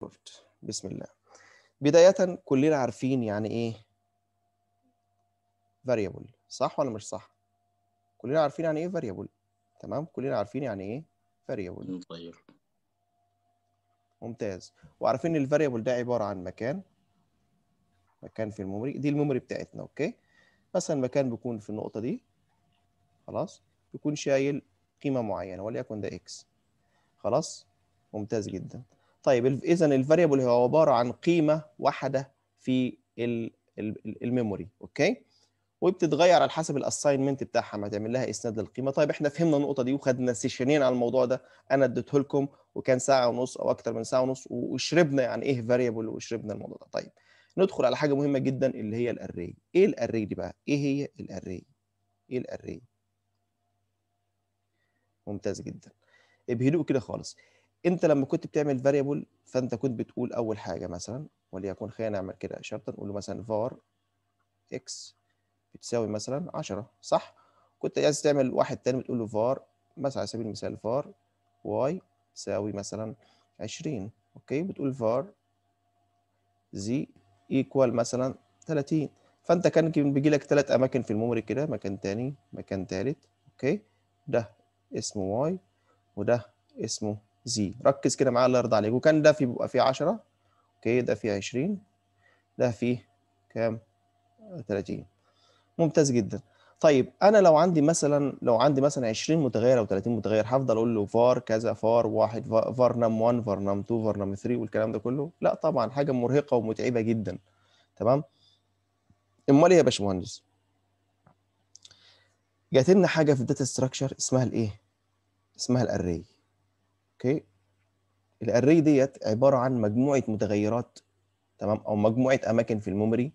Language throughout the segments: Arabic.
شورت بسم الله بداية كلنا عارفين يعني ايه variable صح ولا مش صح؟ كلنا عارفين يعني ايه variable تمام كلنا عارفين يعني ايه variable طيب ممتاز وعارفين ان الفاريبل ده عبارة عن مكان مكان في الميموري دي الميموري بتاعتنا اوكي مثلا مكان بيكون في النقطة دي خلاص بيكون شايل قيمة معينة وليكن ده اكس خلاص ممتاز جدا طيب اذا الفاريبل هو عباره عن قيمه واحده في الميموري اوكي وبتتغير على حسب الاساينمنت بتاعها ما تعمل لها اسناد للقيمه طيب احنا فهمنا النقطه دي وخدنا سيشنين على الموضوع ده انا اديته لكم وكان ساعه ونص او اكتر من ساعه ونص وشربنا يعني ايه فاريبل وشربنا الموضوع ده طيب ندخل على حاجه مهمه جدا اللي هي الاري ايه الاري دي بقى ايه هي الاري ايه الاري ممتاز جدا بهدوء كده خالص انت لما كنت بتعمل فاريبل فانت كنت بتقول اول حاجه مثلا وليكن خلينا نعمل كده شرطا نقول له مثلا var x بتساوي مثلا 10 صح كنت عايز تعمل واحد تاني بتقول له var مثلا على سبيل المثال var y تساوي مثلا 20 اوكي بتقول var z equal مثلا 30 فانت كان بيجي لك ثلاث اماكن في الميموري كده مكان تاني مكان تالت اوكي ده اسمه y وده اسمه زي ركز كده معايا الله يرضى عليك وكان ده في بيبقى فيه 10 اوكي ده فيه 20 ده فيه كام 30 ممتاز جدا طيب انا لو عندي مثلا لو عندي مثلا 20 متغير او 30 متغير هفضل اقول له فار كذا فار واحد فار نم 1 فار نم 2 فار نم 3 والكلام ده كله لا طبعا حاجه مرهقه ومتعبه جدا تمام امال ايه يا باشمهندس جات لنا حاجه في الداتا ستراكشر اسمها الايه اسمها الاري اوكي الاري ديت عباره عن مجموعه متغيرات تمام او مجموعه اماكن في الميموري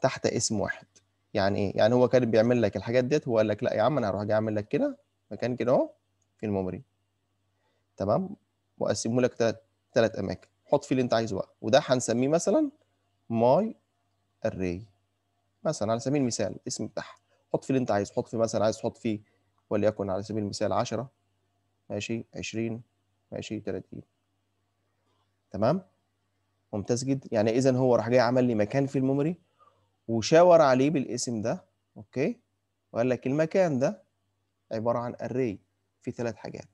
تحت اسم واحد يعني ايه يعني هو كان بيعمل لك الحاجات ديت هو قال لك لا يا عم انا هروح اجي اعمل لك كده مكان كده اهو في الميموري تمام واقسمه لك ثلاث ثلاث اماكن حط فيه اللي انت عايزه بقى وده هنسميه مثلا ماي اري مثلا على سبيل المثال اسم بتاعها حط فيه اللي انت عايزه حط فيه مثلا عايز تحط فيه وليكن على سبيل المثال 10 ماشي 20 20 30 تمام ممتاز جدا يعني اذا هو راح جاي عمل لي مكان في الميموري وشاور عليه بالاسم ده اوكي وقال لك المكان ده عباره عن اري في ثلاث حاجات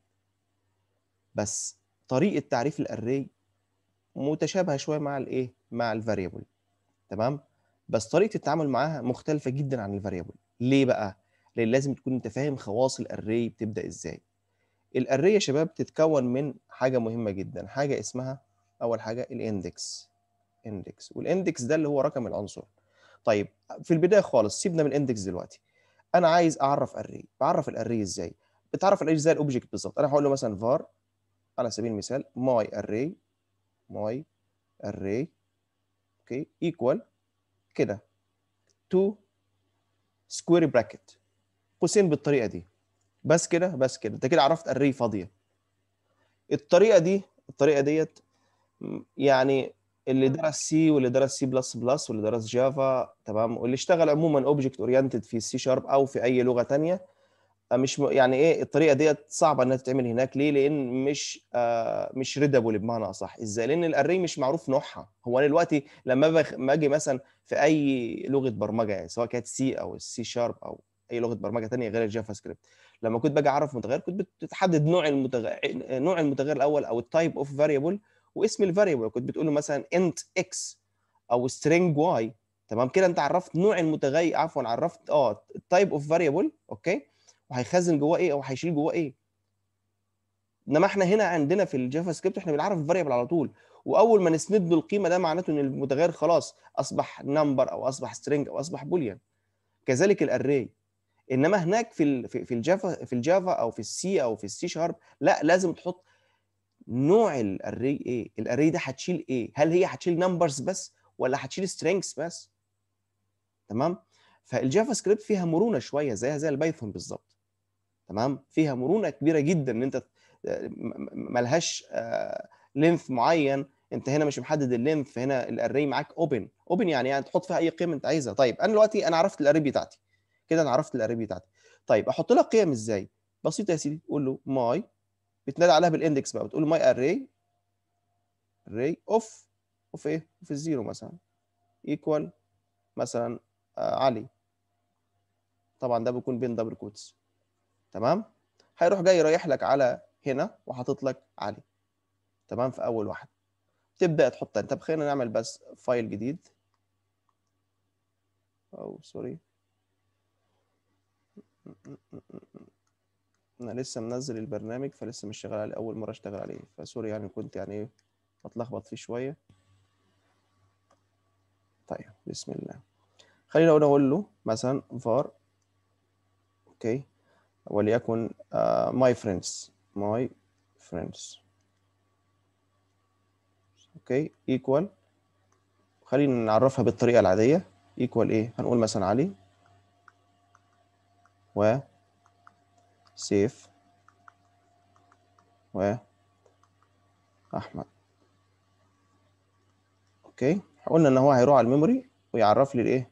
بس طريقه تعريف الاري متشابهه شويه مع الايه مع الفاريبل تمام بس طريقه التعامل معاها مختلفه جدا عن الفاريبل ليه بقى لان لازم تكون انت فاهم خواص الاري بتبدا ازاي يا شباب تتكون من حاجة مهمة جدا حاجة اسمها أول حاجة الاندكس اندكس والاندكس ده اللي هو رقم العنصر طيب في البداية خالص سيبنا من الاندكس دلوقتي أنا عايز أعرف اري بعرف الاري إزاي بتعرف الاري زي الأوبجكت بالظبط أنا هقول له مثلا var على سبيل المثال my array my array اوكي equal كده to square bracket قوسين بالطريقة دي بس كده بس كده انت كده عرفت الري فاضيه الطريقه دي الطريقه ديت يعني اللي درس سي واللي درس سي بلس بلس واللي درس جافا تمام واللي اشتغل عموما اوبجكت اورينتد في السي شارب او في اي لغه ثانيه آه، مش يعني ايه الطريقه ديت صعبه انها تتعمل هناك ليه لان مش آه مش ريدابل بمعنى اصح ازاي لان الاري مش معروف نوعها هو انا دلوقتي لما باجي مثلا في اي لغه برمجه يعني سواء كانت سي او السي شارب او اي لغه برمجه ثانيه غير الجافا سكريبت لما كنت باجي اعرف متغير كنت بتحدد نوع المتغير نوع المتغير الاول او التايب اوف فاريبل واسم الفاريبل كنت بتقول له مثلا انت اكس او سترينج واي تمام كده انت عرفت نوع المتغير عفوا عرفت اه التايب اوف فاريبل اوكي وهيخزن جواه ايه او هيشيل جواه ايه انما احنا هنا عندنا في الجافا سكريبت احنا بنعرف الفاريبل على طول واول ما نسند له القيمه ده معناته ان المتغير خلاص اصبح نمبر او اصبح سترينج او اصبح بوليان كذلك الاري انما هناك في في الجافا في الجافا او في السي او في السي شارب لا لازم تحط نوع الاري ايه الاري ده هتشيل ايه هل هي هتشيل نمبرز بس ولا هتشيل سترينجز بس تمام فالجافا سكريبت فيها مرونه شويه زيها زي البايثون بالظبط تمام فيها مرونه كبيره جدا ان انت ملهاش لينث آه، معين انت هنا مش محدد اللينث هنا الاري معاك اوبن اوبن يعني يعني تحط فيها اي قيمه انت عايزها طيب انا دلوقتي انا عرفت الاري بتاعتي كده انا عرفت الاري بتاعتي طيب احط لها قيم ازاي بسيطه يا سيدي قول له ماي بتنادي عليها بالاندكس بقى بتقول ماي اري اري اوف اوف ايه اوف الزيرو مثلا ايكوال مثلا آه علي طبعا ده بيكون بين دبل كوتس تمام هيروح جاي رايح لك على هنا وحاطط لك علي تمام في اول واحده تبدا تحط طب خلينا نعمل بس فايل جديد او oh، سوري انا لسه منزل البرنامج فلسه مش شغال عليه اول مره اشتغل عليه فسوري يعني كنت يعني ايه بتلخبط فيه شويه طيب بسم الله خلينا اقول اقول له مثلا var اوكي وليكن ماي فريندز ماي فريندز اوكي ايكوال خلينا نعرفها بالطريقه العاديه ايكوال ايه هنقول مثلا علي و سيف و أحمد أوكي قلنا إن هو هيروح على الميموري ويعرف لي الإيه؟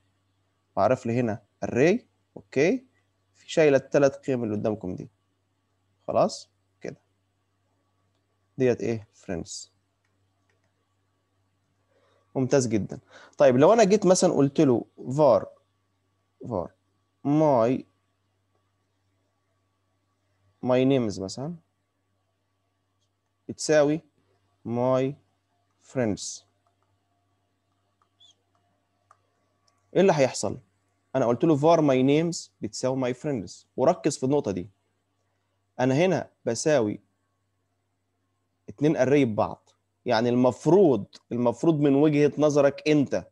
ويعرف لي هنا الري أوكي في شايلة التلات قيم اللي قدامكم دي خلاص كده ديت إيه؟ فريندز ممتاز جدا طيب لو أنا جيت مثلا قلت له var var my my names مثلا بتساوي my friends ايه اللي هيحصل انا قلت له var my names بتساوي my friends وركز في النقطه دي انا هنا بساوي اتنين قريب بعض يعني المفروض المفروض من وجهه نظرك انت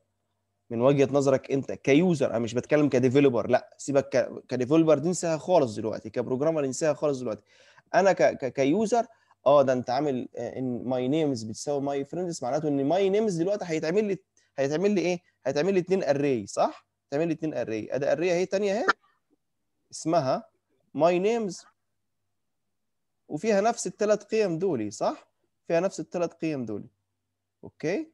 من وجهه نظرك انت كيوزر انا مش بتكلم كديفيلوبر لا سيبك كديفيلوبر دي انساها خالص دلوقتي كبروجرامر انساها خالص دلوقتي انا كيوزر اه ده انت عامل آه، ان ماي نيمز بتساوي ماي فريندز معناته ان ماي نيمز دلوقتي هيتعمل لي هيتعمل لي ايه؟ هيتعمل لي اثنين اري صح؟ هيتعمل لي اثنين اري ادي اري اهي ثانيه اهي اسمها ماي نيمز وفيها نفس الثلاث قيم دولي صح؟ فيها نفس الثلاث قيم دولي اوكي؟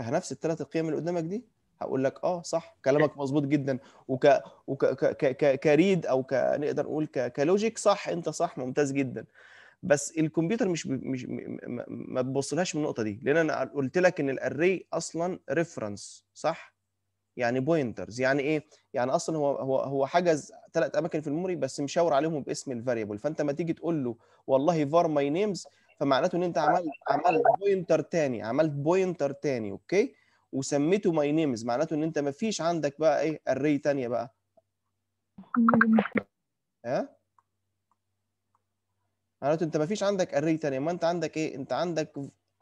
نفس الثلاث القيم اللي قدامك دي هقول لك اه صح كلامك إيه. مظبوط جدا وك وك ك... ك... كريد او ك... نقدر نقول ك... كلوجيك صح انت صح ممتاز جدا بس الكمبيوتر مش مش ما تبصلهاش من النقطه دي لان انا قلت لك ان الاري اصلا ريفرنس صح يعني بوينترز يعني ايه يعني اصلا هو هو هو حجز ثلاث اماكن في الميموري بس مشاور عليهم باسم الفاريبل فانت ما تيجي تقول له والله فار ماي نيمز فمعناته ان انت عملت عملت بوينتر تاني عملت بوينتر تاني اوكي وسميته ماي نيمز معناته ان انت ما فيش عندك بقى ايه اري تانية بقى ها معناته انت ما فيش عندك اري تانية ما انت عندك ايه انت عندك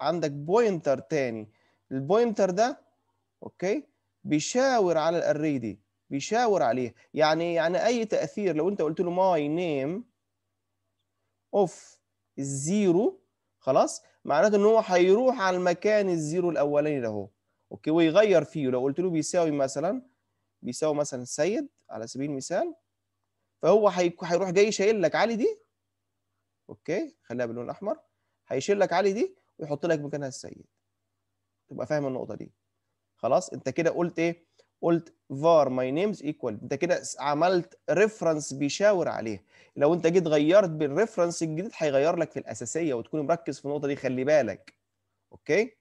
عندك بوينتر تاني البوينتر ده اوكي بيشاور على الاري دي بيشاور عليها يعني يعني اي تاثير لو انت قلت له ماي نيم اوف الزيرو خلاص معناته ان هو هيروح على المكان الزيرو الاولاني ده اهو اوكي ويغير فيه لو قلت له بيساوي مثلا بيساوي مثلا سيد على سبيل المثال فهو هيروح جاي شايل لك علي دي اوكي خليها باللون الاحمر هيشيل لك علي دي ويحط لك مكانها السيد تبقى فاهم النقطه دي خلاص انت كده قلت ايه قلت var my name's equal انت كده عملت ريفرنس بيشاور عليه لو انت جيت غيرت بالريفرنس الجديد هيغير لك في الاساسيه وتكون مركز في النقطه دي خلي بالك اوكي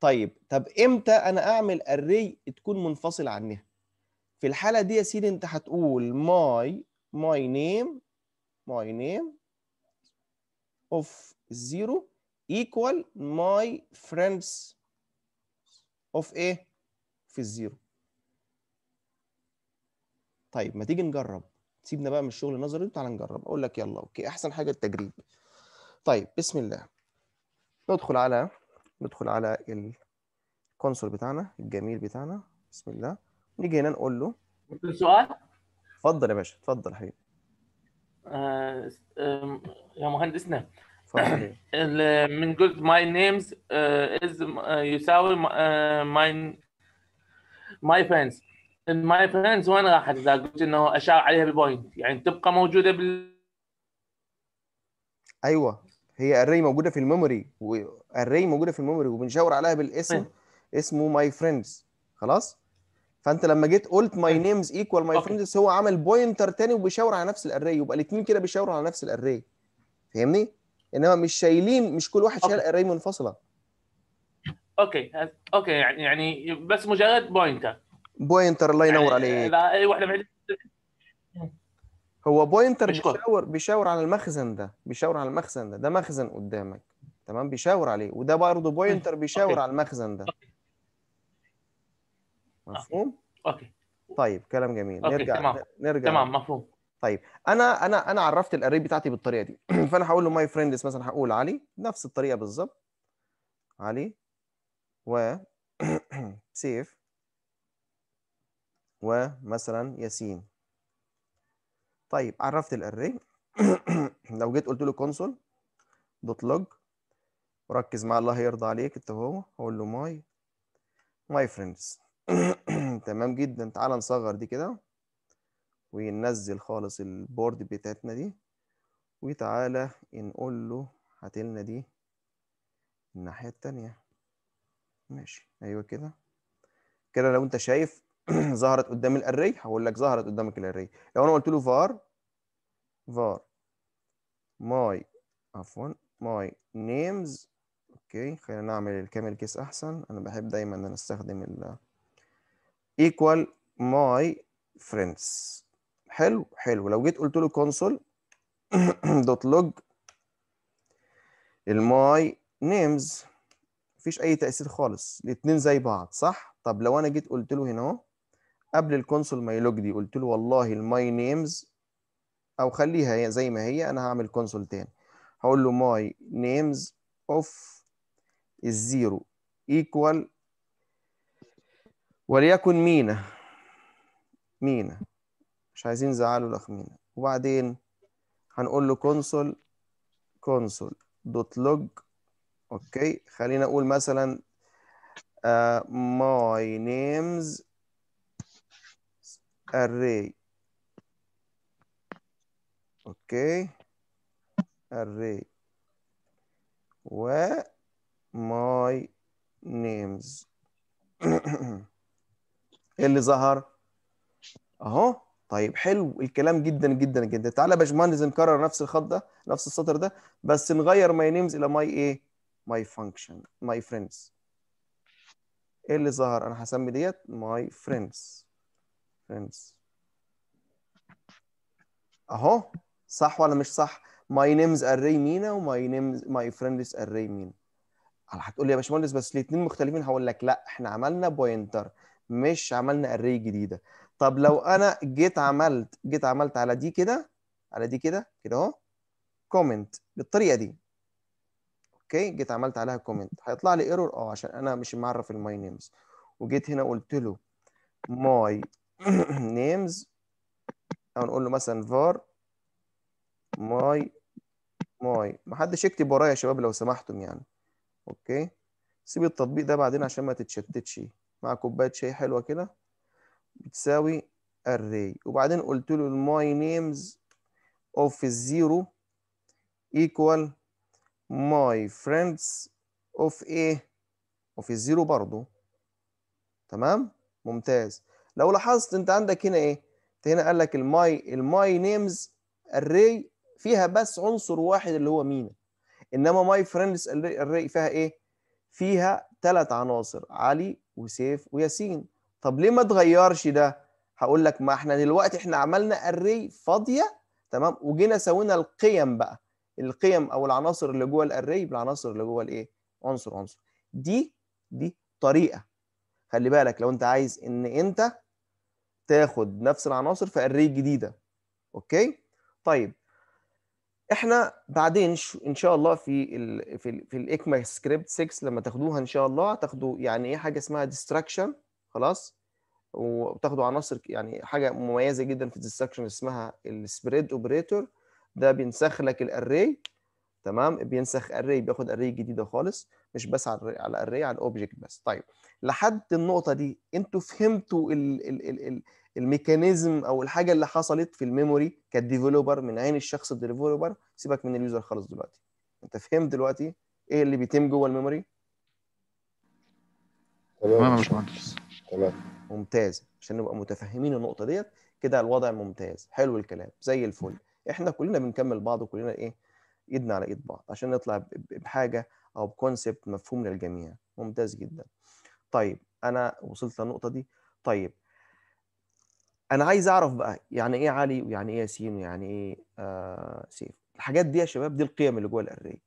طيب طب امتى انا اعمل اري تكون منفصل عنها في الحاله دي يا سيدي انت هتقول my my name my name of zero equal my friends of ايه في الزيرو طيب ما تيجي نجرب سيبنا بقى من الشغل النظري تعالى نجرب اقول لك يلا اوكي احسن حاجه التجريب طيب بسم الله ندخل على ندخل على الكونسول بتاعنا الجميل بتاعنا بسم الله نيجي هنا نقول له سؤال اتفضل يا باشا اتفضل يا حبيبي آه، آه، يا مهندسنا من قلت ماي نيمز از يساوي ماي ماي فانز ماي فريندز وين راحت اذا قلت انه اشار عليها ببوينت يعني تبقى موجوده بال ايوه هي الري موجوده في الميموري والري موجوده في الميموري وبنشاور عليها بالاسم طيب. اسمه ماي فريندز خلاص فانت لما جيت قلت ماي نيمز ايكوال ماي فريندز هو عمل بوينتر تاني وبيشاور على نفس الاري يبقى الاثنين كده بيشاوروا على نفس الاري فاهمني انما مش شايلين مش كل واحد شايل اري منفصله اوكي اوكي يعني يعني بس مجرد بوينتر بوينتر الله يعني ينور عليك يعني واحده من هو بوينتر بيشاور بيشاور على المخزن ده بيشاور على المخزن ده ده مخزن قدامك تمام بيشاور عليه وده برضه بوينتر بيشاور على المخزن ده مفهوم اوكي طيب كلام جميل نرجع نرجع تمام مفهوم طيب انا انا انا عرفت الاري بتاعتي بالطريقه دي فانا هقول له ماي فريندز مثلا هقول علي نفس الطريقه بالظبط علي و سيف ومثلا ياسين طيب عرفت الاري لو جيت قلت له كونسول دوت لوج وركز مع الله يرضى عليك انت هو هقول له ماي ماي فريندز تمام جدا تعال نصغر دي كده وننزل خالص البورد بتاعتنا دي وتعالى نقول له هات لنا دي الناحية التانية ماشي أيوة كده كده لو أنت شايف ظهرت قدام الاري هقول لك ظهرت قدامك الاري لو انا قلت له فار فار ماي عفوا ماي نيمز اوكي خلينا نعمل الكامل كيس احسن انا بحب دايما ان انا استخدم ال equal my friends حلو حلو لو جيت قلت له console.log دوت لوج الماي نيمز مفيش اي تاثير خالص الاثنين زي بعض صح طب لو انا جيت قلت له هنا اهو قبل الكونسول ما يلوج دي قلت له والله الماي نيمز او خليها زي ما هي انا هعمل كونسول تاني هقول له ماي نيمز اوف الزيرو ايكوال وليكن مينا مينا مش عايزين نزعله الاخ مينا وبعدين هنقول له كونسول كونسول دوت لوج اوكي خلينا اقول مثلا آه، ماي نيمز array. اوكي array و my names ايه اللي ظهر اهو طيب حلو الكلام جدا جدا جدا تعالى يا باشمهندس نكرر نفس الخط ده نفس السطر ده بس نغير my names الى my ايه my function my friends ايه اللي ظهر انا هسمي ديت my friends فريندز اهو صح ولا مش صح ماي نيمز اري مينا وماي نيمز ماي فريندز اري مينا هتقول لي يا باشمهندس بس الاثنين مختلفين هقول لك لا احنا عملنا بوينتر مش عملنا اري جديده طب لو انا جيت عملت جيت عملت على دي كده على دي كده كده اهو كومنت بالطريقه دي اوكي جيت عملت عليها كومنت هيطلع لي ايرور اه عشان انا مش معرف الماي نيمز وجيت هنا قلت له ماي names او نقول له مثلا var my my ما حدش يكتب ورايا يا شباب لو سمحتم يعني اوكي سيب التطبيق ده بعدين عشان ما تتشتتش مع كوبايه شاي حلوه كده بتساوي array وبعدين قلت له my names of zero equal my friends of a of الزيرو برضو تمام ممتاز لو لاحظت انت عندك هنا ايه انت هنا قال لك الماي الماي نيمز الري فيها بس عنصر واحد اللي هو مينا انما ماي فريندز الري فيها ايه فيها ثلاث عناصر علي وسيف وياسين طب ليه ما تغيرش ده هقول لك ما احنا دلوقتي احنا عملنا الري فاضيه تمام وجينا سوينا القيم بقى القيم او العناصر اللي جوه الاري بالعناصر اللي جوه الايه عنصر عنصر دي دي طريقه خلي بالك لو انت عايز ان انت تاخد نفس العناصر في اري جديده اوكي طيب احنا بعدين ان شاء الله في الـ في الـ في الاكما سكريبت 6 لما تاخدوها ان شاء الله تاخدوا يعني ايه حاجه اسمها ديستراكشن خلاص وتاخدوا عناصر يعني حاجه مميزه جدا في الديستراكشن اسمها السبريد اوبريتور ده بينسخ لك الاري تمام بينسخ اري بياخد اري جديده خالص مش بس على على الري على الاوبجكت بس طيب لحد النقطه دي انتوا فهمتوا ال ال ال ال الميكانيزم او الحاجه اللي حصلت في الميموري كديفلوبر من عين الشخص الديفلوبر سيبك من اليوزر خالص دلوقتي انت فهمت دلوقتي ايه اللي بيتم جوه الميموري تمام يا باشمهندس تمام ممتاز عشان نبقى متفهمين النقطه ديت كده الوضع ممتاز حلو الكلام زي الفل احنا كلنا بنكمل بعض وكلنا ايه ايدنا على ايد بعض عشان نطلع بحاجه او بكونسبت مفهوم للجميع ممتاز جدا طيب انا وصلت للنقطه دي طيب انا عايز اعرف بقى يعني ايه علي ويعني ايه ياسين ويعني ايه آه سيف الحاجات دي يا شباب دي القيم اللي جوه الاري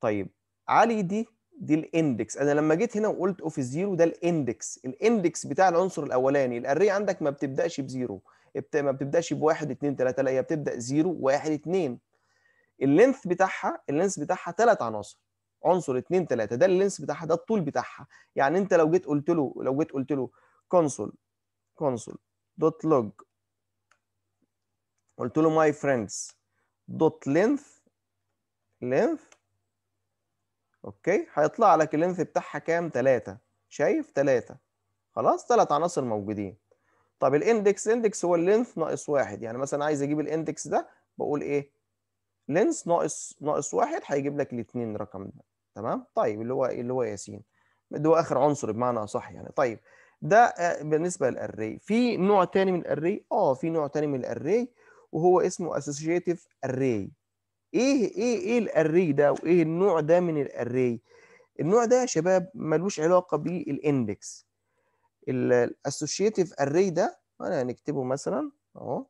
طيب علي دي دي الاندكس انا لما جيت هنا وقلت اوف زيرو ده الاندكس الاندكس بتاع العنصر الاولاني الاري عندك ما بتبداش بزيرو بت... ما بتبداش بواحد اتنين تلاته لا هي بتبدا زيرو واحد اتنين اللينث بتاعها اللينث بتاعها ثلاث عناصر عنصر 2 3 ده اللينس بتاعها ده الطول بتاعها يعني انت لو جيت قلت له لو جيت قلت له كونسول كونسول دوت لوج قلت له ماي فريندز دوت لينث لينث اوكي هيطلع لك اللينث بتاعها كام 3 شايف 3 خلاص ثلاث عناصر موجودين طب الاندكس اندكس هو اللينث ناقص واحد يعني مثلا عايز اجيب الاندكس ده بقول ايه لينس ناقص ناقص واحد هيجيب لك الاثنين رقم ده تمام طيب اللي هو إيه؟ اللي هو ياسين ده هو اخر عنصر بمعنى اصح يعني طيب ده آه، بالنسبه للاري في نوع ثاني من الاري اه في نوع ثاني من الاري وهو اسمه اسوشيتيف اري ايه ايه ايه الاري ده وايه النوع ده من الاري النوع ده يا شباب ملوش علاقه بالاندكس الاسوشيتيف اري ده انا هنكتبه مثلا اهو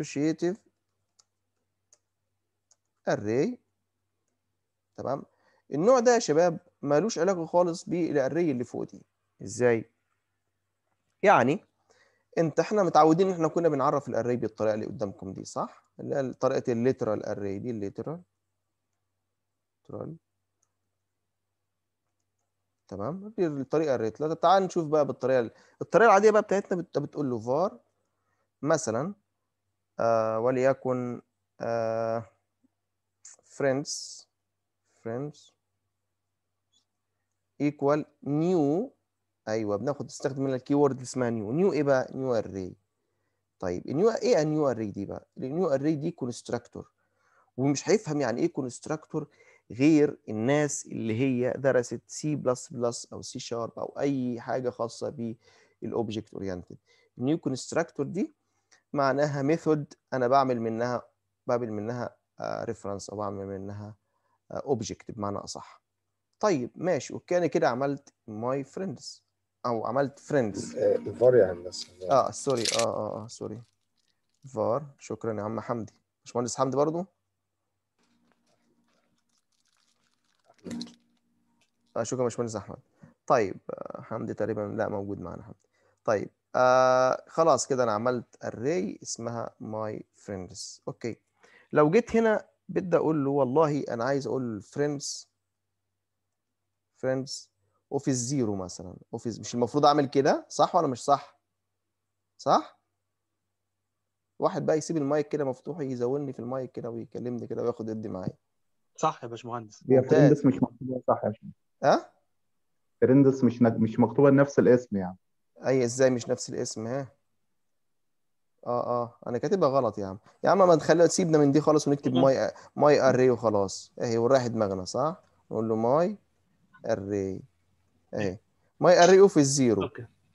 associative array تمام النوع ده يا شباب مالوش علاقه خالص بالاري اللي فوق دي ازاي يعني انت احنا متعودين ان احنا كنا بنعرف الاري بالطريقه اللي قدامكم دي صح اللي هي طريقه الليترال اري دي الليترال تمام دي الطريقه الري تعال نشوف بقى بالطريقه الطريقه العاديه بقى بتاعتنا بتقول له var مثلا آه، وليكن آه، friends friends equal new ايوه بناخد نستخدم الكيورد اللي اسمها نيو نيو ايه بقى نيو array طيب النيو ايه النيو array دي بقى النيو array دي كونستراكتور ومش هيفهم يعني ايه كونستراكتور غير الناس اللي هي درست سي بلس بلس او سي شارب او اي حاجه خاصه بالاوبجكت اورينتد النيو كونستراكتور دي معناها ميثود انا بعمل منها بعمل منها ريفرنس آه، او بعمل منها اوبجكت آه، بمعنى اصح طيب ماشي وكان كده عملت ماي فريندز او عملت فريندز فار آه، يا هندسه اه سوري اه اه اه سوري فار شكرا يا عم حمدي باشمهندس حمدي برضو آه شكرا باشمهندس احمد طيب حمدي تقريبا لا موجود معانا حمدي طيب آه خلاص كده انا عملت array اسمها my friends اوكي لو جيت هنا بدي اقول له والله انا عايز اقول friends friends اوفيس زيرو مثلا اوفيس مش المفروض اعمل كده صح ولا مش صح صح واحد بقى يسيب المايك كده مفتوح يزولني في المايك كده ويكلمني كده وياخد يدي معايا صح يا باشمهندس باشمهندس مش مكتوبه صح يا باشمهندس ها أه؟ فريندس مش مش مكتوبه نفس الاسم يعني اي ازاي مش نفس الاسم ها اه اه انا كاتبها غلط يا عم يا عم ما تخلي سيبنا من دي خالص ونكتب ماي ماي اري وخلاص اهي ورايح دماغنا صح نقول له ماي اري اهي ماي اري اوف الزيرو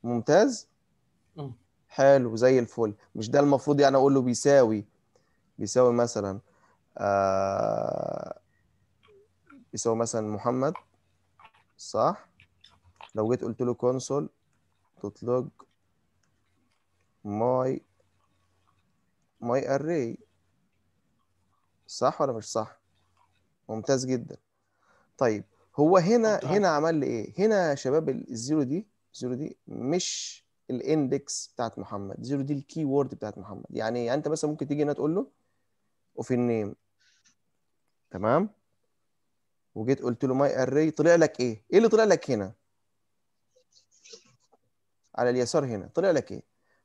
ممتاز حلو زي الفل مش ده المفروض يعني اقول له بيساوي بيساوي مثلا آه بيساوي مثلا محمد صح لو جيت قلت له كونسول لوج ماي ماي اري صح ولا مش صح ممتاز جدا طيب هو هنا طيب. هنا عمل لي ايه هنا يا شباب الزيرو دي الزيرو دي مش الاندكس بتاعت محمد زيرو دي الكي وورد بتاعت محمد يعني, يعني انت مثلا ممكن تيجي هنا تقول له وفي النيم تمام وجيت قلت له ماي اري طلع لك ايه ايه اللي طلع لك هنا على اليسار هنا طلع لك ايه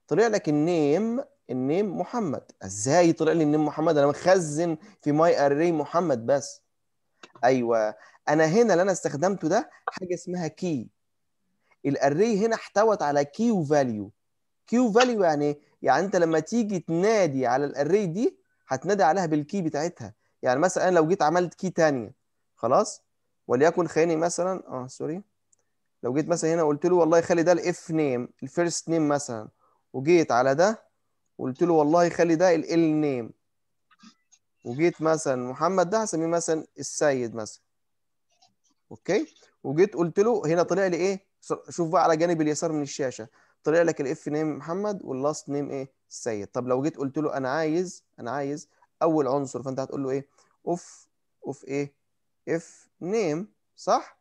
طلع لك النيم النيم محمد ازاي طلع لي النيم محمد انا مخزن في ماي اري محمد بس ايوه انا هنا اللي انا استخدمته ده حاجه اسمها كي الاري هنا احتوت على كي وفاليو كي وفاليو يعني يعني انت لما تيجي تنادي على الاري دي هتنادي عليها بالكي بتاعتها يعني مثلا انا لو جيت عملت كي ثانيه خلاص وليكن خليني مثلا اه سوري لو جيت مثلا هنا قلت له والله خلي ده الاف نيم الفيرست نيم مثلا وجيت على ده قلت له والله خلي ده ال نيم وجيت مثلا محمد ده هسميه مثلا السيد مثلا اوكي وجيت قلت له هنا طلع لي ايه شوف بقى على جانب اليسار من الشاشه طلع لك الاف نيم محمد واللاست نيم ايه السيد طب لو جيت قلت له انا عايز انا عايز اول عنصر فانت هتقول له ايه اوف اوف ايه اف نيم صح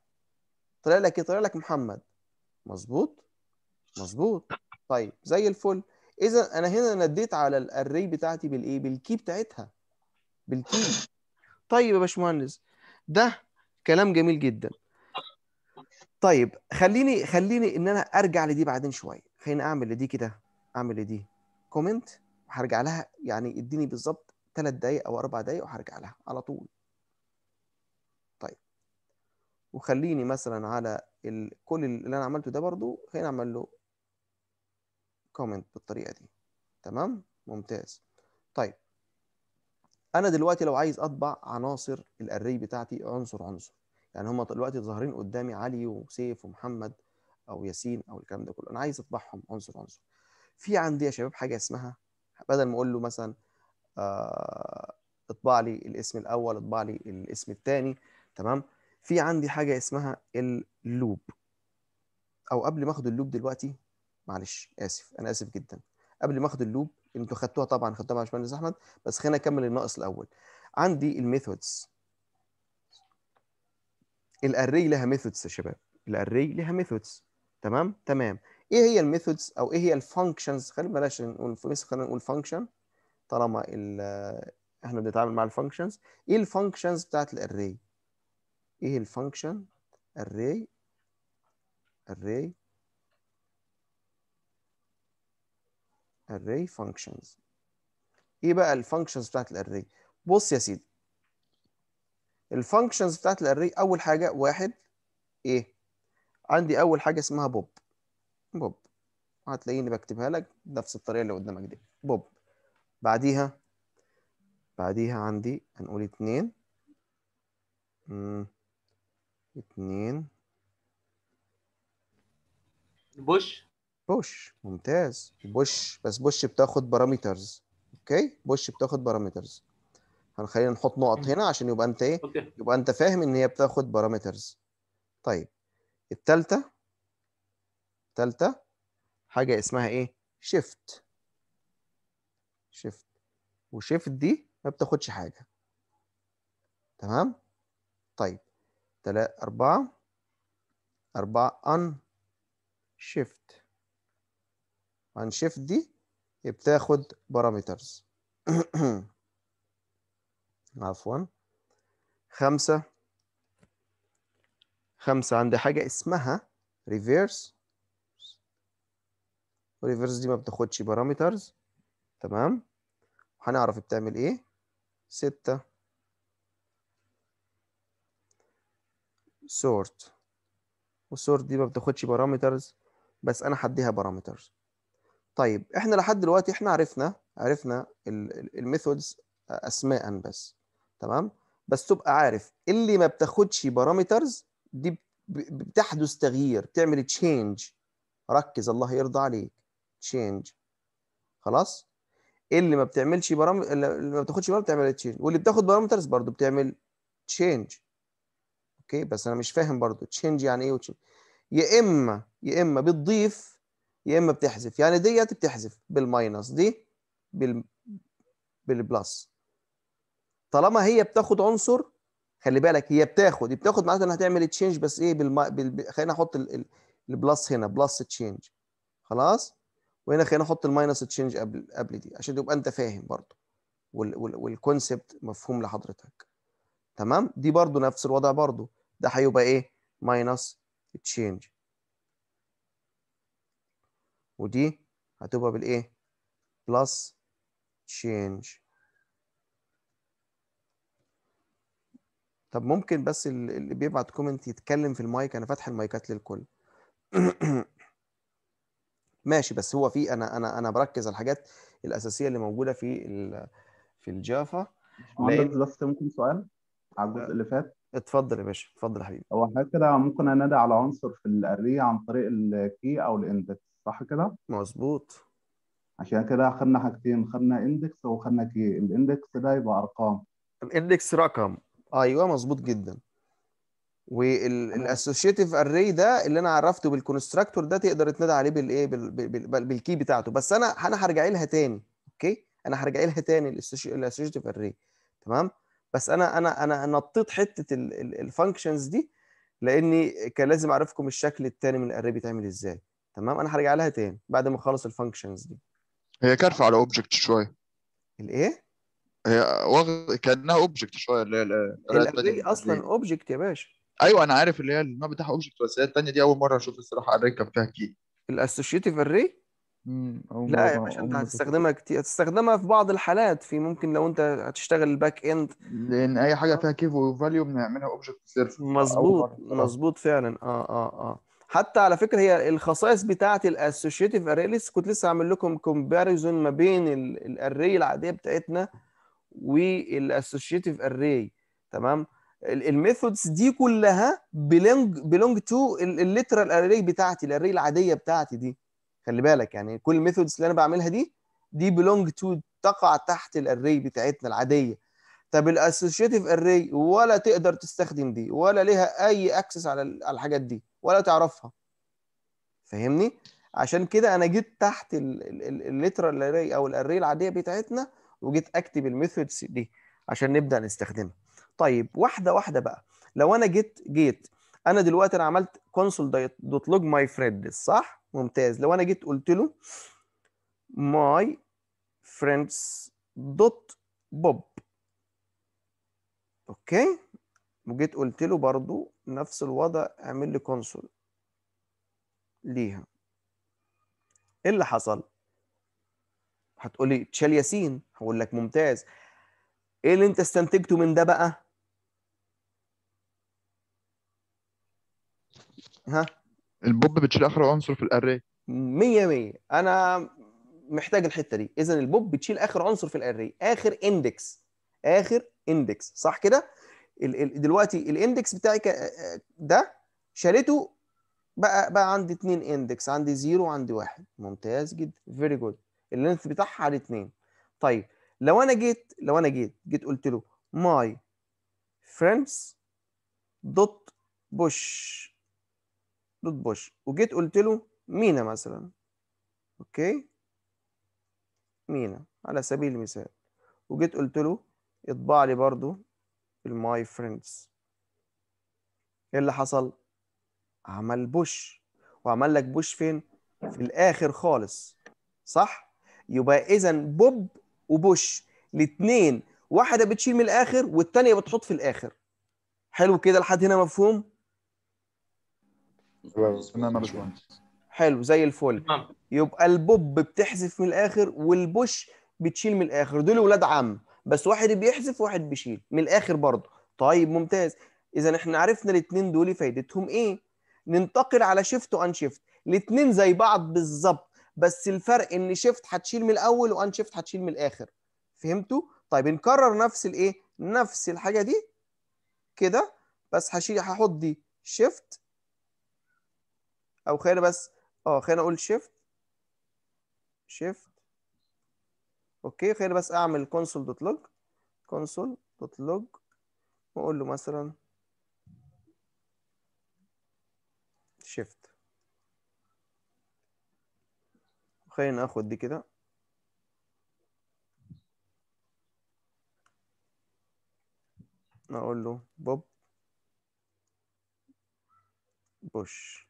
طلع لك ايه طلع لك محمد مظبوط مظبوط طيب زي الفل اذا انا هنا نديت على الاري بتاعتي بالايه بالكي بتاعتها بالكي طيب يا باشمهندس ده كلام جميل جدا طيب خليني خليني ان انا ارجع لدي بعدين شويه خليني اعمل لدي كده اعمل لدي كومنت وهرجع لها يعني اديني بالظبط ثلاث دقائق او اربع دقائق وهرجع لها على طول وخليني مثلا على ال... كل اللي انا عملته ده برضو خليني اعمل له كومنت بالطريقه دي تمام ممتاز طيب انا دلوقتي لو عايز اطبع عناصر الاري بتاعتي عنصر عنصر يعني هما دلوقتي ظاهرين قدامي علي وسيف ومحمد او ياسين او الكلام ده كله انا عايز اطبعهم عنصر عنصر في عندي يا شباب حاجه اسمها بدل ما اقول له مثلا آه اطبع لي الاسم الاول اطبع لي الاسم الثاني تمام في عندي حاجه اسمها اللوب او قبل ما اخد اللوب دلوقتي معلش اسف انا اسف جدا قبل ما اخد اللوب انتوا خدتوها طبعا خدتوها مع باشمهندس احمد بس خلينا اكمل الناقص الاول عندي الميثودز الاري لها ميثودز يا شباب الاري لها ميثودز تمام تمام ايه هي الميثودز او ايه هي الفانكشنز خلينا بلاش نقول خلينا نقول فانكشن طالما احنا بنتعامل مع الفانكشنز ايه الفانكشنز بتاعت الاري ايه الفانكشن array array array functions ايه بقى الفانكشنز بتاعت الاري بص يا سيدي الفانكشنز بتاعت الاري اول حاجه واحد ايه عندي اول حاجه اسمها بوب بوب هتلاقيني بكتبها لك بنفس الطريقه اللي قدامك دي بوب بعديها بعديها عندي هنقول اتنين اتنين بوش بوش ممتاز بوش بس بوش بتاخد بارامترز اوكي بوش بتاخد بارامترز هنخلينا نحط نقط هنا عشان يبقى انت ايه أوكي. يبقى انت فاهم ان هي بتاخد بارامترز طيب الثالثه الثالثه حاجة اسمها ايه شيفت شيفت وشيفت دي ما بتاخدش حاجة تمام طيب تلاتة أربعة أربعة أن شيفت أن شيفت دي بتاخد بارامترز عفوا خمسة خمسة عندي حاجة اسمها ريفيرس ريفيرس دي ما بتاخدش بارامترز تمام هنعرف بتعمل ايه ستة و sort دي ما بتاخدش بارامترز بس انا هديها بارامترز طيب احنا لحد دلوقتي احنا عرفنا عرفنا الميثودز آه، اسماء بس تمام بس تبقى عارف اللي ما بتاخدش بارامترز دي بتحدث تغيير بتعمل change ركز الله يرضى عليك change خلاص اللي ما بتعملش برامج اللي ما بتاخدش برامج بتعمل تشينج واللي بتاخد بارامترز برضو بتعمل تشينج اوكي بس انا مش فاهم برضو تشينج يعني ايه وتشينج يا اما يا اما بتضيف يا اما بتحذف يعني ديت بتحذف بالماينس دي بال بالبلس طالما هي بتاخد عنصر خلي بالك هي بتاخد بتاخد معناتها انها هتعمل تشينج بس ايه بالما... بال... خلينا احط ال... البلس هنا بلس تشينج خلاص وهنا خلينا احط الماينس تشينج قبل قبل دي عشان تبقى انت فاهم برضه والكونسبت مفهوم لحضرتك تمام دي برضو نفس الوضع برضو ده هيبقى ايه ماينس تشينج ودي هتبقى بالايه بلس تشينج طب ممكن بس اللي بيبعت كومنت يتكلم في المايك انا فاتح المايكات للكل ماشي بس هو في انا انا انا بركز على الحاجات الاساسيه اللي موجوده في في الجافا بس ممكن سؤال على الجزء اللي فات اتفضل يا باشا اتفضل يا حبيبي هو احنا كده ممكن انادي على عنصر في الاريه عن طريق الكي او الاندكس صح كده مظبوط عشان كده خدنا حاجتين خدنا اندكس وخدنا كي الاندكس ده يبقى ارقام الاندكس رقم ايوه مظبوط جدا والاسوشيتيف اري ده اللي انا عرفته بالكونستراكتور ده تقدر تنادى عليه بالايه بالكي بتاعته بس انا انا هرجع لها تاني اوكي انا هرجع لها تاني الاسوشيتيف اري تمام بس انا انا انا نطيت حته الفانكشنز دي لاني كان لازم اعرفكم الشكل الثاني من الاري بيتعمل ازاي تمام انا هرجع لها تاني بعد ما اخلص الفانكشنز دي هي كارفه على اوبجكت شويه الايه هي وغ... كانها اوبجكت شويه اللي هي الاري اصلا اوبجكت يا باشا ايوه انا عارف اللي هي ما بتاعها اوبجكت بس هي الثانيه دي اول مره اشوف الصراحه الاري كان فيها كي الاسوشيتيف اري امم لا يا باشا انت هتستخدمها كتير هتستخدمها في بعض الحالات في ممكن لو انت هتشتغل الباك اند لان اي حاجه آه. فيها كيف وفاليو بنعملها اوبجكت سيرفس مظبوط آه. مظبوط فعلا اه اه اه حتى على فكره هي الخصائص بتاعه الاسوشيتيف اريليس كنت لسه عامل لكم كومباريزون ما بين الاري العاديه بتاعتنا والاسوشيتيف اري تمام الميثودز دي كلها بلونج بلونج تو الليترال اري بتاعتي الاري العاديه بتاعتي دي خلي بالك يعني كل الميثودز اللي انا بعملها دي دي بلونج تو تقع تحت الاري بتاعتنا العاديه طب الاسوشيتيف اري ولا تقدر تستخدم دي ولا ليها اي اكسس على الحاجات دي ولا تعرفها فاهمني عشان كده انا جيت تحت الليترال اري او الاري العاديه بتاعتنا وجيت اكتب الميثودز دي عشان نبدا نستخدمها طيب واحده واحده بقى لو انا جيت جيت انا دلوقتي انا عملت كونسول دوت لوج ماي فريند صح ممتاز لو انا جيت قلت له ماي فريندز دوت بوب اوكي وجيت قلت له برضو نفس الوضع اعمل لي كونسول ليها ايه اللي حصل هتقولي تشال ياسين هقول لك ممتاز ايه اللي انت استنتجته من ده بقى ها البوب بتشيل اخر عنصر في الاري 100 100 انا محتاج الحته دي اذا البوب بتشيل اخر عنصر في الاري اخر اندكس اخر اندكس صح كده دلوقتي الاندكس بتاعي ده شالته بقى بقى عندي اتنين اندكس عندي زيرو وعندي واحد ممتاز جدا فيري جود اللينث بتاعها على اتنين طيب لو انا جيت لو انا جيت جيت قلت له ماي فريندز دوت بوش دوت بوش وجيت قلت له مينا مثلا اوكي مينا على سبيل المثال وجيت قلت له اطبع لي برضو الماي فريندز ايه اللي حصل عمل بوش وعمل لك بوش فين في الاخر خالص صح يبقى اذا بوب وبوش الاثنين واحده بتشيل من الاخر والثانيه بتحط في الاخر حلو كده لحد هنا مفهوم حلو زي الفل يبقى البوب بتحذف من الاخر والبوش بتشيل من الاخر دول ولاد عم بس واحد بيحذف وواحد بيشيل من الاخر برضه طيب ممتاز اذا احنا عرفنا الاثنين دول فايدتهم ايه ننتقل على شيفت وان شيفت الاثنين زي بعض بالظبط بس الفرق ان شيفت هتشيل من الاول وان شيفت هتشيل من الاخر فهمتوا طيب نكرر نفس الايه نفس الحاجه دي كده بس هشيل هحط دي شيفت او خلينا بس اه خلينا اقول شيفت شيفت اوكي خلينا بس اعمل كونسول دوت لوج كونسول دوت لوج واقول له مثلا شيفت خلينا اخد دي كده اقول له بوب بوش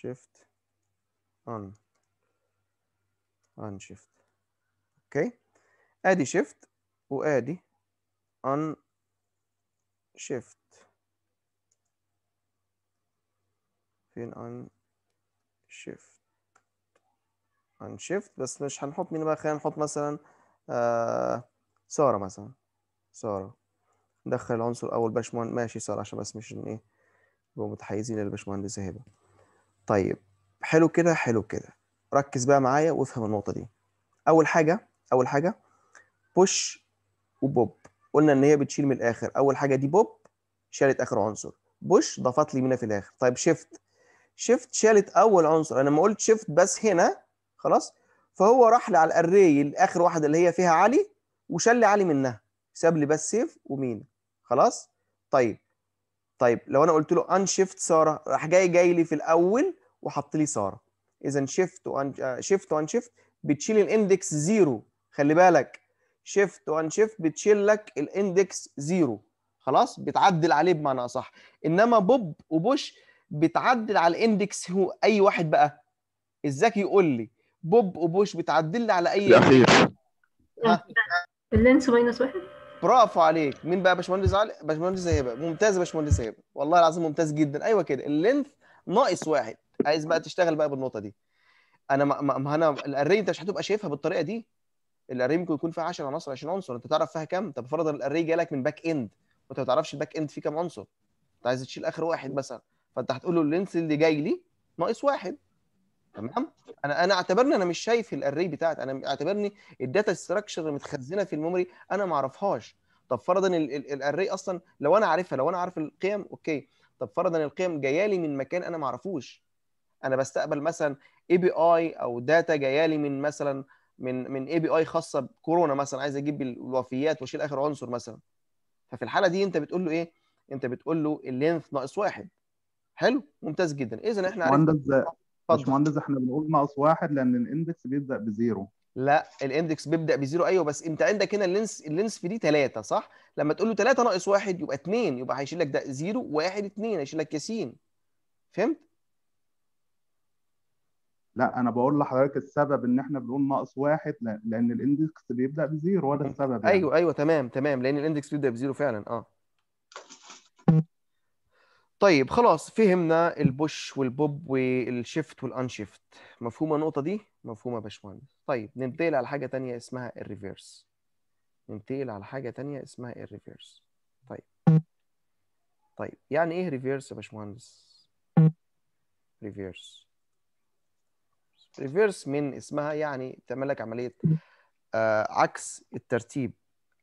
شيفت ان ان شيفت اوكي ادي شيفت وادي ان شيفت فين ان شيفت ان شيفت بس مش هنحط مين بقى خلينا نحط مثلا آه ساره مثلا ساره ندخل العنصر اول باشمهندس ماشي ساره عشان بس مش ايه متحيزين للباشمهندس هبه طيب حلو كده حلو كده ركز بقى معايا وافهم النقطه دي اول حاجه اول حاجه بوش وبوب قلنا ان هي بتشيل من الاخر اول حاجه دي بوب شالت اخر عنصر بوش ضافت لي مينا في الاخر طيب شيفت شيفت شالت اول عنصر انا لما قلت شيفت بس هنا خلاص فهو راح لي على الاري الاخر واحده اللي هي فيها علي وشال لي علي منها ساب لي بس سيف ومينا خلاص طيب طيب لو انا قلت له ان شيفت ساره راح جاي جاي لي في الاول وحط لي ساره اذا شيفت وان آه، شيفت وان شيفت بتشيل الاندكس زيرو خلي بالك شيفت وان شيفت بتشيل لك الاندكس زيرو خلاص بتعدل عليه بمعنى اصح انما بوب وبوش بتعدل على الاندكس هو اي واحد بقى الذكي يقول لي بوب وبوش بتعدل لي على اي الاخير اللينس ماينس واحد برافو عليك مين بقى باشمهندس علي باشمهندس هيبه ممتاز يا باشمهندس هيبه والله العظيم ممتاز جدا ايوه كده اللينث ناقص واحد عايز بقى تشتغل بقى بالنقطه دي انا ما, ما انا الاري انت مش هتبقى شايفها بالطريقه دي الاري ممكن يكون فيها 10 عناصر 20 عنصر انت تعرف فيها كام طب فرضا الاري جالك من باك اند وانت ما تعرفش الباك اند فيه كام عنصر انت عايز تشيل اخر واحد مثلا فانت هتقول له اللينث اللي جاي لي ناقص واحد تمام انا انا اعتبرني انا مش شايف الاري بتاعت انا اعتبرني الداتا ستراكشر اللي متخزنه في الميموري انا ما اعرفهاش طب فرضا الاري اصلا لو انا عارفها لو انا عارف القيم اوكي طب فرضا القيم جايه لي من مكان انا ما اعرفوش انا بستقبل مثلا اي بي اي او داتا جايه لي من مثلا من من اي بي اي خاصه بكورونا مثلا عايز اجيب الوفيات واشيل اخر عنصر مثلا ففي الحاله دي انت بتقول له ايه انت بتقول له اللينث ناقص واحد حلو ممتاز جدا اذا احنا عارفين باشمهندس احنا بنقول ناقص واحد لان الاندكس بيبدا بزيرو لا الاندكس بيبدا بزيرو ايوه بس انت عندك هنا اللينس اللينس في دي 3 صح؟ لما تقول له 3 ناقص 1 يبقى 2 يبقى هيشيل لك ده زيرو 1 2 هيشيل لك ياسين فهمت؟ لا انا بقول لحضرتك السبب ان احنا بنقول ناقص واحد لان الاندكس بيبدا بزيرو وده السبب يعني. ايوه ايوه تمام تمام لان الاندكس بيبدا بزيرو فعلا اه طيب خلاص فهمنا البوش والبوب والشيفت والانشيفت مفهومه النقطه دي مفهومه يا باشمهندس طيب ننتقل على حاجه تانية اسمها الريفيرس ننتقل على حاجه تانية اسمها الريفيرس طيب طيب يعني ايه ريفيرس يا باشمهندس ريفيرس ريفيرس من اسمها يعني تعمل لك عمليه آه عكس الترتيب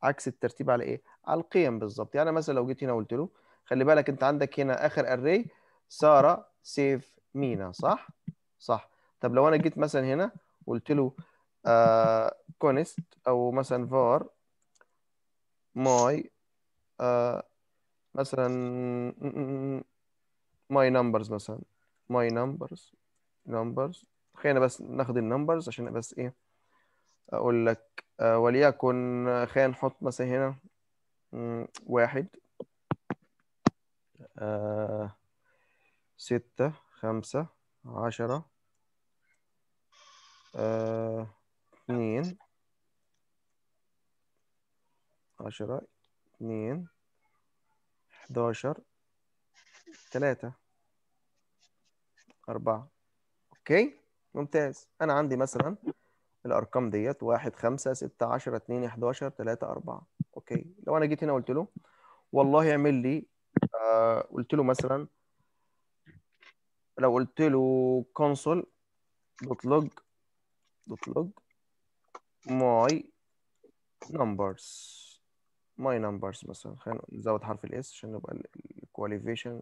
عكس الترتيب على ايه على القيم بالظبط يعني مثلا لو جيت هنا قلت له خلي بالك انت عندك هنا اخر اري ساره سيف مينا صح صح طب لو انا جيت مثلا هنا قلت له آه كونست او مثلا فار آه، ماي مثلا ماي نمبرز مثلا ماي نمبرز نمبرز خلينا بس ناخد النمبرز عشان بس ايه اقول لك آه وليكن آه، خلينا نحط مثلا هنا واحد آه، ستة خمسة عشرة اثنين آه، عشرة اثنين حداشر ثلاثة أربعة أوكي ممتاز أنا عندي مثلا الأرقام ديت واحد خمسة ستة عشرة اثنين حداشر ثلاثة أربعة أوكي لو أنا جيت هنا قلت له والله اعمل لي قلت له مثلا لو قلت له كونسول دوت لوج دوت لوج ماي نمبرز ماي نمبرز مثلا خلينا نزود حرف الاس عشان يبقى الكواليفيكيشن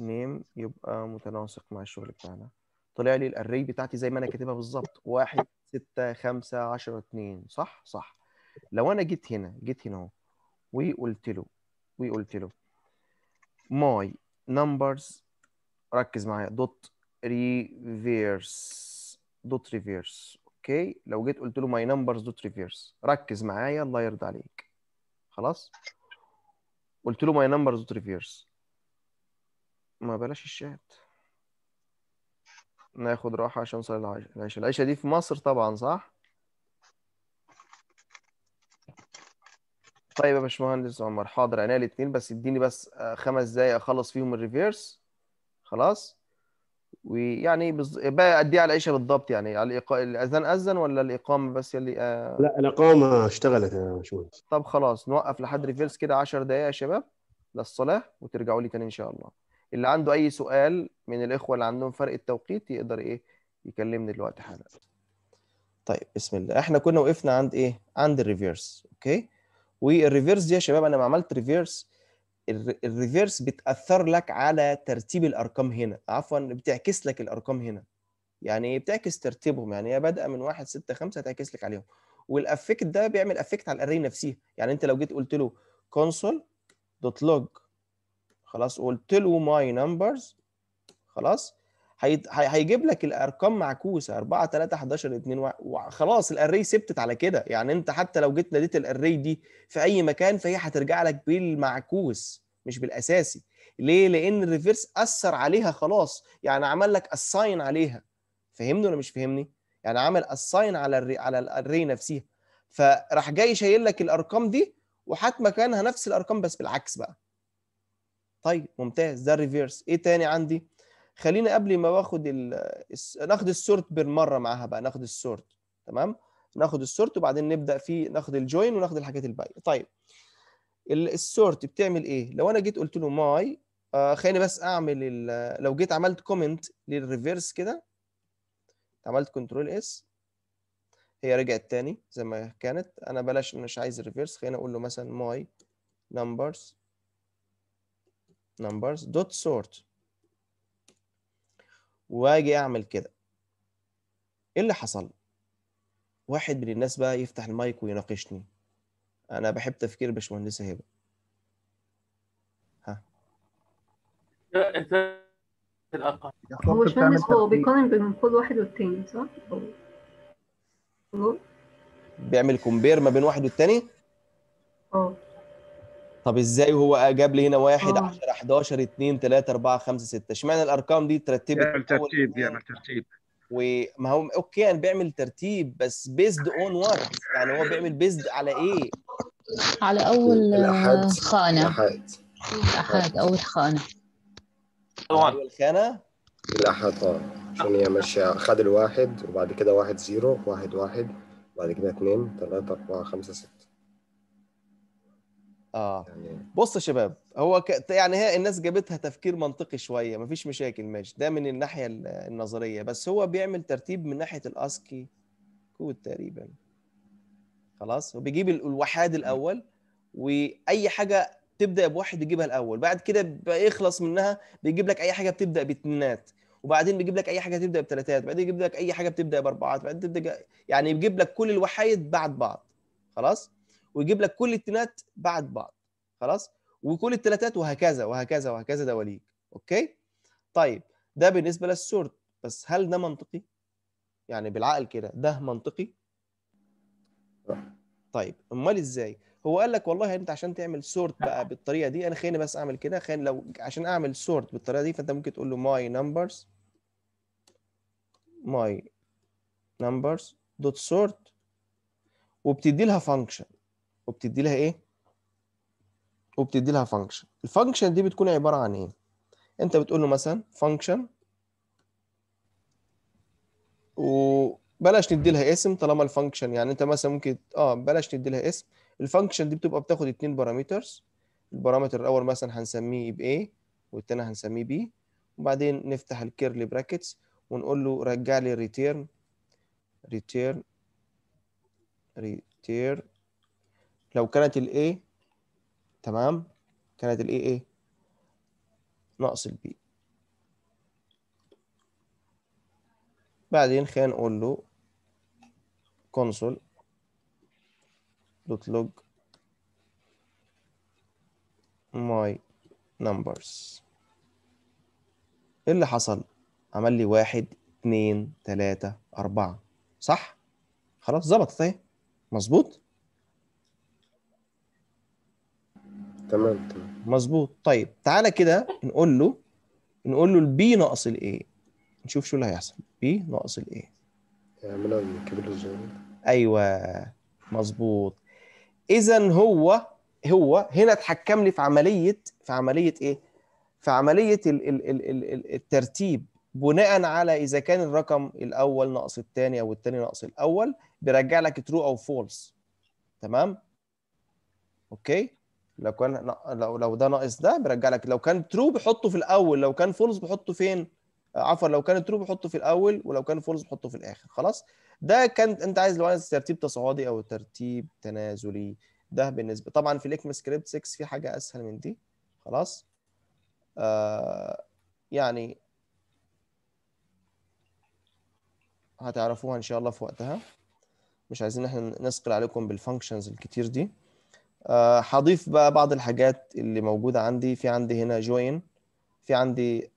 name يبقى متناسق مع الشغل بتاعنا طلع لي الاري بتاعتي زي ما انا كاتبها بالظبط 1 6 5 10 2 صح صح لو انا جيت هنا جيت هنا اهو وقلت له وقلت له my numbers ركز معايا دوت ريفيرس دوت ريفيرس اوكي لو جيت قلت له ماي نمبرز دوت ريفيرس ركز معايا الله يرضى عليك خلاص قلت له ماي نمبرز دوت ريفيرس ما بلاش الشات ناخد راحه عشان نصلي العشاء العشاء دي في مصر طبعا صح طيب يا باشمهندس عمر حاضر عينيا الاثنين بس اديني بس آه، خمس دقايق اخلص فيهم الريفيرس خلاص ويعني بز... بقى قد ايه على العشاء بالضبط يعني على الإقا... الاذان اذن ولا الاقامه بس يلي آ... آه؟ لا الاقامه اشتغلت يا باشمهندس طب خلاص نوقف لحد ريفيرس كده 10 دقايق يا شباب للصلاه وترجعوا لي تاني ان شاء الله اللي عنده اي سؤال من الاخوه اللي عندهم فرق التوقيت يقدر ايه يكلمني دلوقتي حالا طيب بسم الله احنا كنا وقفنا عند ايه عند الريفيرس اوكي والريفيرس دي يا شباب انا لما عملت ريفيرس الريفيرس بتاثر لك على ترتيب الارقام هنا عفوا بتعكس لك الارقام هنا يعني إيه؟ بتعكس ترتيبهم يعني هي بادئه من 1 6 5 هتعكس لك عليهم والافكت ده بيعمل افكت على الاري نفسها يعني انت لو جيت قلت له كونسول دوت لوج خلاص قلت له my numbers خلاص هيجيب لك الارقام معكوسه 4 3 11 2 1 خلاص الاري ثبتت على كده يعني انت حتى لو جيت ناديت الاري دي في اي مكان فهي هترجع لك بالمعكوس مش بالاساسي ليه لان الريفيرس اثر عليها خلاص يعني عمل لك اساين عليها فهمني ولا مش فهمني يعني عمل اساين على الري على الاري نفسها فراح جاي شايل لك الارقام دي وحات مكانها نفس الارقام بس بالعكس بقى طيب ممتاز ده الريفيرس ايه تاني عندي خلينا قبل ما باخد ال... ناخد السورت بالمره معاها بقى ناخد السورت تمام ناخد السورت وبعدين نبدا في ناخد الجوين وناخد الحاجات الباقيه طيب السورت بتعمل ايه لو انا جيت قلت له ماي آه خليني بس اعمل ال... لو جيت عملت كومنت للريفرس كده عملت كنترول اس هي رجعت تاني زي ما كانت انا بلاش انا مش عايز الريفرس خلينا اقول له مثلا ماي نمبرز نمبرز دوت سورت واجي اعمل كده ايه اللي حصل واحد من الناس بقى يفتح المايك ويناقشني انا بحب تفكير باشمهندسه هبه ها هو مهندس هو بيقارن بين المفروض واحد والتاني صح؟ بيعمل كومبير ما بين واحد والتاني؟ اه طب ازاي هو جاب لي هنا 1 10 11 2 3 4 5 6 اشمعنى الارقام دي ترتبت بيعمل ترتيب بيعمل ترتيب وما هو اوكي انا يعني بيعمل ترتيب بس بيزد اون وات يعني هو بيعمل بيزد على ايه؟ على اول آه، الأحد. خانه الاحاد الاحاد اول خانه اول خانه الاحاد عشان آه. هي ماشيه خد الواحد وبعد كده واحد زيرو واحد واحد وبعد كده اثنين ثلاثة أربعة خمسة ستة اه يعني بص يا شباب هو ك... يعني هي الناس جابتها تفكير منطقي شويه مفيش مشاكل ماشي ده من الناحيه النظريه بس هو بيعمل ترتيب من ناحيه الاسكي كود تقريبا خلاص وبيجيب الوحاد الاول واي حاجه تبدا بواحد يجيبها الاول بعد كده بيخلص منها بيجيب لك اي حاجه بتبدا باتنينات وبعدين بيجيب لك اي حاجه تبدا بثلاثات بعدين يجيب لك اي حاجه بتبدا باربعات بعدين تبدا يعني بيجيب لك كل الوحايد بعد بعض خلاص ويجيب لك كل التينات بعد بعض خلاص وكل التلاتات وهكذا وهكذا وهكذا دواليك اوكي طيب ده بالنسبه للسورت بس هل ده منطقي يعني بالعقل كده ده منطقي طيب امال ازاي هو قال لك والله انت عشان تعمل سورت بقى بالطريقه دي انا خليني بس اعمل كده خليني لو عشان اعمل سورت بالطريقه دي فانت ممكن تقول له ماي نمبرز ماي نمبرز دوت سورت وبتدي لها فانكشن وبتدي لها ايه وبتدي لها فانكشن الفانكشن دي بتكون عباره عن ايه انت بتقول له مثلا فانكشن وبلاش ندي لها اسم طالما الفانكشن يعني انت مثلا ممكن اه بلاش ندي لها اسم الفانكشن دي بتبقى بتاخد اتنين بارامترز البارامتر الاول مثلا هنسميه ب A والتاني هنسميه B وبعدين نفتح الكيرلي براكتس ونقول له رجع لي ريتيرن ريتيرن ريتيرن لو كانت ال A تمام كانت ال A إيه؟ ناقص ال B بعدين خلينا نقول له console.log my numbers ايه اللي حصل؟ عمل لي واحد اتنين تلاتة أربعة صح؟ خلاص ظبطت اهي طيب. مظبوط؟ تمام تمام مظبوط طيب تعالى كده نقول له نقول له البي ناقص الايه نشوف شو اللي هيحصل بي ناقص الايه يعملها كبير الصغير ايوه مظبوط اذا هو هو هنا اتحكم لي في عمليه في عمليه ايه في عمليه الـ ال ال ال الترتيب بناء على اذا كان الرقم الاول ناقص الثاني او الثاني ناقص الاول بيرجع لك ترو او فولس تمام اوكي لو كان لو لو ده ناقص ده بيرجع لك لو كان ترو بحطه في الاول لو كان فولز بحطه فين آه، عفوا لو كان ترو بحطه في الاول ولو كان فولز بحطه في الاخر خلاص ده كان انت عايز لو عايز ترتيب تصاعدي او ترتيب تنازلي ده بالنسبه طبعا في الاكم سكريبت 6 في حاجه اسهل من دي خلاص آه يعني هتعرفوها ان شاء الله في وقتها مش عايزين احنا نثقل عليكم بالفانكشنز الكتير دي آه، هضيف بقى بعض الحاجات اللي موجوده عندي في عندي هنا جوين في عندي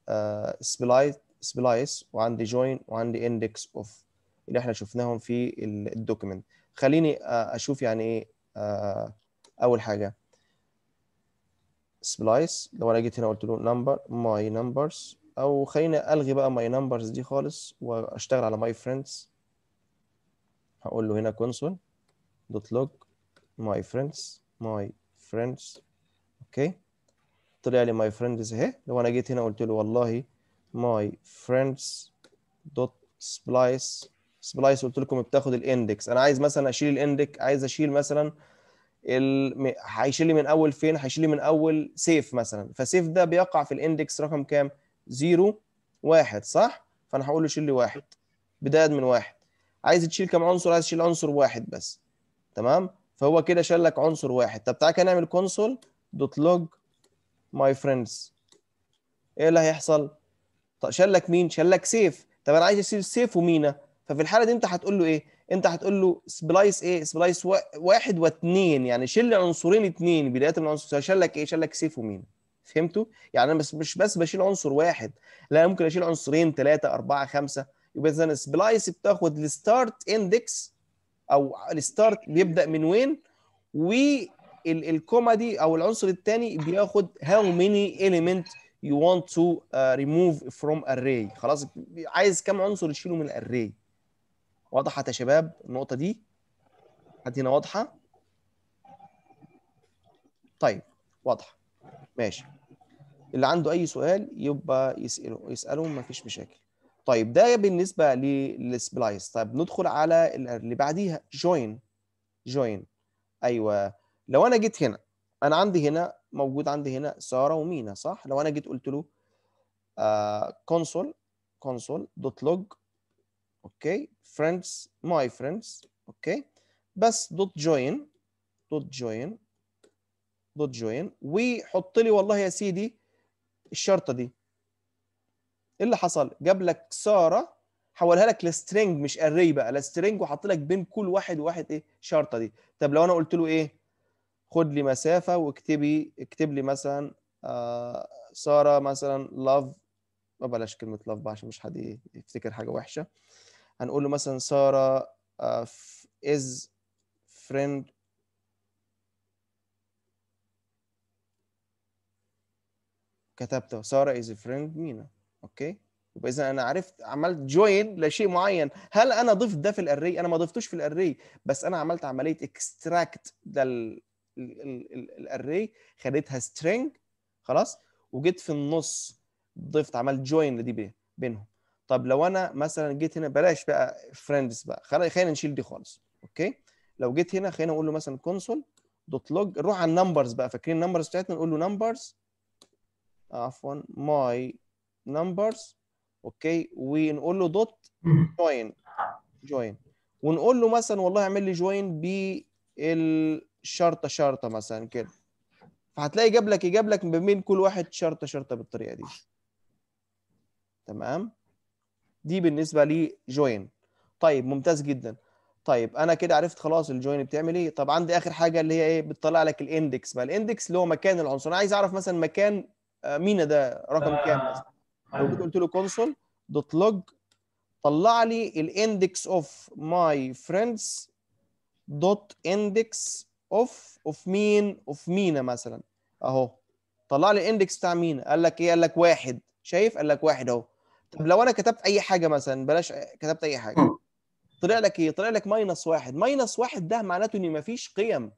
سبلايت آه، سبلايس وعندي جوين وعندي اندكس اوف اللي احنا شفناهم في الدوكيمنت خليني آه، اشوف يعني ايه اول حاجه سبلايس لو انا جيت هنا قلت له نمبر ماي نمبرز او خلينا الغي بقى ماي نمبرز دي خالص واشتغل على ماي فريندز هقول له هنا كونسول دوت لوج ماي فريندز ماي فريندز اوكي طلع لي ماي فريندز اهي لو انا جيت هنا قلت له والله ماي فريندز دوت سبلايس سبلايس قلت لكم بتاخد الاندكس انا عايز مثلا اشيل الاندكس عايز اشيل مثلا ال... هيشيل لي من اول فين هيشيل لي من اول سيف مثلا فسيف ده بيقع في الاندكس رقم كام 0 1 صح فانا هقول له شيل لي واحد بدايه من واحد عايز تشيل كم عنصر عايز تشيل عنصر واحد بس تمام فهو كده شال لك عنصر واحد طب تعالى كده نعمل كونسول دوت لوج ماي فريندز ايه اللي هيحصل؟ طب شال لك مين؟ شال لك سيف طب انا عايز اسيب سيف ومينا ففي الحاله دي انت هتقول له ايه؟ انت هتقول له سبلايس ايه؟ سبلايس واحد واثنين يعني شيل لي عنصرين اثنين بدايه من العنصر شال لك ايه؟ شال لك سيف ومينا فهمتوا؟ يعني انا بس مش بس بشيل عنصر واحد لا ممكن اشيل عنصرين ثلاثه اربعه خمسه يبقى اذا سبلايس بتاخد الستارت اندكس او الستارت بيبدا من وين دي او العنصر الثاني بياخد هاو ميني اليمنت يو want تو ريموف فروم array خلاص عايز كم عنصر تشيله من الاري واضحه يا شباب النقطه دي حد هنا واضحه طيب واضحه ماشي اللي عنده اي سؤال يبقى يساله يساله مفيش مشاكل طيب ده بالنسبه للسبلايس طيب ندخل على اللي بعديها جوين جوين ايوه لو انا جيت هنا انا عندي هنا موجود عندي هنا ساره ومينا صح لو انا جيت قلت له كونسول كونسول دوت لوج اوكي فريندز ماي فريندز اوكي بس دوت جوين دوت جوين دوت جوين وحط لي والله يا سيدي الشرطه دي ايه اللي حصل جاب لك ساره حولها لك لسترنج مش اري بقى لسترنج وحط لك بين كل واحد وواحد ايه شرطه دي طب لو انا قلت له ايه خد لي مسافه واكتبي اكتب لي مثلا آه ساره مثلا لاف ما بلاش كلمه لاف عشان مش حد يفتكر حاجه وحشه هنقول له مثلا ساره از آه، فريند كتبته ساره از فريند مينا اوكي يبقى اذا انا عرفت عملت جوين لشيء معين هل انا ضفت ده في الاري انا ما ضفتوش في الاري بس انا عملت عمليه اكستراكت ده الاري خليتها سترينج خلاص وجيت في النص ضفت عملت جوين لدي بينهم طب لو انا مثلا جيت هنا بلاش بقى فريندز بقى خلينا نشيل دي خالص اوكي لو جيت هنا خلينا نقول له مثلا كونسول دوت لوج نروح على النمبرز بقى فاكرين النمبرز بتاعتنا نقول له نمبرز عفوا ماي نمبرز اوكي ونقول له دوت جوين جوين ونقول له مثلا والله اعمل لي جوين بالشرطه شرطه مثلا كده فهتلاقي جاب لك جاب لك ما بين كل واحد شرطه شرطه بالطريقه دي تمام دي بالنسبه لي جوين طيب ممتاز جدا طيب انا كده عرفت خلاص الجوين بتعمل ايه طب عندي اخر حاجه اللي هي ايه بتطلع لك الاندكس بقى الاندكس اللي هو مكان العنصر انا عايز اعرف مثلا مكان آه، مينا ده رقم كام مثلا لو جيت قلت له كونسول دوت لوج طلع لي الاندكس اوف ماي فريندز دوت اندكس اوف اوف مين اوف مينا مثلا اهو طلع لي الاندكس بتاع مينا قال لك ايه قال لك واحد شايف قال لك واحد اهو طب لو انا كتبت اي حاجه مثلا بلاش كتبت اي حاجه طلع لك ايه طلع لك ماينس واحد ماينس واحد ده معناته ان مفيش قيم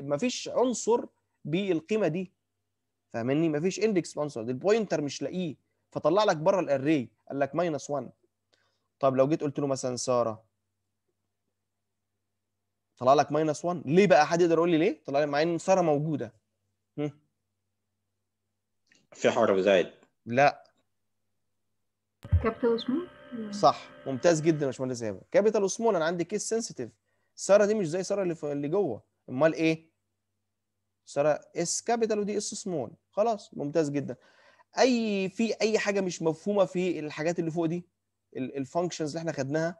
مفيش عنصر بالقيمه دي فاهمني مفيش اندكس عنصر ده البوينتر مش لاقيه فطلع لك بره الاري قال لك ماينس 1 طب لو جيت قلت له مثلا ساره طلع لك ماينس 1 ليه بقى حد يقدر يقول لي ليه طلع لي مع ان ساره موجوده في حرف زايد لا كابيتال سمول صح ممتاز جدا يا باشمهندس هبه كابيتال سمول انا عندي كيس سنسيتيف ساره دي مش زي ساره اللي, اللي جوه امال ايه ساره اس كابيتال ودي اس سمول خلاص ممتاز جدا اي في اي حاجه مش مفهومه في الحاجات اللي فوق دي الفانكشنز اللي احنا خدناها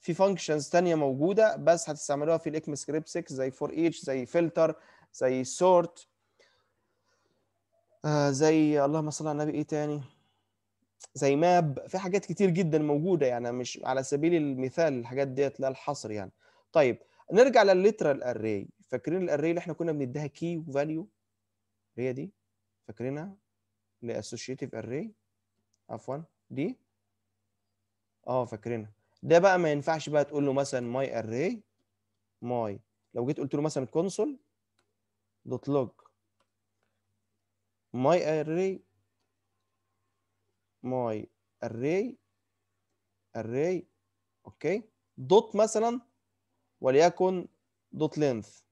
في فانكشنز ثانيه موجودة بس هتستعملوها في الاكم سكريبت 6 زي فور ايتش زي فلتر زي سورت آه زي اللهم صل على النبي ايه تاني زي ماب في حاجات كتير جدا موجودة يعني مش على سبيل المثال الحاجات ديت لا الحصر يعني طيب نرجع للليترال اري فاكرين الاري اللي احنا كنا بنديها كي وفاليو هي دي فاكرينها لاسوشيتيف اري عفوا دي اه فاكرينها ده بقى ما ينفعش بقى تقول له مثلا ماي اري ماي لو جيت قلت له مثلا كونسول دوت لوج ماي اري ماي اري اري اوكي دوت مثلا وليكن دوت لينث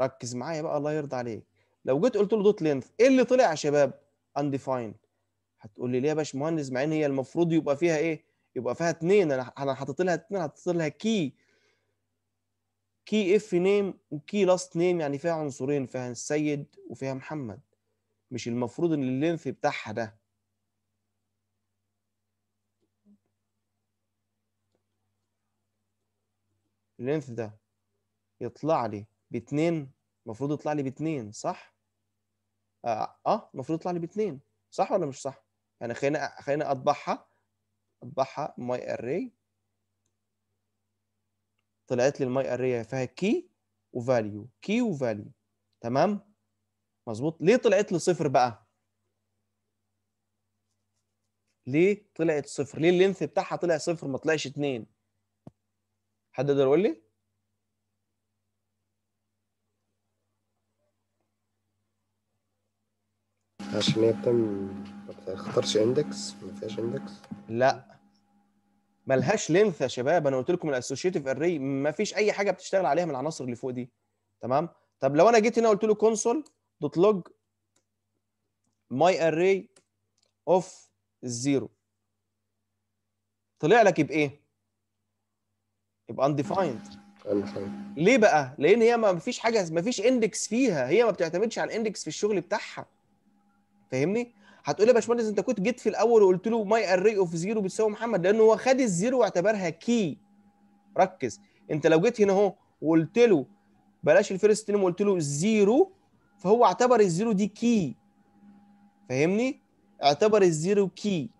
ركز معايا بقى الله يرضى عليك لو جيت قلت له دوت لينث ايه اللي طلع يا شباب انديفاين هتقول لي ليه يا باشمهندس مع ان هي المفروض يبقى فيها ايه يبقى فيها اتنين انا انا حاطط لها اتنين حاطط لها كي كي اف نيم وكي لاست نيم يعني فيها عنصرين فيها السيد وفيها محمد مش المفروض ان اللينث بتاعها ده اللينث ده يطلع لي باتنين المفروض يطلع لي باتنين صح؟ اه المفروض آه، يطلع لي باتنين صح ولا مش صح؟ يعني خلينا خلينا اطبعها اطبعها ماي اري طلعت لي الماي اري فيها كي وفاليو كي وفاليو تمام؟ مظبوط ليه طلعت لي صفر بقى؟ ليه طلعت صفر؟ ليه اللينث بتاعها طلع صفر ما طلعش اتنين؟ حد يقدر يقول لي؟ عشان هي بتم ما بتختارش اندكس ما فيهاش اندكس لا ملهاش لينث يا شباب انا قلت لكم الاسوشيتيف اري ما فيش اي حاجه بتشتغل عليها من العناصر اللي فوق دي تمام طب لو انا جيت هنا قلت له كونسول دوت لوج ماي اري اوف الزيرو طلع لك بايه؟ يبقى إيه؟ undefined ليه بقى؟ لان هي ما فيش حاجه ما فيش اندكس فيها هي ما بتعتمدش على الاندكس في الشغل بتاعها فاهمني هتقول لي يا باشمهندس انت كنت جيت في الاول وقلت له ماي اري اوف زيرو بتساوي محمد لانه هو خد الزيرو واعتبرها كي ركز انت لو جيت هنا اهو وقلت له بلاش الفيرست نيم وقلت له زيرو فهو اعتبر الزيرو دي كي فاهمني اعتبر الزيرو كي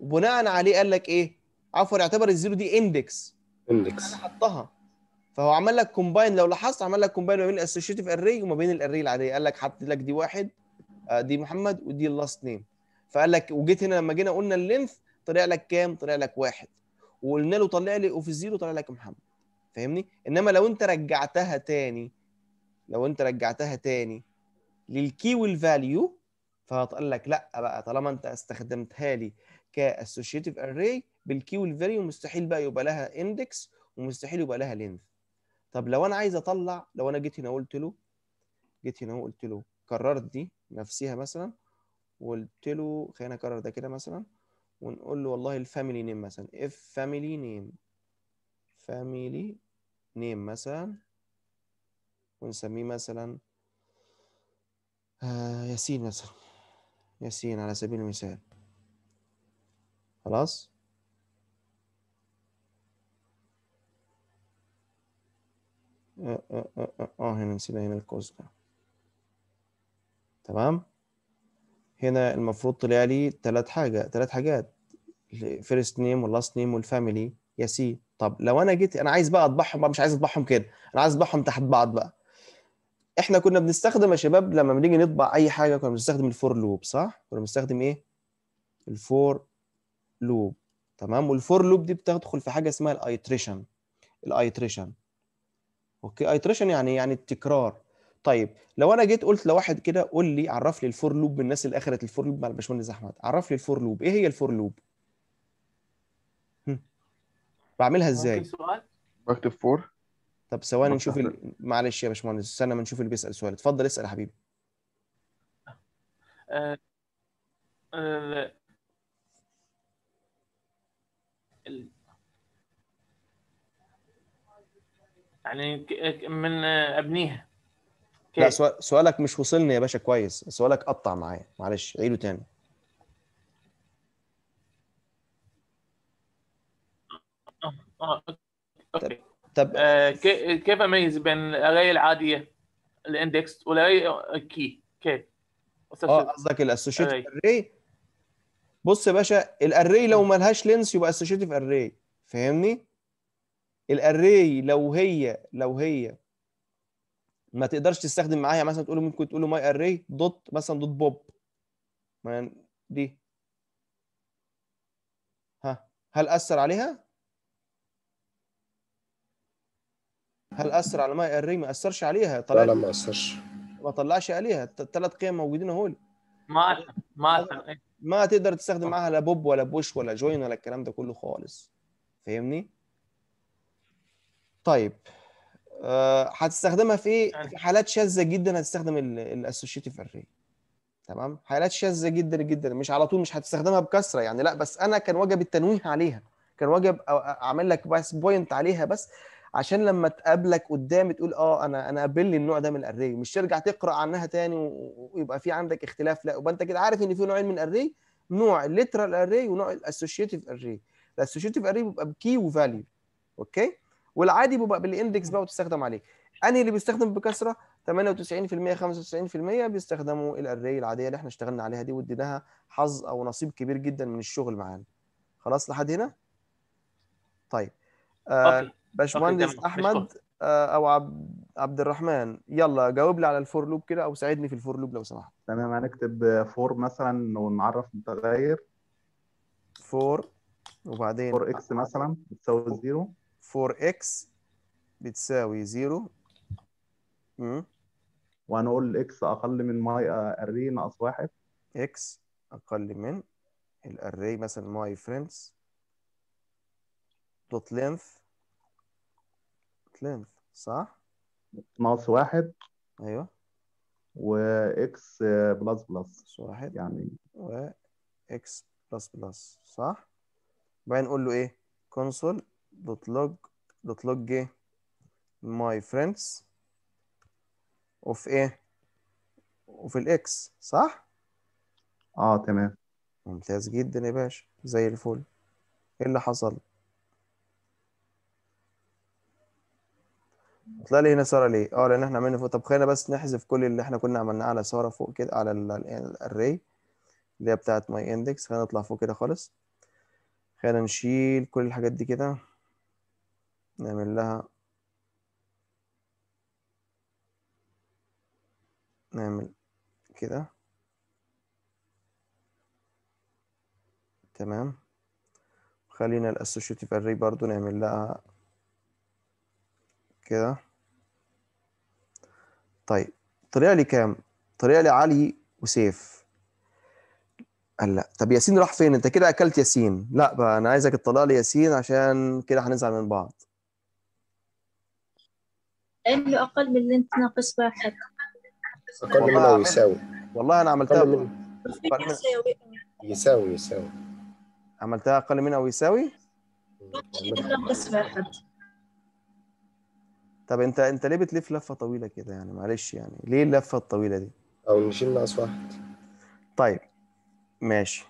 وبناء عليه قال لك ايه عفوا اعتبر الزيرو دي اندكس اندكس حطها فهو عمل لك كومباين لو لاحظت عمل لك كومباين ما بين الاسوشيتيف اري وما بين الاري العاديه قال لك حط لك دي واحد آه، دي محمد ودي اللاست نيم فقال لك وجيت هنا لما جينا قلنا اللينث طلع لك كام؟ طلع لك واحد وقلنا له طلع لي اوف الزيرو طلع لك محمد فاهمني؟ انما لو انت رجعتها تاني لو انت رجعتها تاني للكي والفاليو فهتقول لك لا بقى طالما انت استخدمتها لي كاسوشيتيف اري بالكي والفاليو مستحيل بقى يبقى لها اندكس ومستحيل يبقى لها لينث طب لو انا عايز اطلع لو انا جيت هنا قلت له جيت هنا وقلت له كررت دي نفسها مثلا وقلت له خلينا نكرر ده كده مثلا ونقول له والله الفاميلي نيم مثلا اف فاميلي نيم فاميلي نيم مثلا ونسميه مثلا آه ياسين مثلا ياسين على سبيل المثال خلاص اه اه اه اه, آه،, آه، هنا نسينا هنا القوس ده تمام هنا المفروض طلع لي ثلاث حاجة ثلاث حاجات الفيرست نيم واللاست نيم والفاميلي يا سي طب لو انا جيت انا عايز بقى اطبعهم بقى مش عايز اطبعهم كده انا عايز اطبعهم تحت بعض بقى احنا كنا بنستخدم يا شباب لما بنيجي نطبع اي حاجه كنا بنستخدم الفور لوب صح كنا بنستخدم ايه الفور لوب تمام والفور لوب دي بتدخل في حاجه اسمها الايتريشن الايتريشن اوكي ايتريشن يعني يعني التكرار طيب لو انا جيت قلت لواحد كده قول لي عرف لي الفور لوب من الناس اللي اخذت الفور لوب مع الباشمهندس احمد عرف لي الفور لوب ايه هي الفور لوب بعملها ازاي بكتب فور طب ثواني نشوف ال... معلش يا باشمهندس استنى ما نشوف اللي بيسال سؤال اتفضل اسال يا حبيبي آه، آه، يعني من ابنيها لا سؤالك مش وصلني يا باشا كويس سؤالك قطع معايا معلش عيده تاني طب, آه، كيف اميز بين الاري العاديه الاندكس والاري كي كيف اه قصدك الاسوشيتيف اري بص يا باشا الاري لو ملهاش لينس يبقى اسوشيتيف اري فاهمني الاري لو هي لو هي ما تقدرش تستخدم معاها مثلا تقول ممكن تقول له ماي اري دوت مثلا دوت بوب يعني دي ها هل اثر عليها هل اثر على ماي اري ما اثرش عليها طلع لا لا ما اثرش ما طلعش عليها الثلاث قيم موجودين اهو ما ما ما تقدر تستخدم معاها لا بوب ولا بوش ولا جوين ولا الكلام ده كله خالص فاهمني طيب آه، هتستخدمها في ايه؟ يعني في حالات شاذه جدا هتستخدم الاسوشيتيف اري تمام؟ حالات شاذه جدا جدا مش على طول مش هتستخدمها بكثره يعني لا بس انا كان واجب التنويه عليها كان واجب اعمل لك بس بوينت عليها بس عشان لما تقابلك قدام تقول اه انا انا قابل لي النوع ده من الاري مش ترجع تقرا عنها تاني ويبقى في عندك اختلاف لا يبقى انت كده عارف ان في نوعين من الاري نوع الليترال اري ونوع الاسوشيتيف اري الاسوشيتيف اري بيبقى بكي وفاليو اوكي والعادي بيبقى بالاندكس بقى وتستخدم عليه انهي اللي بيستخدم بكثره 98% 95% بيستخدموا الاري العاديه اللي احنا اشتغلنا عليها دي واديناها حظ او نصيب كبير جدا من الشغل معانا خلاص لحد هنا طيب آه باشمهندس احمد آه او عبد عبد الرحمن يلا جاوب لي على الفور لوب كده او ساعدني في الفور لوب لو سمحت تمام هنكتب فور مثلا ونعرف متغير فور وبعدين فور اكس مثلا بتساوي زيرو 4x بتساوي 0 وهنقول اكس اقل من ماي اري ناقص واحد اكس اقل من الاري مثلا ماي فريندز دوت لينث لينث صح ناقص واحد ايوه واكس بلس بلس واحد يعني واكس بلس بلس صح بعدين نقول له ايه كونسول دوت لوج دوت لوج ايه ماي فريندز اوف ايه وفي الاكس صح اه تمام ممتاز جدا يا باشا زي الفل ايه اللي حصل طلع لي هنا ساره ليه اه لان احنا عملنا فوق طب خلينا بس نحذف كل اللي احنا كنا عملناه على ساره فوق كده على الاري اللي هي بتاعت ماي اندكس خلينا نطلع فوق كده خالص خلينا نشيل كل الحاجات دي كده نعمل لها نعمل كده تمام خلينا الاسوشيتيف اري برضو نعمل لها كده طيب طلع لي كام طلع لي علي وسيف قال لا طب ياسين راح فين انت كده اكلت ياسين لا بقى انا عايزك تطلع لي ياسين عشان كده هنزعل من بعض انه اقل من اللي انت ناقص واحد اقل من أو يساوي والله انا عملتها اقل أقل من... يساوي يساوي عملتها اقل من او يساوي؟ ناقص واحد طب انت انت ليه بتلف لفه طويله كده يعني معلش يعني ليه اللفه الطويله دي؟ او نشيل ناقص واحد طيب ماشي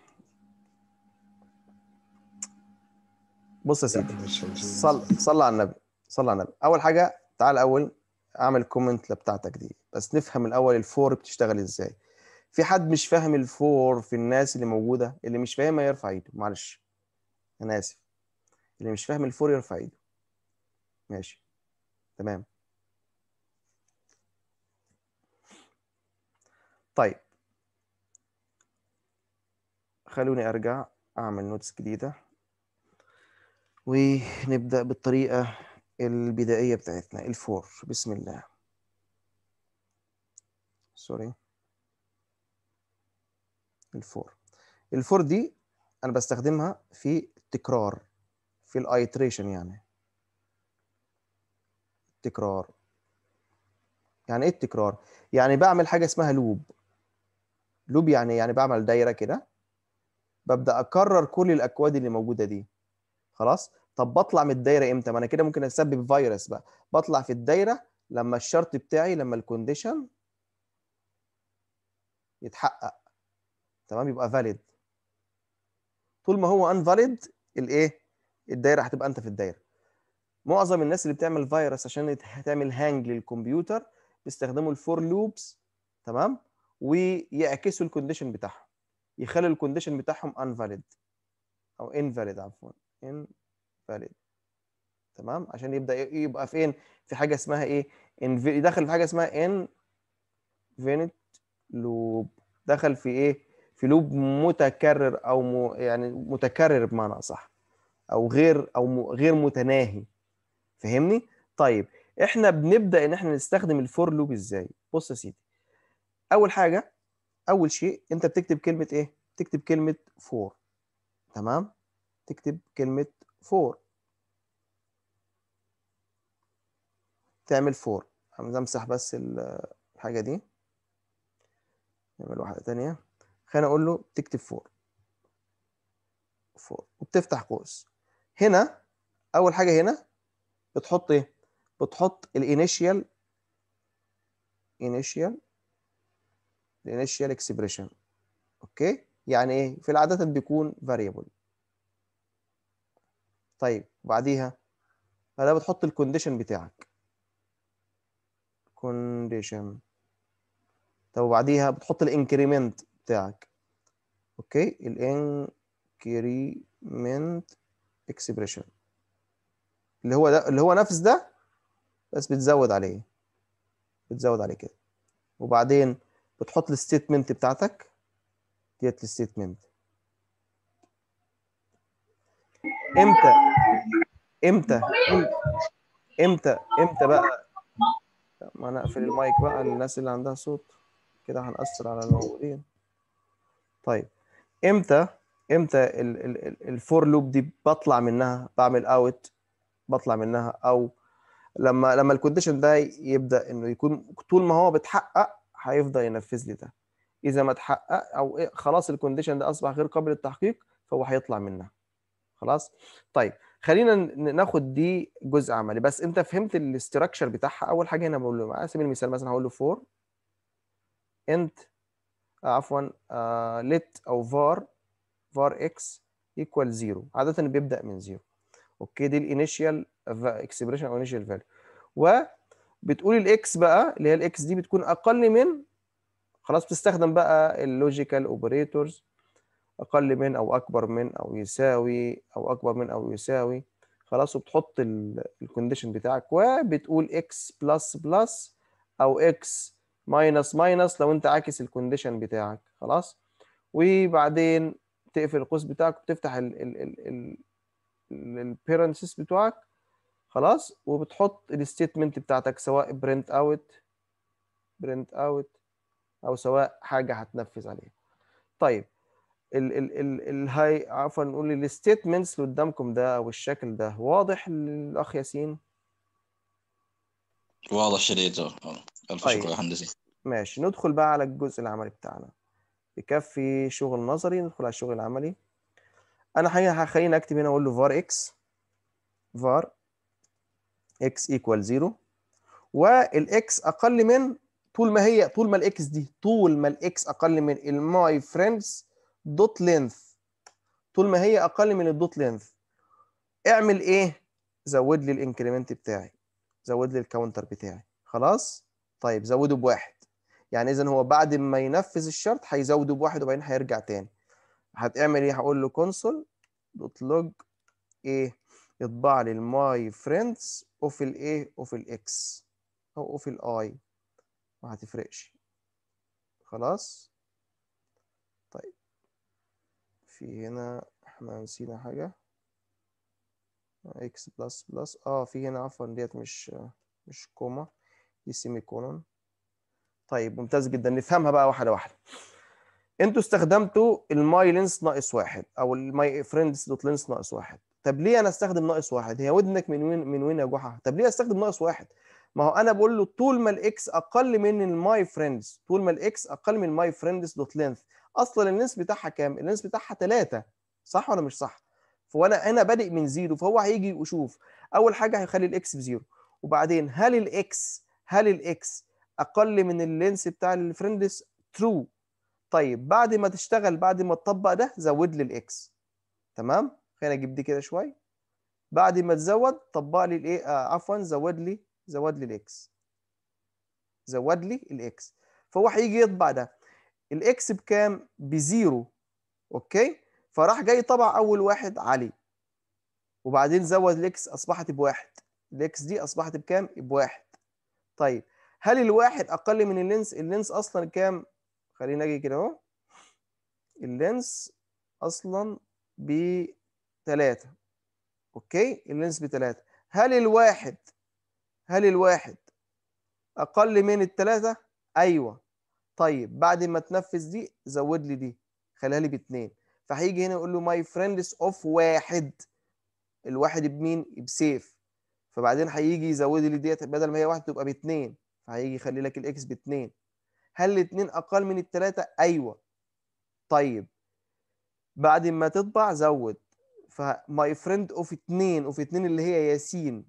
بص يا سيدي صل صل على النبي صل على النبي اول حاجه تعال الاول اعمل كومنت لبتاعتك دي بس نفهم الاول الفور بتشتغل ازاي في حد مش فاهم الفور في الناس اللي موجوده اللي مش فاهمها يرفع ايده معلش انا اسف اللي مش فاهم الفور يرفع ايده ماشي تمام طيب خلوني ارجع اعمل نوتس جديده ونبدا بالطريقه البدائية بتاعتنا الفور بسم الله سوري الفور الفور دي أنا بستخدمها في التكرار في الايتريشن يعني تكرار يعني ايه التكرار؟ يعني بعمل حاجة اسمها لوب لوب يعني يعني بعمل دايرة كده ببدأ أكرر كل الأكواد اللي موجودة دي خلاص طب بطلع من الدايره امتى ما انا كده ممكن اسبب فيروس بقى بطلع في الدايره لما الشرط بتاعي لما الكونديشن يتحقق تمام يبقى فاليد طول ما هو ان فاليد الايه الدايره هتبقى انت في الدايره معظم الناس اللي بتعمل فيروس عشان تعمل هانج للكمبيوتر بيستخدموا الفور لوبس تمام ويعكسوا الكونديشن بتاعهم يخلوا الكونديشن بتاعهم ان فاليد او انفاليد عفوا ان فاليد تمام عشان يبدا يبقى فين في حاجه اسمها ايه ان يدخل في حاجه اسمها ان فينت لوب دخل في ايه في لوب متكرر او م... يعني متكرر بمعنى اصح او غير او م... غير متناهي فهمني طيب احنا بنبدا ان احنا نستخدم الفور لوب ازاي بص يا سيدي اول حاجه اول شيء انت بتكتب كلمه ايه بتكتب كلمه فور تمام تكتب كلمه فور تعمل فور همسح بس الحاجة دي نعمل واحدة تانية خلينا أقول له تكتب فور فور وبتفتح قوس هنا أول حاجة هنا بتحط إيه؟ بتحط الانيشيال انيشيال الانيشيال اكسبريشن اوكي يعني ايه في العادة بيكون فاريبل طيب وبعديها بعدها بتحط الكونديشن بتاعك condition طب وبعديها بتحط الانكريمنت بتاعك اوكي الانكريمنت اكسبريشن اللي هو ده اللي هو نفس ده بس بتزود عليه بتزود عليه كده وبعدين بتحط الستيتمنت بتاعتك ديت الستيتمنت امتى امتى امتى امتى بقى ما انا اقفل المايك بقى للناس اللي عندها صوت كده هنأثر على الموجودين طيب امتى امتى الفور لوب دي بطلع منها بعمل اوت بطلع منها او لما لما الكونديشن ده يبدا انه يكون طول ما هو بيتحقق هيفضل ينفذ لي ده اذا ما اتحقق او إيه، خلاص الكونديشن ده اصبح غير قابل للتحقيق فهو هيطلع منها خلاص طيب خلينا ناخد دي جزء عملي بس انت فهمت الاستراكشر بتاعها اول حاجه هنا بقول له على سبيل المثال مثلا هقول له فور انت آه، عفوا ليت آه، او فار فار اكس ايكوال زيرو عاده بيبدا من زيرو اوكي دي الانيشال اكسبريشن او انيشال فاليو وبتقول الاكس بقى اللي هي الاكس دي بتكون اقل من خلاص بتستخدم بقى اللوجيكال اوبريتورز اقل من او اكبر من او يساوي او اكبر من او يساوي خلاص وبتحط الكونديشن بتاعك وبتقول اكس بلس بلس او اكس ماينس ماينس لو انت عاكس الكونديشن بتاعك خلاص وبعدين تقفل القوس بتاعك وتفتح البيرنسس بتوعك خلاص وبتحط الستيتمنت بتاعتك سواء برنت اوت برنت اوت او سواء حاجه هتنفذ عليها طيب ال ال ال الهاي عفوا نقول الستيتمنتس اللي قدامكم ده او الشكل ده واضح للاخ ياسين؟ واضح شديد آه، آه. الف طيب. شكر يا هندسه ماشي ندخل بقى على الجزء العملي بتاعنا يكفي شغل نظري ندخل على الشغل العملي انا حقيقه هخليني اكتب هنا اقول له var x var x equal 0 والاكس اقل من طول ما هي طول ما الاكس دي طول ما الاكس اقل من الماي فريندز دوت لينث طول ما هي اقل من الدوت لينث اعمل ايه زود لي الانكريمنت بتاعي زود لي الكاونتر بتاعي خلاص طيب زوده بواحد يعني اذا هو بعد ما ينفذ الشرط هيزوده بواحد وبعدين هيرجع تاني هتعمل ايه هقول له كونسول دوت لوج ايه اطبع لي الماي فريندز اوف الايه اوف الاكس او اوف الاي ما هتفرقش خلاص في هنا احنا نسينا حاجة اكس بلس بلس اه في هنا عفوا ديت مش مش كوما دي سيمي كولون طيب ممتاز جدا نفهمها بقى واحدة واحدة انتوا استخدمتوا الماي لينس ناقص واحد او الماي فريندز دوت لينس ناقص واحد طب ليه انا استخدم ناقص واحد هي ودنك من وين من وين يا جحا طب ليه استخدم ناقص واحد ما هو انا بقول له طول ما الاكس اقل من الماي فريندز طول ما الاكس اقل من الماي فريندز دوت لينث اصلا اللينس بتاعها كام اللينس بتاعها 3 صح ولا مش صح فانا هنا بادئ من زيرو فهو هيجي ويشوف اول حاجه هيخلي الاكس بزيرو وبعدين هل الاكس هل الاكس اقل من اللينس بتاع الفرندس ترو طيب بعد ما تشتغل بعد ما تطبق ده زود لي الاكس تمام خلينا اجيب دي كده شوي بعد ما تزود طبق لي الايه آه عفوا زود لي زود لي الاكس زود لي الاكس فهو هيجي يطبع ده الاكس بكام بزيرو اوكي فراح جاي طبع اول واحد عليه وبعدين زود الاكس اصبحت بواحد الاكس دي اصبحت بكام بواحد طيب هل الواحد اقل من اللينس اللينس اصلا كام خلينا اجي كده اهو اللينس اصلا 3 اوكي اللينس 3 هل الواحد هل الواحد اقل من التلاتة ايوه طيب بعد ما تنفذ دي زود لي دي خليها لي باتنين فهيجي هنا يقول له ماي فريندز اوف واحد الواحد بمين؟ بسيف فبعدين هيجي يزود لي ديت بدل ما هي واحد تبقى باتنين فهيجي يخلي لك الاكس باتنين هل الاتنين اقل من التلاته؟ ايوه طيب بعد ما تطبع زود فماي فريند اوف اتنين اوف اتنين اللي هي ياسين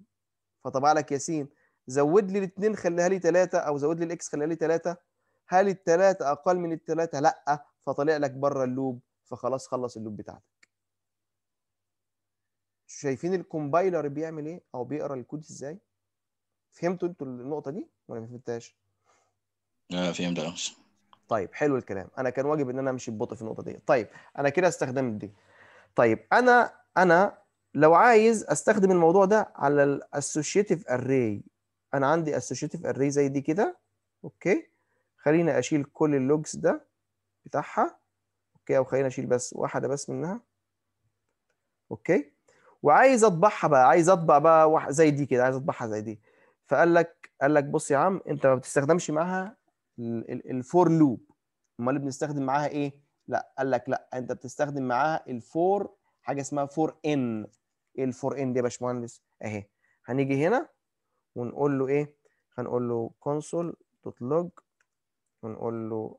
فطبع لك ياسين زود لي الاتنين خليها لي تلاته او زود لي الاكس خليها لي تلاته هل الثلاثة أقل من الثلاثة؟ لأ فطلع لك بره اللوب فخلاص خلص اللوب بتاعتك. شايفين الكومبايلر بيعمل إيه أو بيقرا الكود إزاي؟ فهمتوا أنتوا النقطة دي ولا ما فهمتهاش؟ لا فهمت طيب حلو الكلام أنا كان واجب إن أنا أمشي ببطء في النقطة دي. طيب أنا كده استخدمت دي. طيب أنا أنا لو عايز استخدم الموضوع ده على الاسوشيتيف اري انا عندي اسوشيتيف اري زي دي كده اوكي خلينا اشيل كل اللوجز ده بتاعها اوكي او خلينا اشيل بس واحده بس منها اوكي وعايز اطبعها بقى عايز اطبع بقى زي دي كده عايز اطبعها زي دي فقال لك قال لك بص يا عم انت ما بتستخدمش معاها الفور لوب امال بنستخدم معاها ايه لا قال لك لا انت بتستخدم معاها الفور حاجه اسمها فور ان ايه الفور ان دي يا باشمهندس اهي هنيجي هنا ونقول له ايه هنقول له console.log ونقول له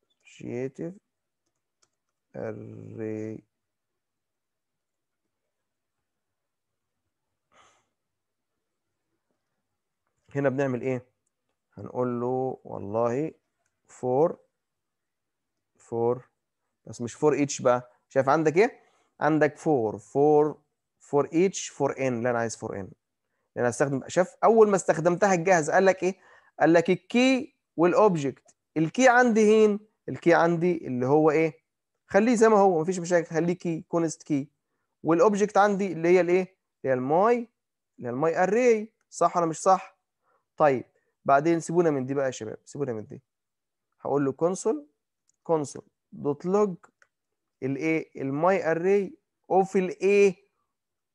associative array هنا بنعمل ايه هنقول له والله فور فور بس مش فور اتش بقى شايف عندك ايه عندك فور فور فور اتش فور ان لا انا عايز فور ان لان استخدم شاف اول ما استخدمتها الجاهز قال لك ايه قال لك الكي والاوبجكت الكي عندي هين الكي عندي اللي هو ايه خليه زي ما هو مفيش مشاكل خليه كي كونست كي والاوبجكت عندي اللي هي الايه اللي هي الماي اللي هي الماي اري صح ولا مش صح طيب بعدين سيبونا من دي بقى يا شباب سيبونا من دي هقول له كونسول كونسول دوت لوج الايه الماي اري اوف الايه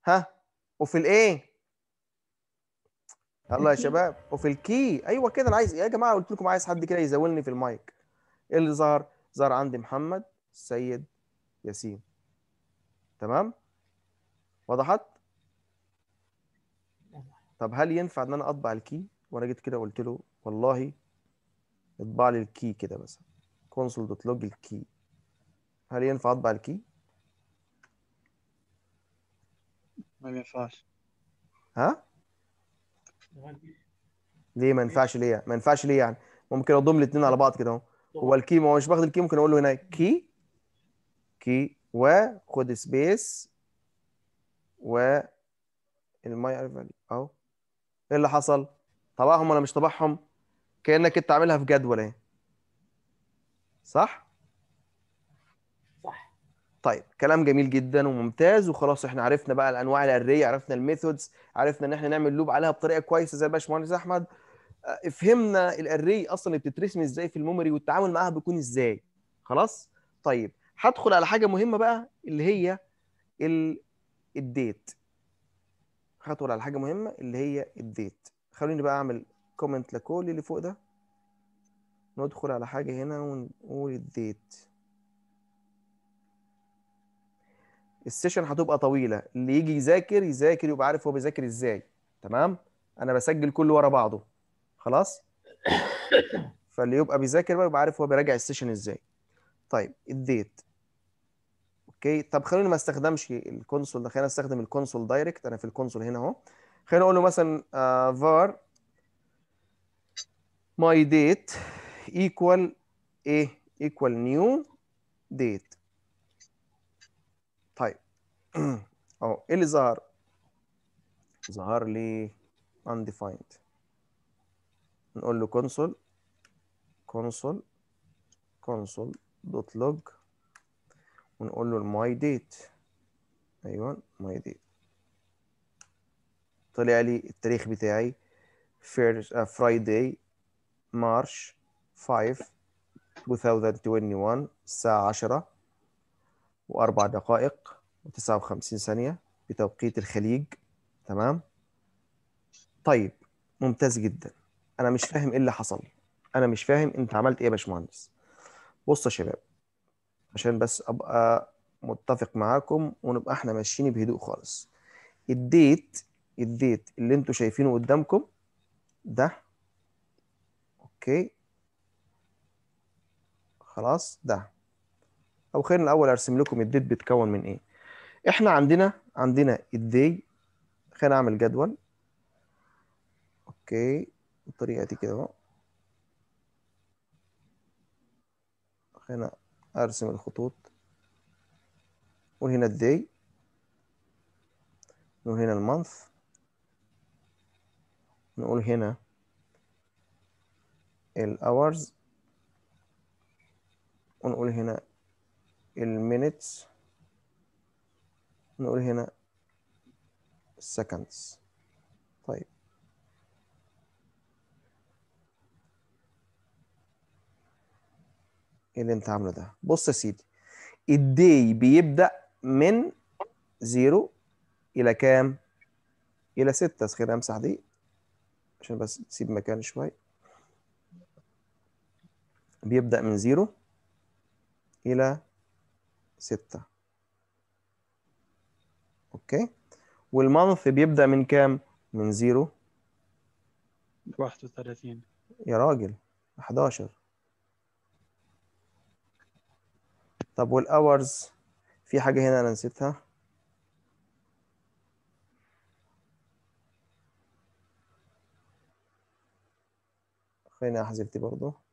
ها اوف الايه الله يا شباب وفي الكي ايوه كده انا عايز يا جماعه قلت لكم عايز حد كده يزاولني في المايك ايه اللي ظهر ظهر عندي محمد السيد ياسين تمام وضحت طب هل ينفع ان انا اطبع الكي وانا جيت كده قلت له والله اطبع لي الكي كده مثلا كونسول دوت لوج الكي هل ينفع اطبع الكي ما ينفعش ها ليه ما ينفعش ليه يعني؟ ما ينفعش ليه يعني ممكن اضم الاثنين على بعض كده اهو هو ما هو مش باخد الكي ممكن اقول له هنا كي كي وخد سبيس و الماي اهو ايه اللي حصل؟ طبعهم ولا مش طبعهم؟ كانك انت عاملها في جدول اهي صح؟ طيب كلام جميل جدا وممتاز وخلاص احنا عرفنا بقى الانواع الاريه عرفنا الميثودز عرفنا ان احنا نعمل لوب عليها بطريقه كويسه زي الباشمهندس احمد آه، فهمنا الاري اصلا بتترسم ازاي في الميموري والتعامل معاها بيكون ازاي خلاص طيب هدخل على حاجه مهمه بقى اللي هي الديت هدخل على حاجه مهمه اللي هي الديت خلوني بقى اعمل كومنت لكل اللي فوق ده ندخل على حاجه هنا ونقول الديت السيشن هتبقى طويله اللي يجي يذاكر يذاكر يبقى عارف هو بيذاكر ازاي تمام انا بسجل كله ورا بعضه خلاص فاللي يبقى بيذاكر بقى يبقى عارف هو بيراجع السيشن ازاي طيب الديت اوكي طب خليني ما استخدمش الكونسول ده خلينا استخدم الكونسول دايركت انا في الكونسول هنا اهو خلينا اقول له مثلا فار ماي ديت ايكوال ايه ايكوال نيو ديت اهو ايه اللي ظهر؟ ظهر لي undefined نقول له console console console دوت لوج ونقول له الماي ديت ايوه ماي ديت طلع لي التاريخ بتاعي فرايداي مارش 5 2021 الساعة 10 وأربع دقائق 59 ثانية بتوقيت الخليج تمام طيب ممتاز جدا انا مش فاهم ايه اللي حصل انا مش فاهم انت عملت ايه يا باشمهندس بصوا يا شباب عشان بس ابقى متفق معاكم ونبقى احنا ماشيين بهدوء خالص الديت الديت اللي انتوا شايفينه قدامكم ده اوكي خلاص ده او خلينا الاول ارسم لكم الديت بيتكون من ايه احنا عندنا عندنا الدي خلينا اعمل جدول اوكي بالطريقه دي كده اهو خلينا ارسم الخطوط وهنا الدي وهنا المانث نقول هنا الاورز ونقول هنا المينتس نقول هنا seconds طيب ايه اللي انت عامله ده بص يا سيدي الدي بيبدا من زيرو الى كام الى ستة خلينا امسح دي عشان بس تسيب مكان شوي بيبدا من زيرو الى ستة اوكي والمانث بيبدا من كام من زيرو 31 يا راجل 11 طب والاورز في حاجه هنا انا نسيتها خليني احذف دي برضه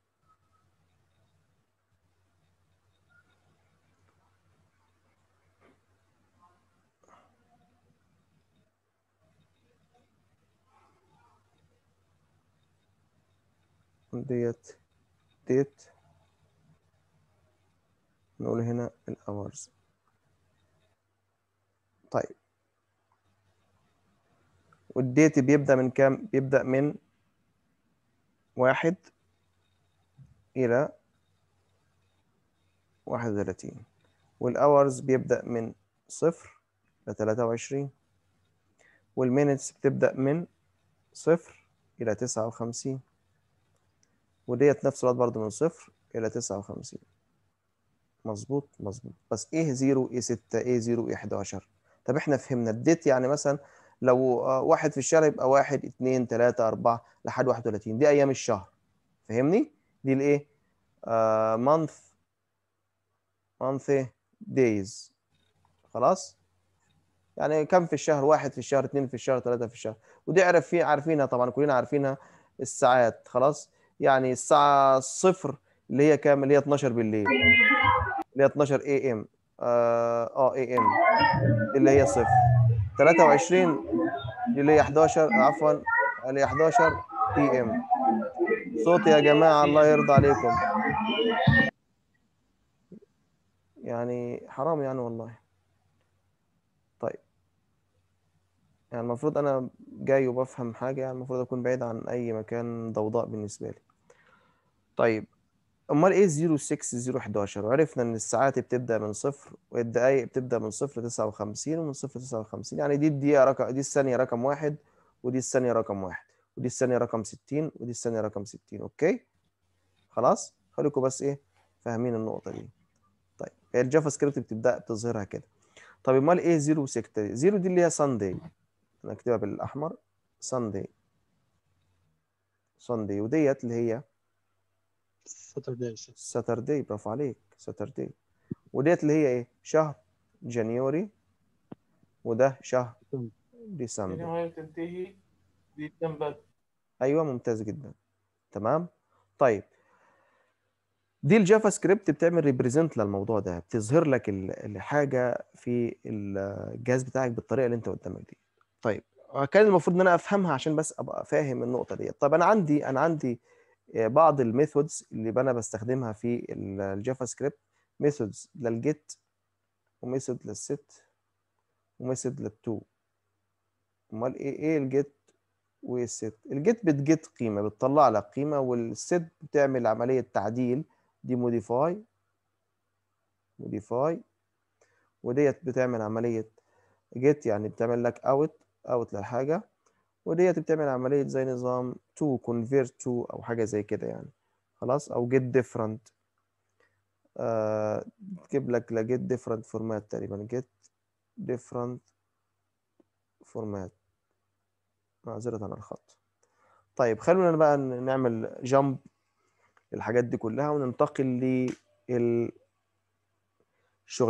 ديت ديت نقول هنا الأورز طيب والديت بيبدأ من كام؟ بيبدأ من واحد إلى واحد وثلاثين والأورز بيبدأ من صفر لتلاتة وعشرين والمينتس بتبدأ من صفر إلى تسعة وخمسين وديت نفس الوقت برضه من صفر إلى تسعة وخمسين مظبوط مظبوط بس ايه 0 ايه 6 ايه 0 ايه 11 طب احنا فهمنا الديت يعني مثلا لو آه، واحد في الشهر يبقى واحد اتنين تلاتة أربعة لحد 31 دي أيام الشهر فهمني؟ دي الإيه؟ مانث مانث إيه؟ دايز خلاص؟ يعني كم في الشهر؟ واحد في الشهر، اتنين في الشهر، تلاتة في الشهر ودي عرف فيه عارفينها طبعا كلنا عارفينها الساعات خلاص؟ يعني الساعه صفر اللي هي كام اللي هي 12 بالليل اللي هي 12 اي ام اه اي آه، ام اللي هي صفر 23 اللي هي 11 عفوا اللي هي 11 بي ام صوت يا جماعه الله يرضى عليكم يعني حرام يعني والله طيب يعني المفروض انا جاي وبفهم حاجه يعني المفروض اكون بعيد عن اي مكان ضوضاء بالنسبه لي طيب امال ايه 06 011 وعرفنا ان الساعات بتبدا من صفر والدقائق بتبدا من صفر 59 ومن صفر 59 يعني دي الدقيقه رقم دي الثانيه رقم واحد ودي الثانيه رقم واحد ودي الثانيه رقم 60 ودي الثانيه رقم 60 اوكي خلاص خليكم بس ايه فاهمين النقطه دي طيب هي الجافا سكريبت بتبدا بتظهرها كده طب امال ايه 06 0 دي اللي هي ساندي انا اكتبها بالاحمر ساندي ساندي وديت اللي هي ساتردي ساتردي برافو عليك ساتردي وديت اللي هي ايه شهر جانيوري وده شهر ديسمبر يعني هي تنتهي ديسمبر ايوه ممتاز جدا تمام طيب دي الجافا سكريبت بتعمل ريبريزنت للموضوع ده بتظهر لك الحاجه في الجهاز بتاعك بالطريقه اللي انت قدامك دي طيب كان المفروض ان انا افهمها عشان بس ابقى فاهم النقطه دي طب انا عندي انا عندي آه، بعض الميثودز اللي انا بستخدمها في الجافا سكريبت ميثودز للجيت وميثود للست وميثود للتو امال ايه ايه الجيت والست الجيت بتجيت قيمه بتطلع لك قيمه والست بتعمل عمليه تعديل دي موديفاي موديفاي وديت بتعمل عمليه جيت يعني بتعمل لك اوت اوت للحاجه وديت بتعمل عملية زي نظام to convert to أو حاجة زي كده يعني خلاص أو get different آه تجيب لك ل get different format تقريبا get different format معذرة عن الخط طيب خلونا بقى نعمل jump للحاجات دي كلها وننتقل للشغل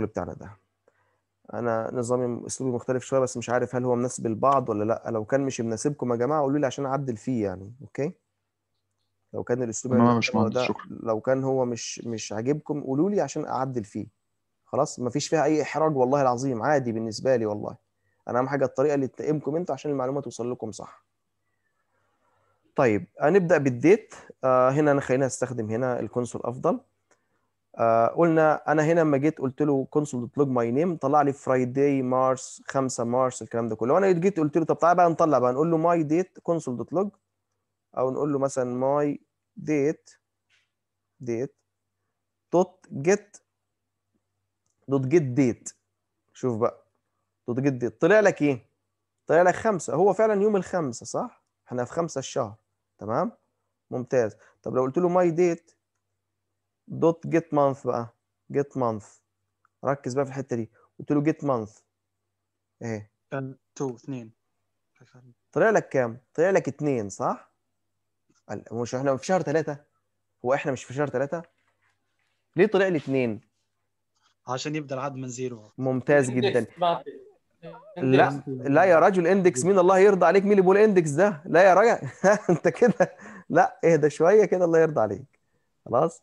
بتاعنا ده انا نظامي اسلوبي مختلف شويه بس مش عارف هل هو مناسب للبعض ولا لا لو كان مش مناسبكم يا جماعه قولوا لي عشان اعدل فيه يعني اوكي لو كان الاسلوب اللي ده شكرا. لو كان هو مش مش عاجبكم قولوا لي عشان اعدل فيه خلاص مفيش فيها اي احراج والله العظيم عادي بالنسبه لي والله انا اهم حاجه الطريقه اللي تتقمكم انتوا عشان المعلومه توصل لكم صح طيب هنبدا بالديت آه هنا انا خليني استخدم هنا الكونسول افضل آه، قلنا انا هنا لما جيت قلت له كونسول دوت لوج ماي نيم طلع لي فرايداي مارس 5 مارس الكلام ده كله وانا جيت قلت له طب تعالى بقى نطلع بقى نقول له ماي ديت كونسول دوت لوج او نقول له مثلا ماي ديت ديت دوت جيت دوت جيت ديت شوف بقى دوت جيت ديت طلع لك ايه؟ طلع لك خمسه هو فعلا يوم الخمسه صح؟ احنا في خمسه الشهر تمام؟ ممتاز طب لو قلت له ماي ديت دوت جيت مانث بقى جيت مانث ركز بقى في الحته دي قلت له جيت مانث ايه كان 2 2 طلع لك كام؟ طلع لك 2 صح؟ مش احنا في شهر 3 هو احنا مش في شهر 3 ليه طلع لي 2 عشان يبدا العد من زيرو ممتاز جدا لا لا يا راجل اندكس مين الله يرضى عليك مين اللي بيقول اندكس ده لا يا راجل انت كده لا اهدى شويه كده الله يرضى عليك خلاص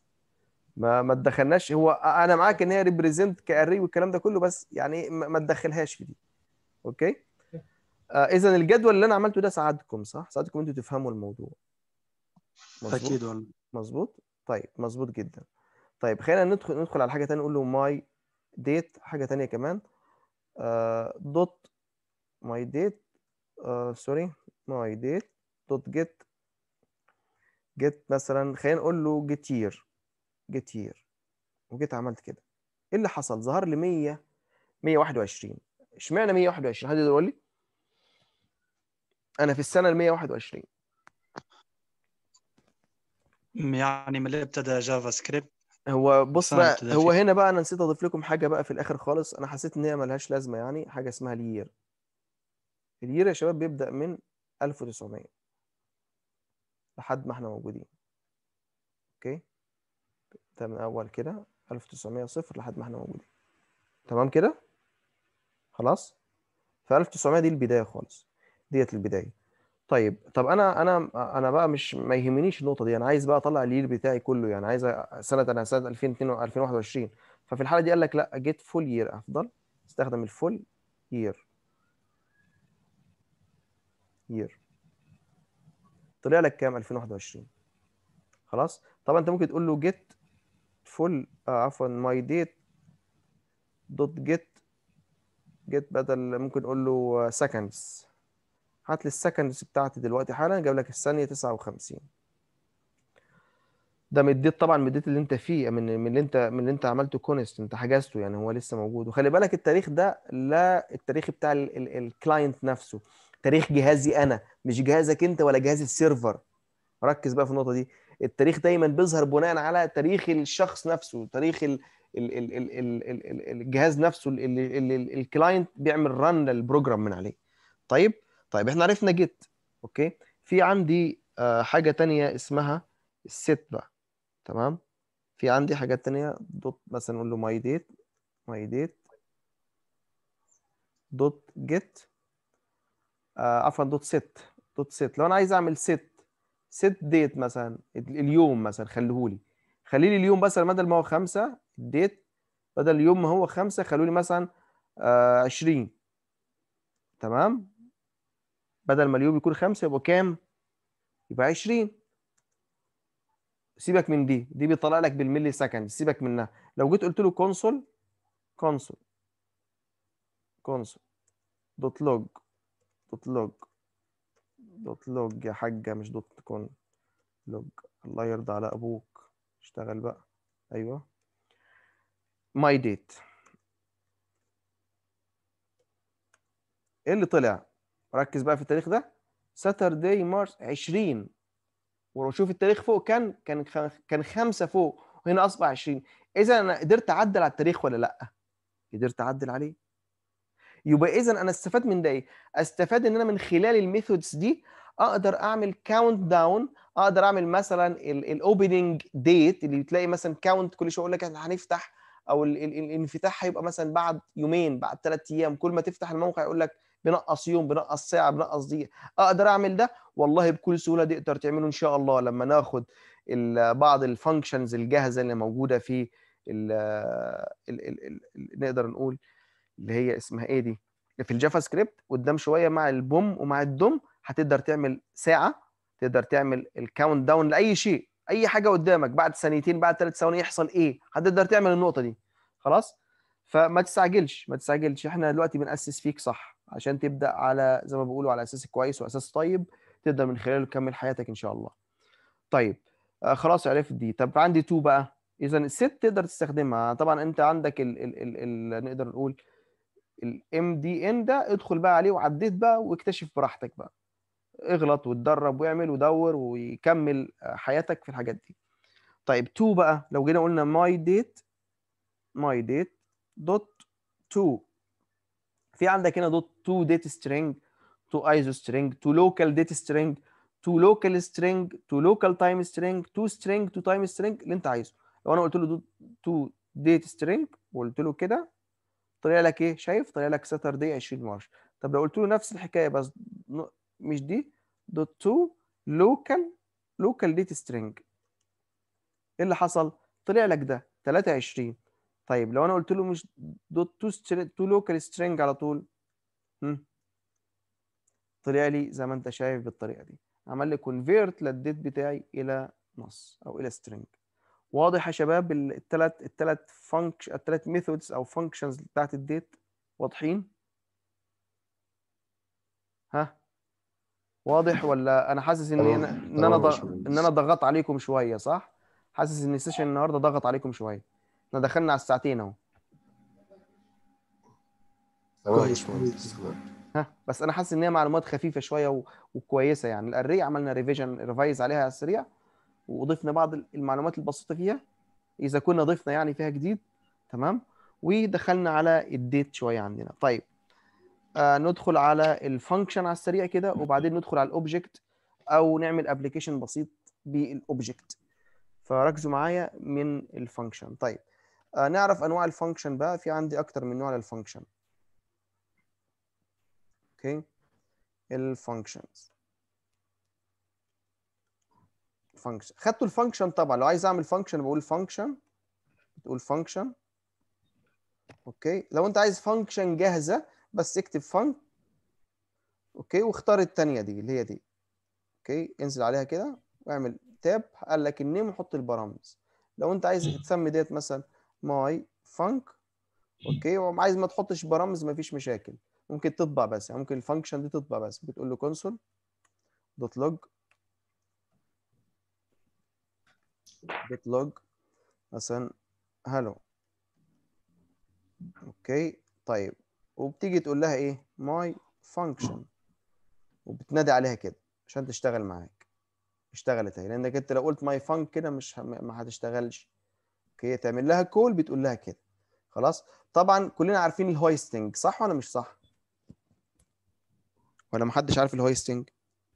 ما ما تدخلناش هو انا معاك ان هي ريبريزنت كاري والكلام ده كله بس يعني ما تدخلهاش في دي اوكي آه اذا الجدول اللي انا عملته ده ساعدكم صح ساعدكم انتوا تفهموا الموضوع مظبوط اكيد والله مظبوط طيب مظبوط جدا طيب خلينا ندخل ندخل على حاجه ثانيه نقول له ماي ديت حاجه ثانيه كمان دوت ماي ديت سوري ماي ديت دوت جيت جيت مثلا خلينا نقول له جيتير جيت يير وجيت عملت كده ايه اللي حصل ظهر لي 100 121 اشمعنى 121 حد يقدر يقول لي انا في السنه ال 121 يعني من اللي ابتدى جافا سكريبت هو بص بقى هو هنا بقى انا نسيت اضيف لكم حاجه بقى في الاخر خالص انا حسيت ان هي ملهاش لازمه يعني حاجه اسمها اليير اليير يا شباب بيبدا من 1900 لحد ما احنا موجودين اوكي حتى من اول كده 1900 صفر لحد ما احنا موجودين تمام كده خلاص ف 1900 دي البدايه خالص ديت البدايه طيب طب انا انا انا بقى مش ما يهمنيش النقطه دي انا عايز بقى اطلع الير بتاعي كله يعني عايز سنه انا سنه 2022 2021 ففي الحاله دي قال لك لا جيت فول يير افضل استخدم الفول يير يير طلع لك كام 2021 خلاص طبعا انت ممكن تقول له جيت فول آه، عفوا ماي ديت دوت جيت جيت بدل ممكن اقول له سكندز آه، هات لي السكندز بتاعتي دلوقتي حالا جاب لك الثانيه 59 ده مديت طبعا مديت اللي انت فيه من من اللي انت من اللي انت عملته كونست انت حجزته يعني هو لسه موجود وخلي بالك التاريخ ده لا التاريخ بتاع الكلاينت نفسه تاريخ جهازي انا مش جهازك انت ولا جهاز السيرفر ركز بقى في النقطه دي التاريخ دايما بيظهر بناء على تاريخ الشخص نفسه تاريخ ال ال ال ال ال ال الجهاز نفسه اللي الكلاينت بيعمل رن للبروجرام من عليه طيب طيب احنا عرفنا جيت اوكي آه، في عندي حاجه تانية اسمها الست بقى تمام في عندي حاجات تانية دوت مثلا نقول له ماي ديت ماي ديت دوت جيت عفوا دوت سيت دوت سيت لو انا عايز اعمل سيت ست ديت مثلا اليوم مثلا خليهولي خلي لي اليوم مثلا بدل ما هو خمسة الديت بدل اليوم ما هو خمسة خليهولي مثلا آه 20 تمام بدل ما اليوم يكون خمسة يبقى كام؟ يبقى 20 سيبك من دي دي بيطلع لك بالملي سكند سيبك منها لو جيت قلت له كونسول كونسول كونسول دوت لوج دوت لوج دوت لوج يا حاجة مش دوت كون لوج الله يرضى على أبوك اشتغل بقى أيوه ماي ديت إيه اللي طلع؟ ركز بقى في التاريخ ده ساترداي مارس 20 ولو شوف التاريخ فوق كان كان كان خمسة فوق وهنا أصبح 20 إذا أنا قدرت أعدل على التاريخ ولا لأ؟ قدرت أعدل عليه يبقى اذا انا استفاد من ده ايه استفاد ان انا من خلال الميثودز دي اقدر اعمل كاونت داون اقدر اعمل مثلا الاوبننج ديت اللي بتلاقي مثلا كاونت كل شويه اقول لك احنا هنفتح او الانفتاح هيبقى مثلا بعد يومين بعد ثلاث ايام كل ما تفتح الموقع يقول لك بنقص يوم بنقص ساعه بنقص دقيقه اقدر اعمل ده والله بكل سهوله تقدر تعمله ان شاء الله لما ناخد بعض الفانكشنز الجاهزه اللي موجوده في ال نقدر نقول اللي هي اسمها ايه دي في الجافا سكريبت قدام شويه مع البوم ومع الدوم هتقدر تعمل ساعه تقدر تعمل الكاونت داون لاي شيء اي حاجه قدامك بعد ثانيتين بعد ثلاث ثواني يحصل ايه هتقدر تعمل النقطه دي خلاص فما تستعجلش ما تستعجلش احنا دلوقتي بنأسس فيك صح عشان تبدا على زي ما بيقولوا على اساس كويس واساس طيب تقدر من خلاله تكمل حياتك ان شاء الله طيب آه خلاص عرفت دي طب عندي تو بقى اذا الست تقدر تستخدمها طبعا انت عندك ال ال ال ال نقدر نقول الام دي ان ده ادخل بقى عليه وعديت بقى واكتشف براحتك بقى اغلط وتدرب واعمل ودور ويكمل آه، حياتك في الحاجات دي طيب تو بقى لو جينا قلنا ماي ديت ماي ديت دوت تو في عندك هنا دوت تو ديت سترينج تو ايزو سترينج تو لوكال ديت سترينج تو لوكال سترينج تو لوكال تايم سترينج تو سترينج تو تايم سترينج اللي انت عايزه لو انا قلت له دوت تو ديت سترينج وقلت له كده طلع لك ايه شايف طلع لك ساتردي 20 مارش طب لو قلت له نفس الحكايه بس مش دي دوت تو لوكال لوكال ديت سترينج ايه اللي حصل طلع لك ده 23 طيب لو انا قلت له مش دوت تو تو لوكال سترينج على طول هم. طلع لي زي ما انت شايف بالطريقه دي عمل لي كونفيرت للديت بتاعي الى نص او الى سترينج واضح يا شباب الثلاث الثلاث فانكش الثلاث ميثودز او فانكشنز بتاعت الديت واضحين ها واضح ولا انا حاسس ان أنا ان انا ان انا ضغطت عليكم شويه صح حاسس ان السيشن النهارده ضغط عليكم شويه احنا دخلنا على الساعتين اهو ها بس انا حاسس ان هي معلومات خفيفه شويه و... وكويسه يعني الاري عملنا ريفيجن ريفايز عليها على السريع وضفنا بعض المعلومات البسيطه فيها اذا كنا ضفنا يعني فيها جديد تمام ودخلنا على الديت شويه عندنا طيب آه ندخل على الفانكشن على السريع كده وبعدين ندخل على الاوبجكت او نعمل ابلكيشن بسيط بالاوبجكت فركزوا معايا من الفانكشن طيب آه نعرف انواع الفانكشن بقى في عندي اكتر من نوع للفانكشن اوكي الفانكشنز فانكشن خدتوا الفانكشن طبعا لو عايز اعمل فانكشن بقول فانكشن بتقول فانكشن اوكي لو انت عايز فانكشن جاهزه بس اكتب فانك اوكي واختار الثانيه دي اللي هي دي اوكي انزل عليها كده واعمل تاب قال لك النيم وحط البارامترز لو انت عايز تسمي ديت مثلا ماي فانك اوكي وعايز ما تحطش برامز مفيش مشاكل ممكن تطبع بس يعني ممكن الفانكشن دي تطبع بس بتقول له كونسول دوت لوج بيت لوج مثلا هلو اوكي طيب وبتيجي تقول لها ايه ماي فانكشن وبتنادي عليها كده عشان تشتغل معاك اشتغلت اهي لانك انت لو قلت ماي فانك كده مش هم... ما هتشتغلش اوكي تعمل لها كول بتقول لها كده خلاص طبعا كلنا عارفين الهويستنج صح ولا مش صح ولا محدش عارف الهويستنج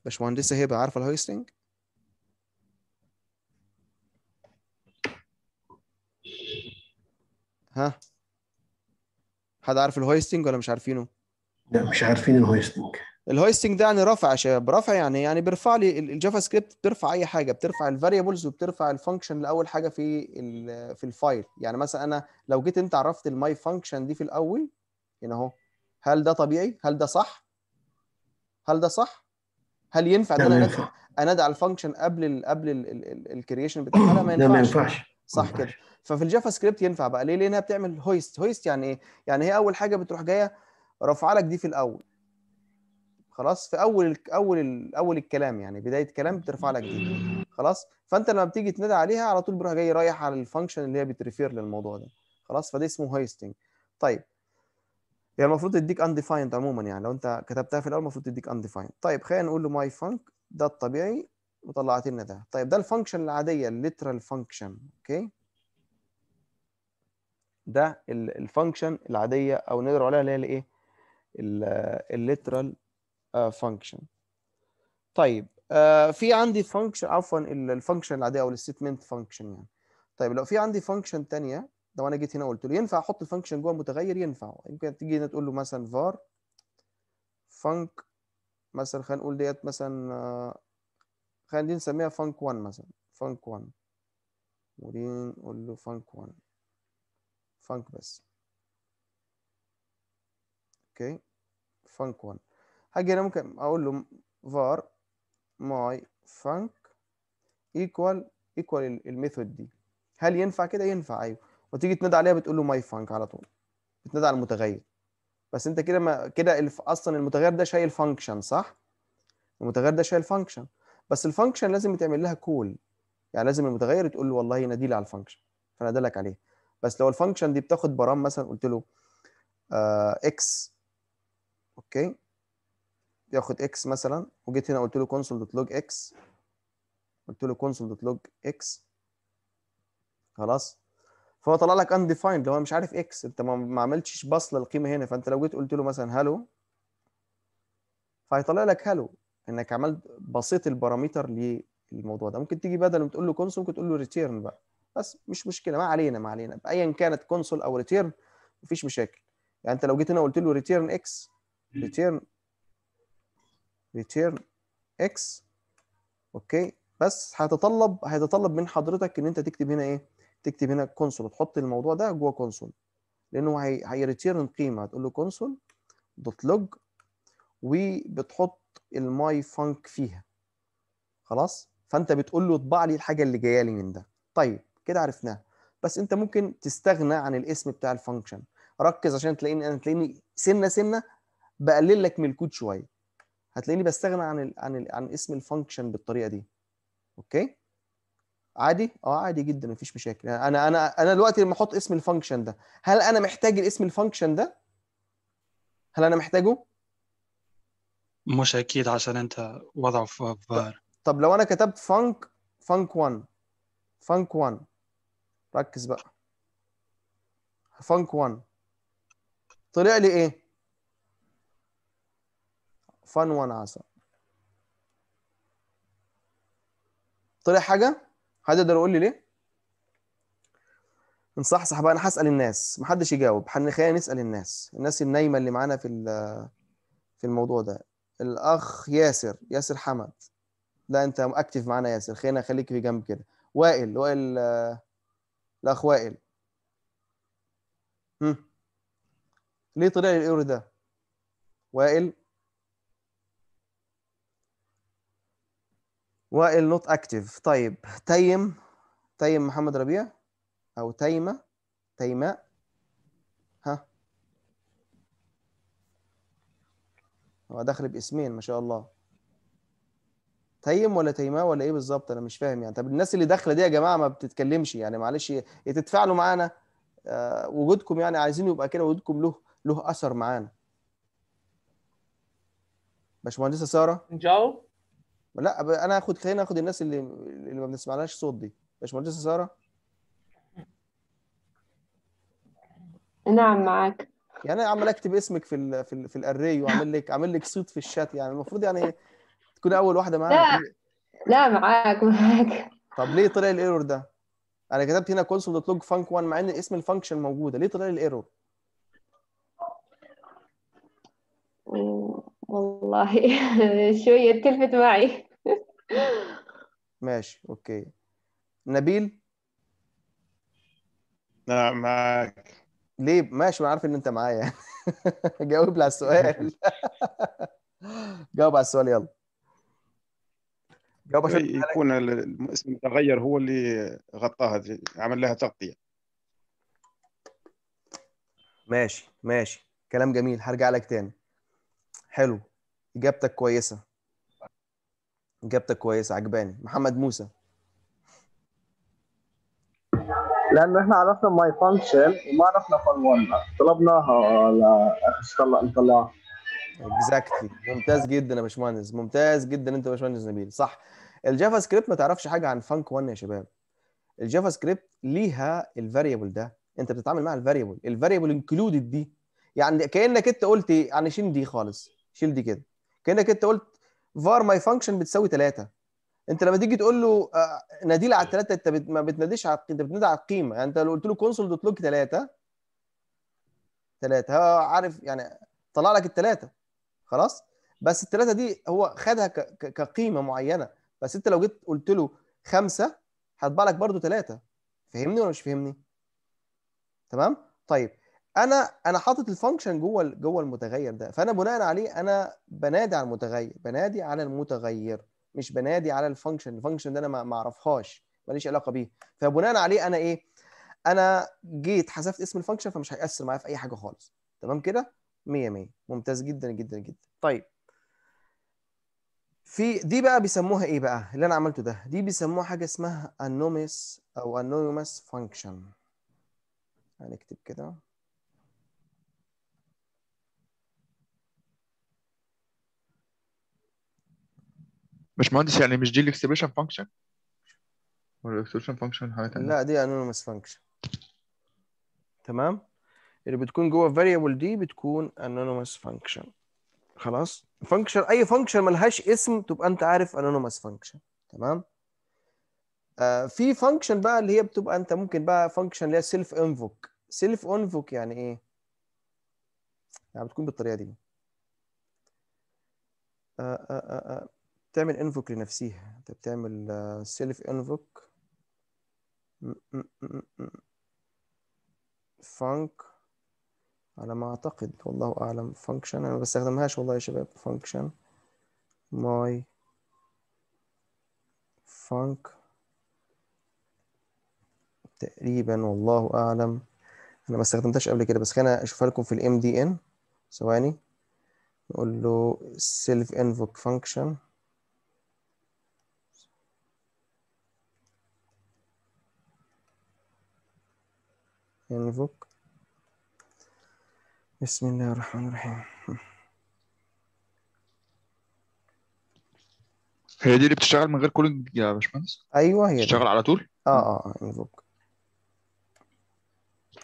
باشمهندسه هبه عارفه الهويستنج ها حد عارف الهويستنج ولا مش عارفينه لا مش عارفين الهويستنج الهويستنج ده يعني رفع يا شباب رفع يعني يعني بيرفع لي الجافا سكريبت بترفع اي حاجه بترفع الفاريبلز وبترفع الفانكشن لاول حاجه في في الفايل يعني مثلا انا لو جيت انت عرفت الماي فانكشن دي في الاول هنا اهو هل ده طبيعي هل ده صح هل ده صح هل ينفع ان انا انادي على الفانكشن قبل الـ قبل الكريشن بتاعها ما ينفعش لا ما ينفعش صح كده ففي الجافا سكريبت ينفع بقى ليه لانها بتعمل هويست هويست يعني ايه يعني هي اول حاجه بتروح جايه رافعه لك دي في الاول خلاص في اول اول اول الكلام يعني بدايه كلام بترفع لك دي خلاص فانت لما بتيجي تنادي عليها على طول بيروح جاي رايح على الفانكشن اللي هي بتريفير للموضوع ده خلاص فده اسمه هويستنج طيب هي يعني المفروض تديك انديفايند عموما يعني لو انت كتبتها في الاول المفروض تديك انديفايند طيب خلينا نقول له ماي فانك ده الطبيعي وطلعت لنا ده طيب ده الفانكشن العاديه الليترال فانكشن اوكي ده الفانكشن العاديه او نقدر عليها اللي هي الايه الليترال آه، فانكشن طيب آه في عندي فانكشن عفوا الفانكشن العاديه او الستمنت فانكشن يعني طيب لو في عندي فانكشن ثانيه لو انا جيت هنا قلت له ينفع احط الفانكشن جوه المتغير ينفع يمكن تيجي هنا تقول له مثلا فار فانك مثلا خلينا نقول ديت مثلا آه، خلينا نسميها فانك 1 مثلا فانك 1 ورين نقول له فانك 1 فانك بس اوكي فانك 1 هاجي انا ممكن اقول له var my funk equal equal الميثود دي هل ينفع كده ينفع ايوه وتيجي تنادي عليها بتقول له ماي فانك على طول بتنادي على المتغير بس انت كده ما كده اصلا المتغير ده شايل فانكشن صح المتغير ده شايل فانكشن بس الفانكشن لازم يتعمل لها كول يعني لازم المتغير تقول له والله نادي لي على الفانكشن فنادى لك عليه بس لو الفانكشن دي بتاخد برام مثلا قلت له آه اكس اوكي ياخد اكس مثلا وجيت هنا قلت له كونسول دوت لوج اكس قلت له كونسول دوت لوج اكس خلاص فهو طلع لك undefined لو انا مش عارف اكس انت ما عملتش بصله للقيمه هنا فانت لو جيت قلت له مثلا هالو فهيطلع لك هالو انك عملت بسيط البارامتر للموضوع ده ممكن تيجي بدل ما تقول له كونسول ممكن تقول له ريتيرن بقى بس مش مشكله ما علينا ما علينا ايا كانت كونسول او ريتيرن مفيش مشاكل يعني انت لو جيت هنا قلت له ريتيرن اكس ريتيرن ريتيرن اكس اوكي بس هيتطلب هيتطلب من حضرتك ان انت تكتب هنا ايه تكتب هنا كونسول تحط الموضوع ده جوه كونسول لانه ريتيرن قيمه هتقول له كونسول دوت لوج وبتحط الماي فانك فيها خلاص فانت بتقول له اطبع لي الحاجه اللي جايه لي من ده طيب كده عرفناها بس انت ممكن تستغنى عن الاسم بتاع الفانكشن ركز عشان تلاقيني انا تلاقيني سنه سنه بقلل لك من الكود شويه هتلاقيني بستغنى عن الـ عن الـ عن اسم الفانكشن بالطريقه دي اوكي عادي اه عادي جدا مفيش مشاكل يعني انا انا انا دلوقتي لما احط اسم الفانكشن ده هل انا محتاج الاسم الفانكشن ده هل انا محتاجه مش اكيد عشان انت وضعه في فار طب لو انا كتبت فانك فانك 1 فانك 1 ركز بقى فانك 1 طلع لي ايه فان 1 عسل طلع حاجه حد يقدر يقول لي ليه نصحصح بقى انا هسال الناس محدش يجاوب هنخلينا نسال الناس الناس النايمه اللي معانا في في الموضوع ده الاخ ياسر ياسر حمد لا انت اكتف معانا ياسر خلينا خليك في جنب كده وائل وائل الاخ وائل هم. ليه طلع لي الايرو ده وائل وائل نوت اكتف طيب تيم تيم محمد ربيع او تيمه تيماء هو داخل باسمين ما شاء الله تيم ولا تيماء ولا ايه بالظبط انا مش فاهم يعني طب الناس اللي داخله دي يا جماعه ما بتتكلمش يعني معلش تتفاعلوا معانا آه، وجودكم يعني عايزين يبقى كده وجودكم له له اثر معانا باشمهندسه ساره جو لا انا هاخد خلينا اخد الناس اللي اللي ما بنسمعلهاش صوت دي باشمهندسه ساره نعم معاك يعني انا عمال اكتب اسمك في الـ في, في الاري وعامل لك عامل لك صوت في الشات يعني المفروض يعني تكون اول واحده معانا لا لا معاك معاك طب ليه طلع الايرور ده؟ انا كتبت هنا كونسول دوت لوج فانك 1 مع ان اسم الفانكشن موجوده ليه طلع لي الايرور؟ والله شويه تلفت معي ماشي اوكي نبيل نعم معك ليه ماشي ما عارف ان انت معايا يعني. جاوب لي على السؤال جاوب على السؤال يلا جاوب عشان إيه، يكون الاسم المتغير هو اللي غطاها عمل لها تغطيه ماشي ماشي كلام جميل هرجع لك تاني حلو اجابتك كويسه اجابتك كويسه عجباني محمد موسى لانه احنا عرفنا ماي فانكشن وما عرفنا فان 1 طلبناها نطلع نطلعها اكزاكتلي ممتاز جدا يا باشمهندس ممتاز جدا انت يا باشمهندس نبيل صح الجافا سكريبت ما تعرفش حاجه عن فانك 1 يا شباب الجافا سكريبت ليها الفاريبل ده انت بتتعامل مع الفاريبل الفاريبل انكلودد دي يعني كانك انت قلت يعني شيل دي خالص شيل دي كده كانك انت قلت فار ماي فانكشن بتساوي 3 انت لما تيجي تقول له آه، نادي لي على الثلاثه انت ما بتناديش على انت بتنادي على القيمه يعني انت لو قلت له كونسول دوت لوج ثلاثه ثلاثه هو عارف يعني طلع لك الثلاثه خلاص بس الثلاثه دي هو خدها كقيمه معينه بس انت لو جيت قلت له خمسه هطبع لك برده ثلاثه فهمني ولا مش فهمني؟ تمام؟ طيب انا انا حاطط الفانكشن جوه جوه المتغير ده فانا بناء عليه انا بنادي على المتغير بنادي على المتغير مش بنادي على الفانكشن الفانكشن ده انا ما اعرفهاش ماليش علاقه بيه فبناء عليه انا ايه انا جيت حذفت اسم الفانكشن فمش هيأثر معايا في اي حاجه خالص تمام كده 100 100 ممتاز جدا جدا جدا طيب في دي بقى بيسموها ايه بقى اللي انا عملته ده دي بيسموها حاجه اسمها انوميس او انونيمس فانكشن هنكتب كده مش مهندس يعني مش دي الاكسبريشن فانكشن ولا الاكسبريشن فانكشن حاجه ثانيه لا دي انونيمس فانكشن تمام اللي بتكون جوه الفاريبل دي بتكون انونيمس فانكشن خلاص فانكشن اي فانكشن ملهاش اسم تبقى انت عارف انونيمس فانكشن تمام آه في فانكشن بقى اللي هي بتبقى انت ممكن بقى فانكشن اللي هي سيلف انفوك سيلف انفوك يعني ايه يعني بتكون بالطريقه دي آه آه آه. آه. بتعمل انفوك لنفسيها انت بتعمل سيلف انفوك فانك على ما اعتقد والله اعلم فانكشن انا ما بستخدمهاش والله يا شباب فانكشن ماي فانك تقريبا والله اعلم انا ما استخدمتهاش قبل كده بس خلينا اشوفها لكم في الام دي ان ثواني نقول له سيلف انفوك فانكشن انفوك يعني بسم الله الرحمن الرحيم هي دي اللي بتشتغل من غير كولينج يا باشمهندس ايوه هي بتشتغل على طول اه اه انفوك آه،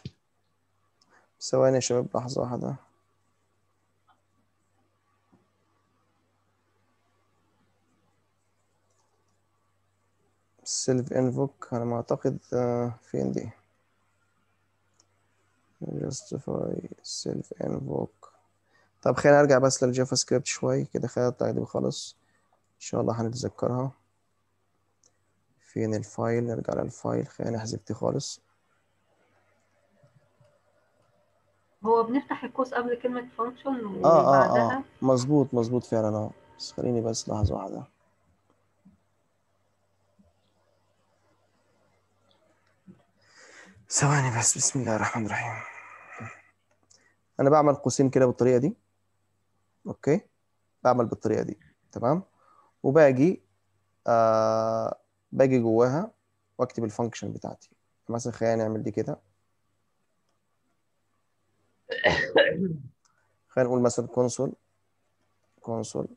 يعني ثواني يا شباب لحظه واحده سيلف انفوك على ما اعتقد آه، فين دي justify self invoke طب خلينا نرجع بس للجافا سكريبت شوي كده خلينا التعليم خلص ان شاء الله هنتذكرها فين الفايل نرجع للفايل خلينا نحذف دي خالص هو بنفتح الكوس قبل كلمة فانكشن وبعدها اه اه اه مظبوط مظبوط فعلا اه بس خليني بس لحظة واحدة ثواني بس بسم الله الرحمن الرحيم انا بعمل قوسين كده بالطريقه دي اوكي بعمل بالطريقه دي تمام وباجي آه باجي جواها واكتب الفانكشن بتاعتي مثلا خلينا نعمل دي كده خلينا نقول مثلا كونسول كونسول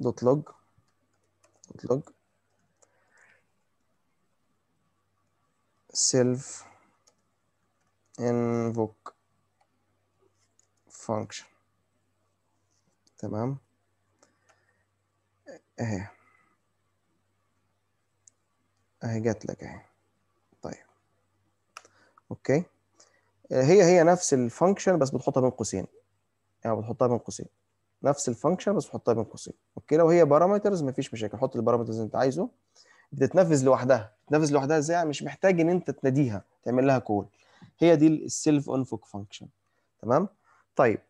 دوت لوج دوت لوج سيلف انفوك function تمام اهي اهي جت لك اهي طيب اوكي هي هي نفس الفانكشن بس بتحطها بين قوسين يعني بتحطها بين قوسين نفس الفانكشن بس بتحطها بين قوسين اوكي لو هي بارامترز مفيش مشاكل حط البارامترز اللي انت عايزه بتتنفذ لوحدها بتتنفذ لوحدها ازاي مش محتاج ان انت تناديها تعمل لها كول هي دي السيلف انفوك فانكشن تمام طيب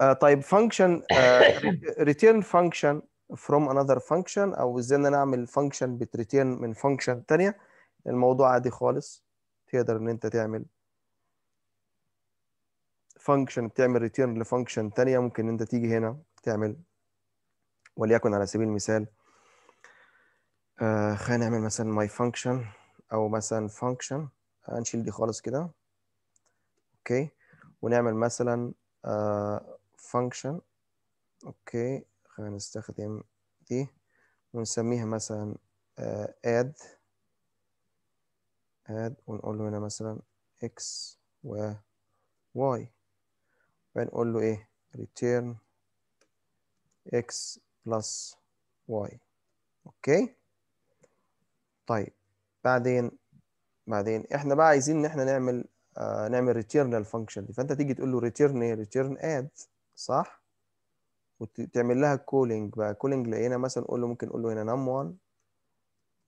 آه طيب فانكشن ريتيرن فانكشن فروم انذر فانكشن او ازاي ان انا اعمل فانكشن بتريتيرن من فانكشن ثانيه الموضوع عادي خالص تقدر ان انت تعمل فانكشن بتعمل ريتيرن لفانكشن ثانيه ممكن انت تيجي هنا تعمل وليكن على سبيل المثال آه خلينا نعمل مثلا ماي فانكشن او مثلا فانكشن هنشيل دي خالص كده اوكي ونعمل مثلا فانكشن آه، اوكي خلينا نستخدم دي ونسميها مثلا اد آه، اد ونقول له هنا مثلا اكس و واي ونقول له ايه return x plus y اوكي طيب بعدين بعدين احنا بقى عايزين ان احنا نعمل آه، نعمل ريتيرن للفانكشن دي فانت تيجي تقول له ريتيرن ايه ريتيرن اد صح وتعمل لها كولينج بقى كولينج لقينا مثلا نقول له ممكن نقول له هنا نم 1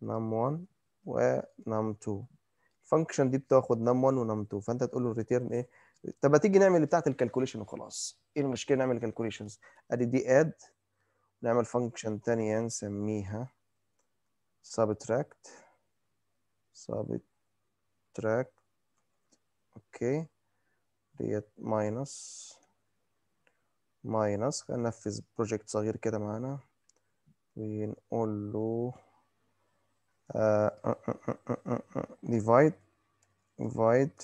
نم 1 ونم 2 الفانكشن دي بتاخد نم 1 ونم 2 فانت تقول له ريتيرن ايه طب تيجي نعمل بتاعه الكالكوليشن وخلاص ايه المشكله نعمل كالكوليشنز ادي دي اد نعمل فانكشن ثانيه نسميها subtract subtract اوكي ديت ماينس ماينس ننفذ بروجكت صغير كده معانا ونقول له ديفايد ديفايد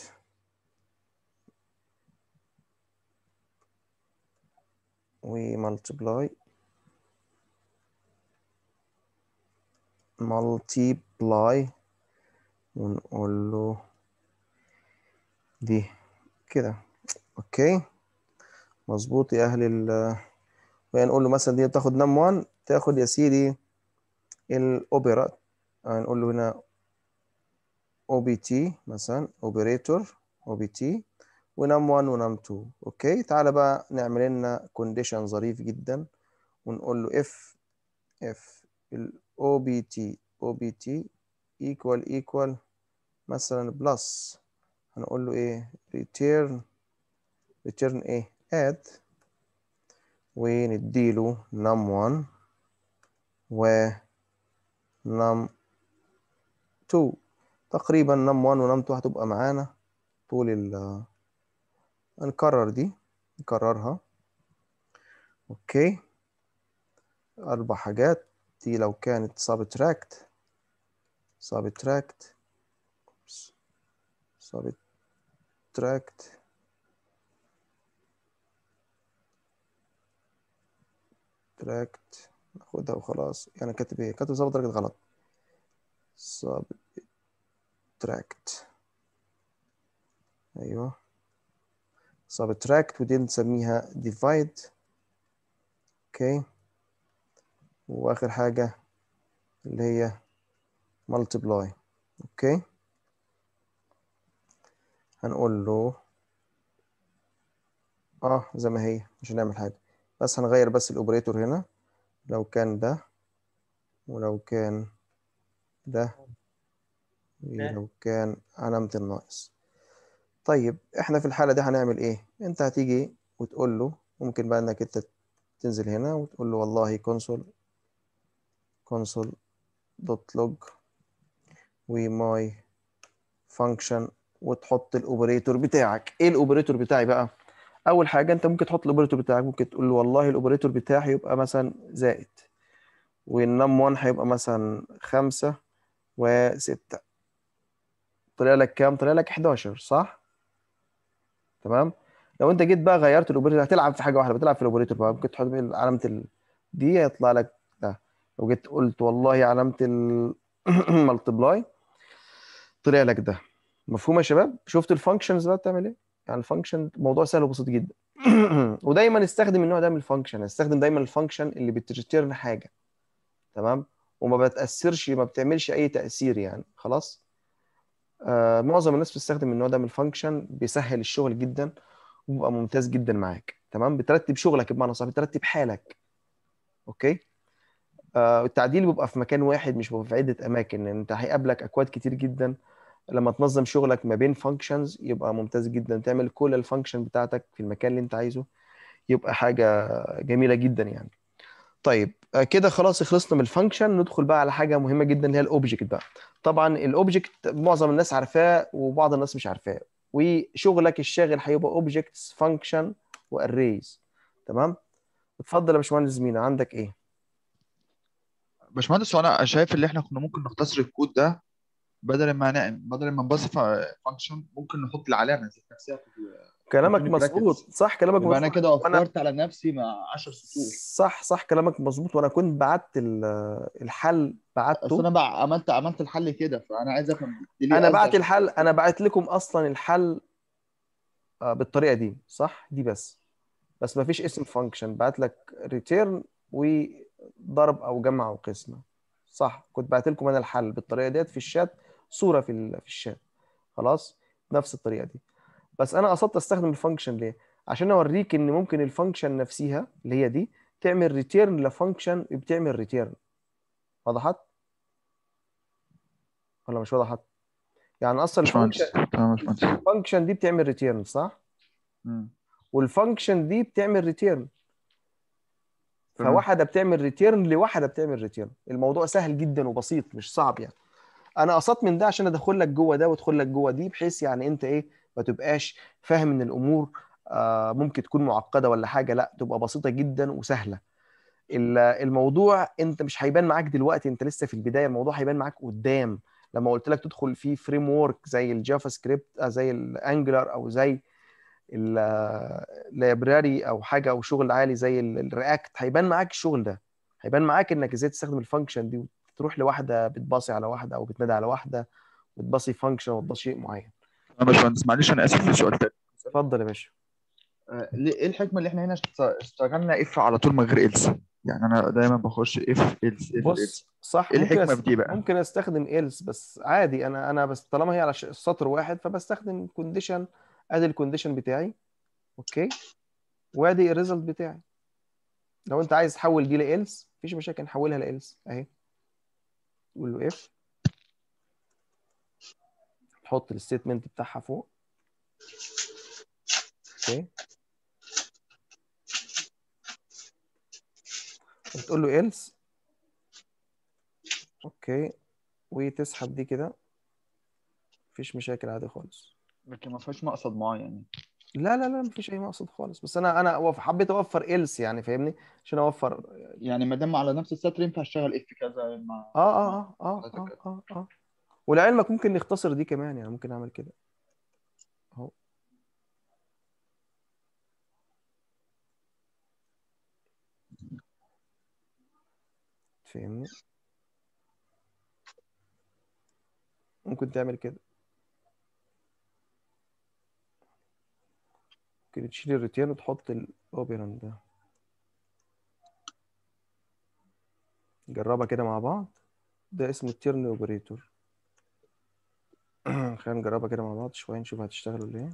ومالتبلاي multiply ونقول له دي كده اوكي مظبوط يا اهل ال نقول له مثلا دي بتاخد نم 1 تاخد يا سيدي الاوبرا هنقول يعني له هنا او بي تي مثلا اوبريتور او بي تي ونم 1 ونم 2 اوكي تعالى بقى نعمل لنا كونديشن ظريف جدا ونقول له اف اف الاو بي تي او بي تي ايكوال ايكوال مثلا بلس هنقول له ايه return return ايه add ونديله num1 و num2 تقريبا num1 ونم2 هتبقى معانا طول ال هنكرر دي نكررها اوكي اربع حاجات دي لو كانت subtract subtract subtract subtract subtract ناخدها وخلاص يعني كاتب ايه كاتب ظبط درجة غلط subtract ايوه subtract ودي نسميها divide اوكي واخر حاجة اللي هي multiply اوكي okay. هنقول له اه زي ما هي مش هنعمل حاجة بس هنغير بس الاوبريتور هنا لو كان ده ولو كان ده إيه؟ لو كان علامة الناقص طيب احنا في الحالة دي هنعمل ايه انت هتيجي وتقول له ممكن بقى انك انت تنزل هنا وتقول له والله كونسول كونسول دوت لوج وماي فانكشن وتحط الاوبريتور بتاعك ايه الاوبريتور بتاعي بقى اول حاجه انت ممكن تحط الاوبريتور بتاعك ممكن تقول له والله الاوبريتور بتاعي يبقى مثلا زائد والنم 1 هيبقى مثلا 5 و6 طلع لك كام طلع لك 11 صح تمام لو انت جيت بقى غيرت الاوبريتور هتلعب في حاجه واحده بتلعب في الاوبريتور بقى ممكن تحط علامه ال... دي هيطلع لك ده لو جيت قلت والله علامه الملتبلاي طلع لك ده مفهوم يا شباب شفت الفانكشنز بقى بتعمل ايه يعني الفانكشن موضوع سهل وبسيط جدا ودايما استخدم النوع ده من الفانكشن يعني استخدم دايما الفانكشن اللي بتريتيرن حاجه تمام وما بتاثرش ما بتعملش اي تاثير يعني خلاص آه معظم الناس بتستخدم النوع ده من الفانكشن بيسهل الشغل جدا وبيبقى ممتاز جدا معاك تمام بترتب شغلك بمعنى صح بترتب حالك اوكي آه التعديل بيبقى في مكان واحد مش بيبقى في عده اماكن يعني انت هيقابلك اكواد كتير جدا لما تنظم شغلك ما بين فانكشنز يبقى ممتاز جدا تعمل كل الفانكشن بتاعتك في المكان اللي انت عايزه يبقى حاجه جميله جدا يعني طيب آه، كده خلاص خلصنا من الفانكشن ندخل بقى على حاجه مهمه جدا اللي هي الاوبجكت بقى طبعا الاوبجكت معظم الناس عارفاه وبعض الناس مش عارفاه وشغلك الشاغل هيبقى اوبجكتس فانكشن واريز تمام اتفضل يا باشمهندس زميلة عندك ايه باشمهندس انا شايف ان احنا كنا ممكن نختصر الكود ده بدل ما بدل ما نبص فانكشن ممكن نحط العلامه ذات نفسها كلامك مظبوط صح كلامك مظبوط انا كده وفرت على نفسي مع 10 سطور صح صح كلامك مظبوط وانا كنت بعت الحل بعته اصل انا بقى عملت عملت الحل كده فانا عايز افهم انا بعت الحل انا بعت لكم اصلا الحل آه، بالطريقه دي صح دي بس بس ما فيش اسم فانكشن بعت لك ريتيرن وضرب او جمع او قسمه صح كنت بعت لكم انا الحل بالطريقه ديت في الشات صوره في في الشات خلاص نفس الطريقه دي بس انا قصدت استخدم الفانكشن ليه عشان اوريك ان ممكن الفانكشن نفسها اللي هي دي تعمل ريتيرن لفانكشن بتعمل ريتيرن وضحت ولا مش وضحت يعني اصلا الفانكشن دي بتعمل ريتيرن صح والفانكشن دي بتعمل ريتيرن فواحده بتعمل ريتيرن لواحده بتعمل ريتيرن الموضوع سهل جدا وبسيط مش صعب يعني انا قصدت من ده عشان ادخل لك جوه ده وادخل لك جوه دي بحيث يعني انت ايه ما تبقاش فاهم ان الامور آه، ممكن تكون معقده ولا حاجه لا تبقى بسيطه جدا وسهله الموضوع انت مش هيبان معاك دلوقتي انت لسه في البدايه الموضوع هيبان معاك قدام لما قلت لك تدخل في فريم ورك زي الجافا آه، سكريبت زي الانجلر او زي اللايبراري آه، او حاجه او شغل عالي زي الرياكت هيبان معاك الشغل ده هيبان معاك انك ازاي تستخدم الفانكشن دي تروح لواحده بتباصي على واحده او بتنادي على واحده وتباصي فانكشن وتباصي شيء معين انا مش معلش انا اسف في سؤال تاني اتفضل يا باشا آه، ايه الحكمه اللي احنا هنا اشتغلنا اف على طول من غير ايلس يعني انا دايما بخش اف ايلس بص صح ايه الحكمه في دي بقى ممكن استخدم ايلس بس عادي انا انا بس طالما هي على سطر واحد فبستخدم كونديشن ادي الكونديشن بتاعي اوكي وادي الريزلت بتاعي لو انت عايز تحول دي لإلس مفيش مشاكل نحولها لإلس اهي تقول له اف تحط الستيتمنت بتاعها فوق اوكي وتقول له إلس اوكي وتسحب دي كده مفيش مشاكل عادي خالص لكن ما فيهاش مقصد معين لا لا لا مفيش اي مقصد خالص بس انا انا حبيت اوفر الس يعني فاهمني عشان اوفر يعني ما دام على نفس السطر ينفع اشتغل اف كذا مع اه اه اه اه اه, اه, آه. ولعلمك ممكن نختصر دي كمان يعني ممكن اعمل كده اهو فاهمني ممكن تعمل كده ممكن تشيل الريتيل وتحط الاوبران ده نجربها كده مع بعض ده اسمه التيرن اوبريتور خلينا نجربها كده مع بعض شويه نشوف هتشتغل ولا ايه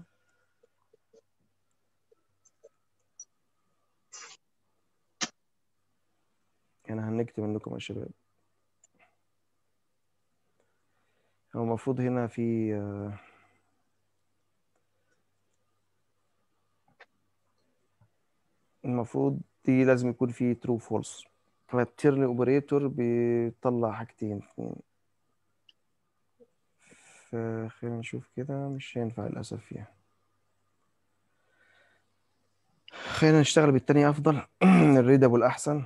انا هنكتب منكم يا شباب هو المفروض هنا في آه، المفروض دي لازم يكون في ترو فولس فالتيرن اوبريتور بيطلع حاجتين اتنين فخلينا نشوف كده مش هينفع للاسف فيها يعني. خلينا نشتغل بالتانية افضل الريدابل احسن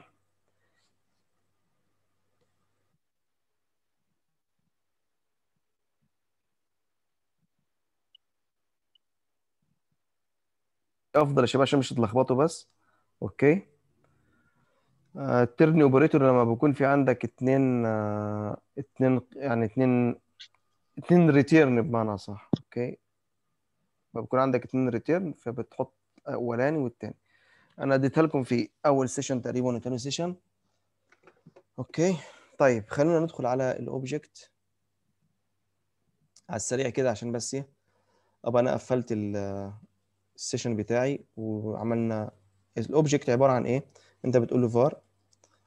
افضل يا شباب عشان مش تتلخبطوا بس اوكي آه، الترن اوبريتور لما بيكون في عندك اتنين آه، اتنين يعني اتنين اتنين ريتيرن بمعنى صح اوكي لما بيكون عندك اتنين ريتيرن فبتحط اولاني والتاني انا اديتها لكم في اول سيشن تقريبا وثاني سيشن اوكي طيب خلينا ندخل على الاوبجكت على السريع كده عشان بس ايه ابقى انا قفلت السيشن بتاعي وعملنا الاوبجكت عباره عن ايه انت بتقول له var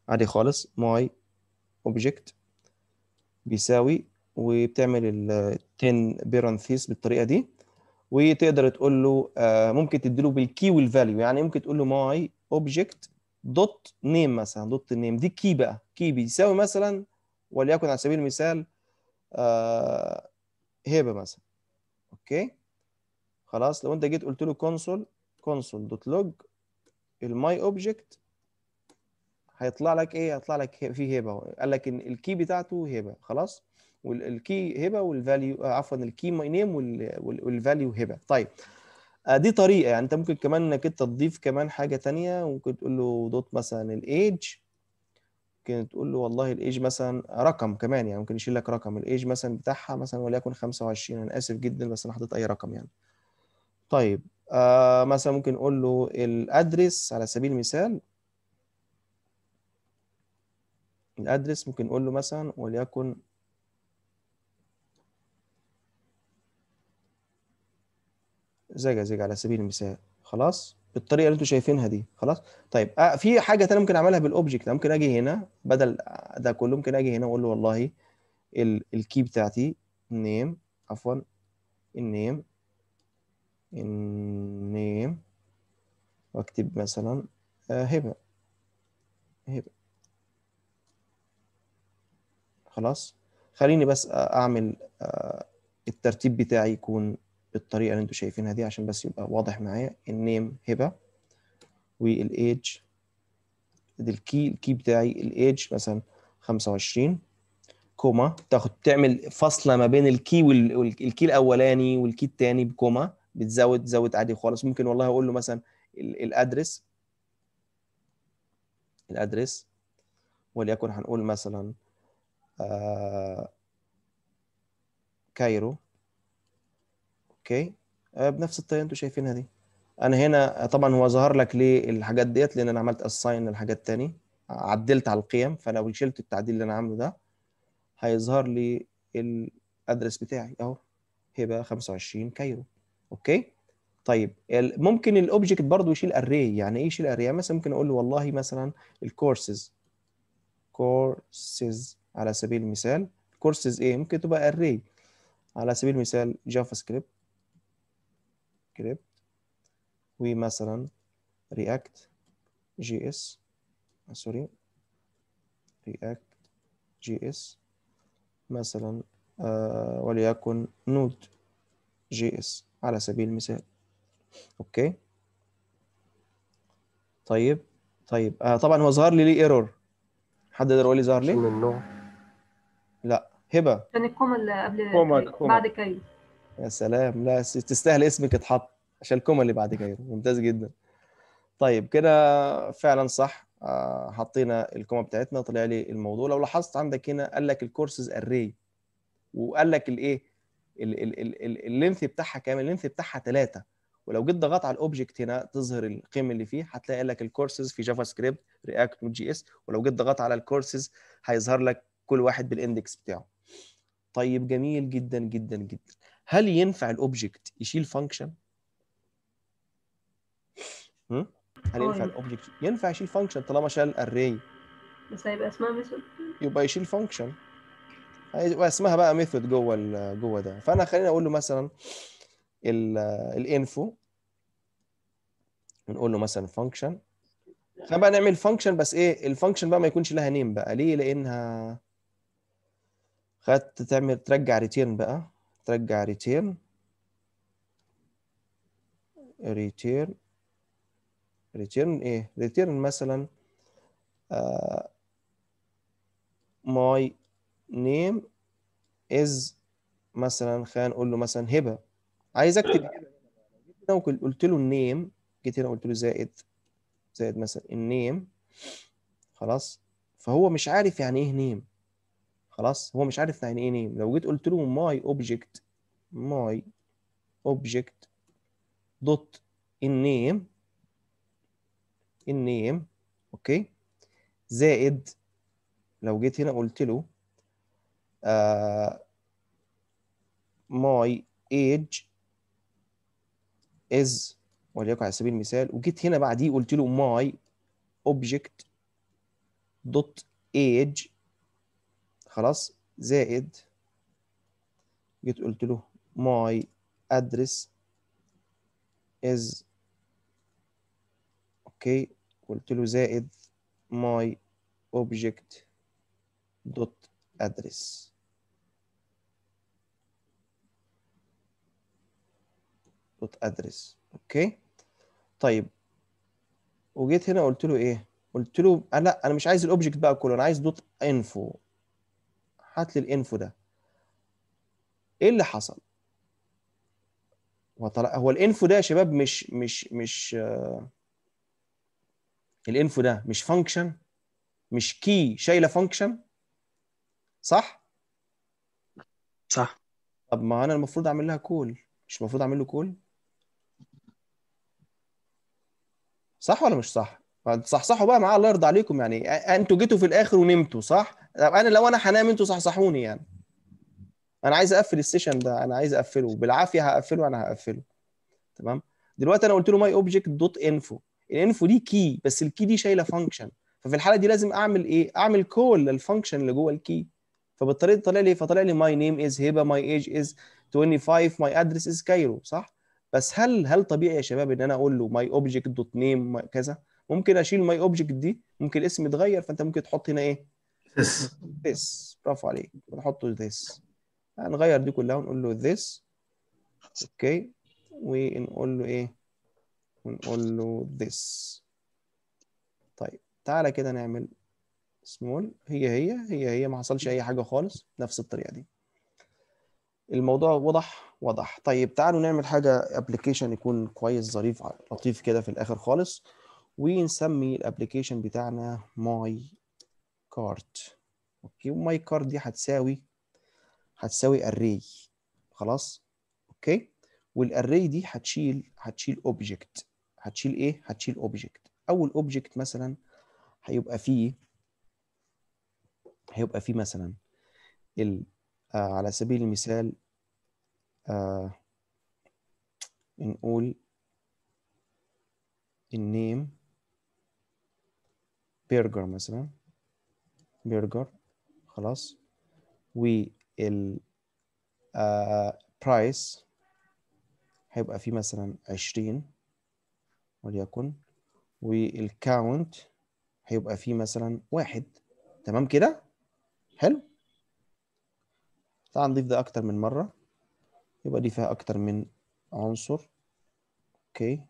عادي خالص ماي اوبجكت بيساوي وبتعمل ال 10 بيرانثيس بالطريقه دي وتقدر تقول له آه، ممكن تديله بالكي والفاليو يعني ممكن تقول له ماي اوبجكت دوت نيم مثلا دوت نيم دي كي بقى كي بيساوي مثلا وليكن على سبيل المثال آه، هبه مثلا اوكي خلاص لو انت جيت قلت له كونسول كونسول دوت لوج الماي اوبجكت هيطلع لك ايه هيطلع لك في هبه قال لك ان الكي بتاعته هبه خلاص والكي هبه والفاليو آه، عفوا الكي ماي نيم والفاليو هبه طيب آه، دي طريقه يعني انت ممكن كمان انك انت تضيف كمان حاجه ثانيه ممكن تقول له دوت مثلا الايج ممكن تقول له والله الايج مثلا رقم كمان يعني ممكن يشيل لك رقم الايج مثلا بتاعها مثلا وليكن 25 انا اسف جدا بس انا حطيت اي رقم يعني طيب آه مثلا ممكن نقول له الادرس على سبيل المثال الادرس ممكن نقول له مثلا وليكن زجاجة زجاجة على سبيل المثال خلاص بالطريقه اللي انتم شايفينها دي خلاص طيب آه في حاجه ثانيه ممكن اعملها بالاوبجكت ممكن اجي هنا بدل ده كله ممكن اجي هنا واقول له والله الكي بتاعتي نيم عفوا النيم النيم وأكتب مثلا آه، هبة هبة خلاص خليني بس آه، أعمل آه، الترتيب بتاعي يكون بالطريقة اللي انتم شايفينها دي عشان بس يبقى واضح معايا النيم هبة والايدج دي الكي الكي بتاعي الايدج مثلا 25 كوما تاخد تعمل فاصله ما بين الكي والكي الاولاني والكي الثاني بكوما بتزود زود عادي خالص ممكن والله اقول له مثلا الادرس الادرس وليكن هنقول مثلا آه كايرو اوكي آه بنفس الطريقه انتم شايفينها دي انا هنا طبعا هو ظهر لك ليه الحاجات ديت لان انا عملت اساين للحاجات تاني عدلت على القيم فلو شلت التعديل اللي انا عامله ده هيظهر لي الادرس بتاعي اهو هبه 25 كايرو اوكي طيب ممكن الاوبجكت برضه يشيل اري يعني ايه يشيل اري يعني مثلا ممكن اقول له والله مثلا الكورسز كورسز على سبيل المثال كورسز ايه ممكن تبقى اري على سبيل المثال جافا سكريبت سكريبت ومثلا رياكت جي اس سوري رياكت جي اس مثلا آه وليكن نود جي اس على سبيل المثال اوكي طيب طيب آه طبعا هو ظهر لي ليه ايرور حد يقدر يقول لي ظهر لي من النوع لا هبه كان الكوما اللي قبل كومة الكوما. بعد كاي يا سلام لا تستاهل اسمك اتحط عشان الكوما اللي بعد كاي ممتاز جدا طيب كده فعلا صح آه حطينا الكوما بتاعتنا طلع لي الموضوع لو لاحظت عندك هنا قال لك الكورسز اري وقال لك الايه اللينث بتاعها كام اللينث بتاعها 3 ولو جيت ضغطت على الاوبجكت هنا تظهر القيم اللي فيه هتلاقي لك الكورسز في جافا سكريبت رياكت نوت جي اس ولو جيت ضغطت على الكورسز هيظهر لك كل واحد بالاندكس بتاعه طيب جميل جدا جدا جدا هل ينفع الاوبجكت يشيل فانكشن هل ينفع الاوبجكت ينفع يشيل فانكشن طالما شال الاري بس هيبقى اسمها ميثود يبقى يشيل فانكشن اسمها بقى ميثود جوه جوه ده فانا خليني اقول له مثلا الانفو نقول له مثلا فانكشن خلينا بقى نعمل فانكشن بس ايه الفانكشن بقى ما يكونش لها نيم بقى ليه لانها خدت تعمل ترجع ريتيرن بقى ترجع ريتيرن ريتيرن ريتيرن ايه ريتيرن مثلا آه ماي name is مثلا خلينا نقول له مثلا هبه عايز اكتب هبه لو قلت له النيم جيت هنا قلت له زائد زائد مثلا النيم خلاص فهو مش عارف يعني ايه نيم خلاص هو مش عارف يعني ايه نيم لو جيت قلت له ماي اوبجكت ماي اوبجكت دوت النيم النيم اوكي زائد لو جيت هنا قلت له ماي ايج از is وليكن على سبيل المثال وجيت هنا بعديه قلت له ماي اوبجكت دوت ايج خلاص زائد جيت قلت له ماي ادرس is اوكي قلت له زائد ماي اوبجكت دوت ادرس دوت ادرس اوكي طيب وجيت هنا قلت له ايه قلت له انا انا مش عايز الاوبجكت بقى كله انا عايز دوت انفو هات لي الانفو ده ايه اللي حصل هو طلع هو الانفو ده يا شباب مش مش مش آه الانفو ده مش فانكشن مش كي شايله فانكشن صح صح طب ما انا المفروض اعمل لها كول مش المفروض اعمل له كول صح ولا مش صح؟ صحصحوا بقى معاه الله يرضى عليكم يعني انتوا جيتوا في الاخر ونمتوا صح؟ طب انا لو انا هنام انتوا صحصحوني يعني. انا عايز اقفل السيشن ده انا عايز اقفله بالعافيه هقفله انا هقفله تمام؟ دلوقتي انا قلت له ماي اوبجكت دوت انفو الانفو دي كي بس الكي دي شايله فانكشن ففي الحاله دي لازم اعمل ايه؟ اعمل كول للفانكشن اللي جوه الكي فبالطريقه دي طالع لي فطالع لي ماي نيم از هبه ماي ايج از 25 ماي ادرس از كايرو صح؟ بس هل هل طبيعي يا شباب ان انا اقول له ماي اوبجكت دوت نيم كذا ممكن اشيل ماي اوبجكت دي ممكن الاسم يتغير فانت ممكن تحط هنا ايه this this برافو عليك نحطه this هنغير دي كلها ونقول له this اوكي ونقول له ايه ونقول له this طيب تعالى كده نعمل سمول هي هي هي هي ما حصلش اي حاجه خالص نفس الطريقه دي الموضوع وضح واضح طيب تعالوا نعمل حاجه ابلكيشن يكون كويس ظريف لطيف كده في الاخر خالص ونسمي الابلكيشن بتاعنا ماي كارت اوكي وماي كارت دي هتساوي هتساوي اري خلاص اوكي والاري دي هتشيل هتشيل اوبجكت هتشيل ايه هتشيل اوبجكت اول اوبجكت مثلا هيبقى فيه هيبقى فيه مثلا ال... آه، على سبيل المثال آه نقول النيم برجر مثلا برجر خلاص و ال برايس هيبقى فيه مثلا عشرين وليكن والكاونت هيبقى فيه مثلا واحد تمام كده حلو تعال نضيف ده اكتر من مره يبقى دي فيها أكتر من عنصر أوكي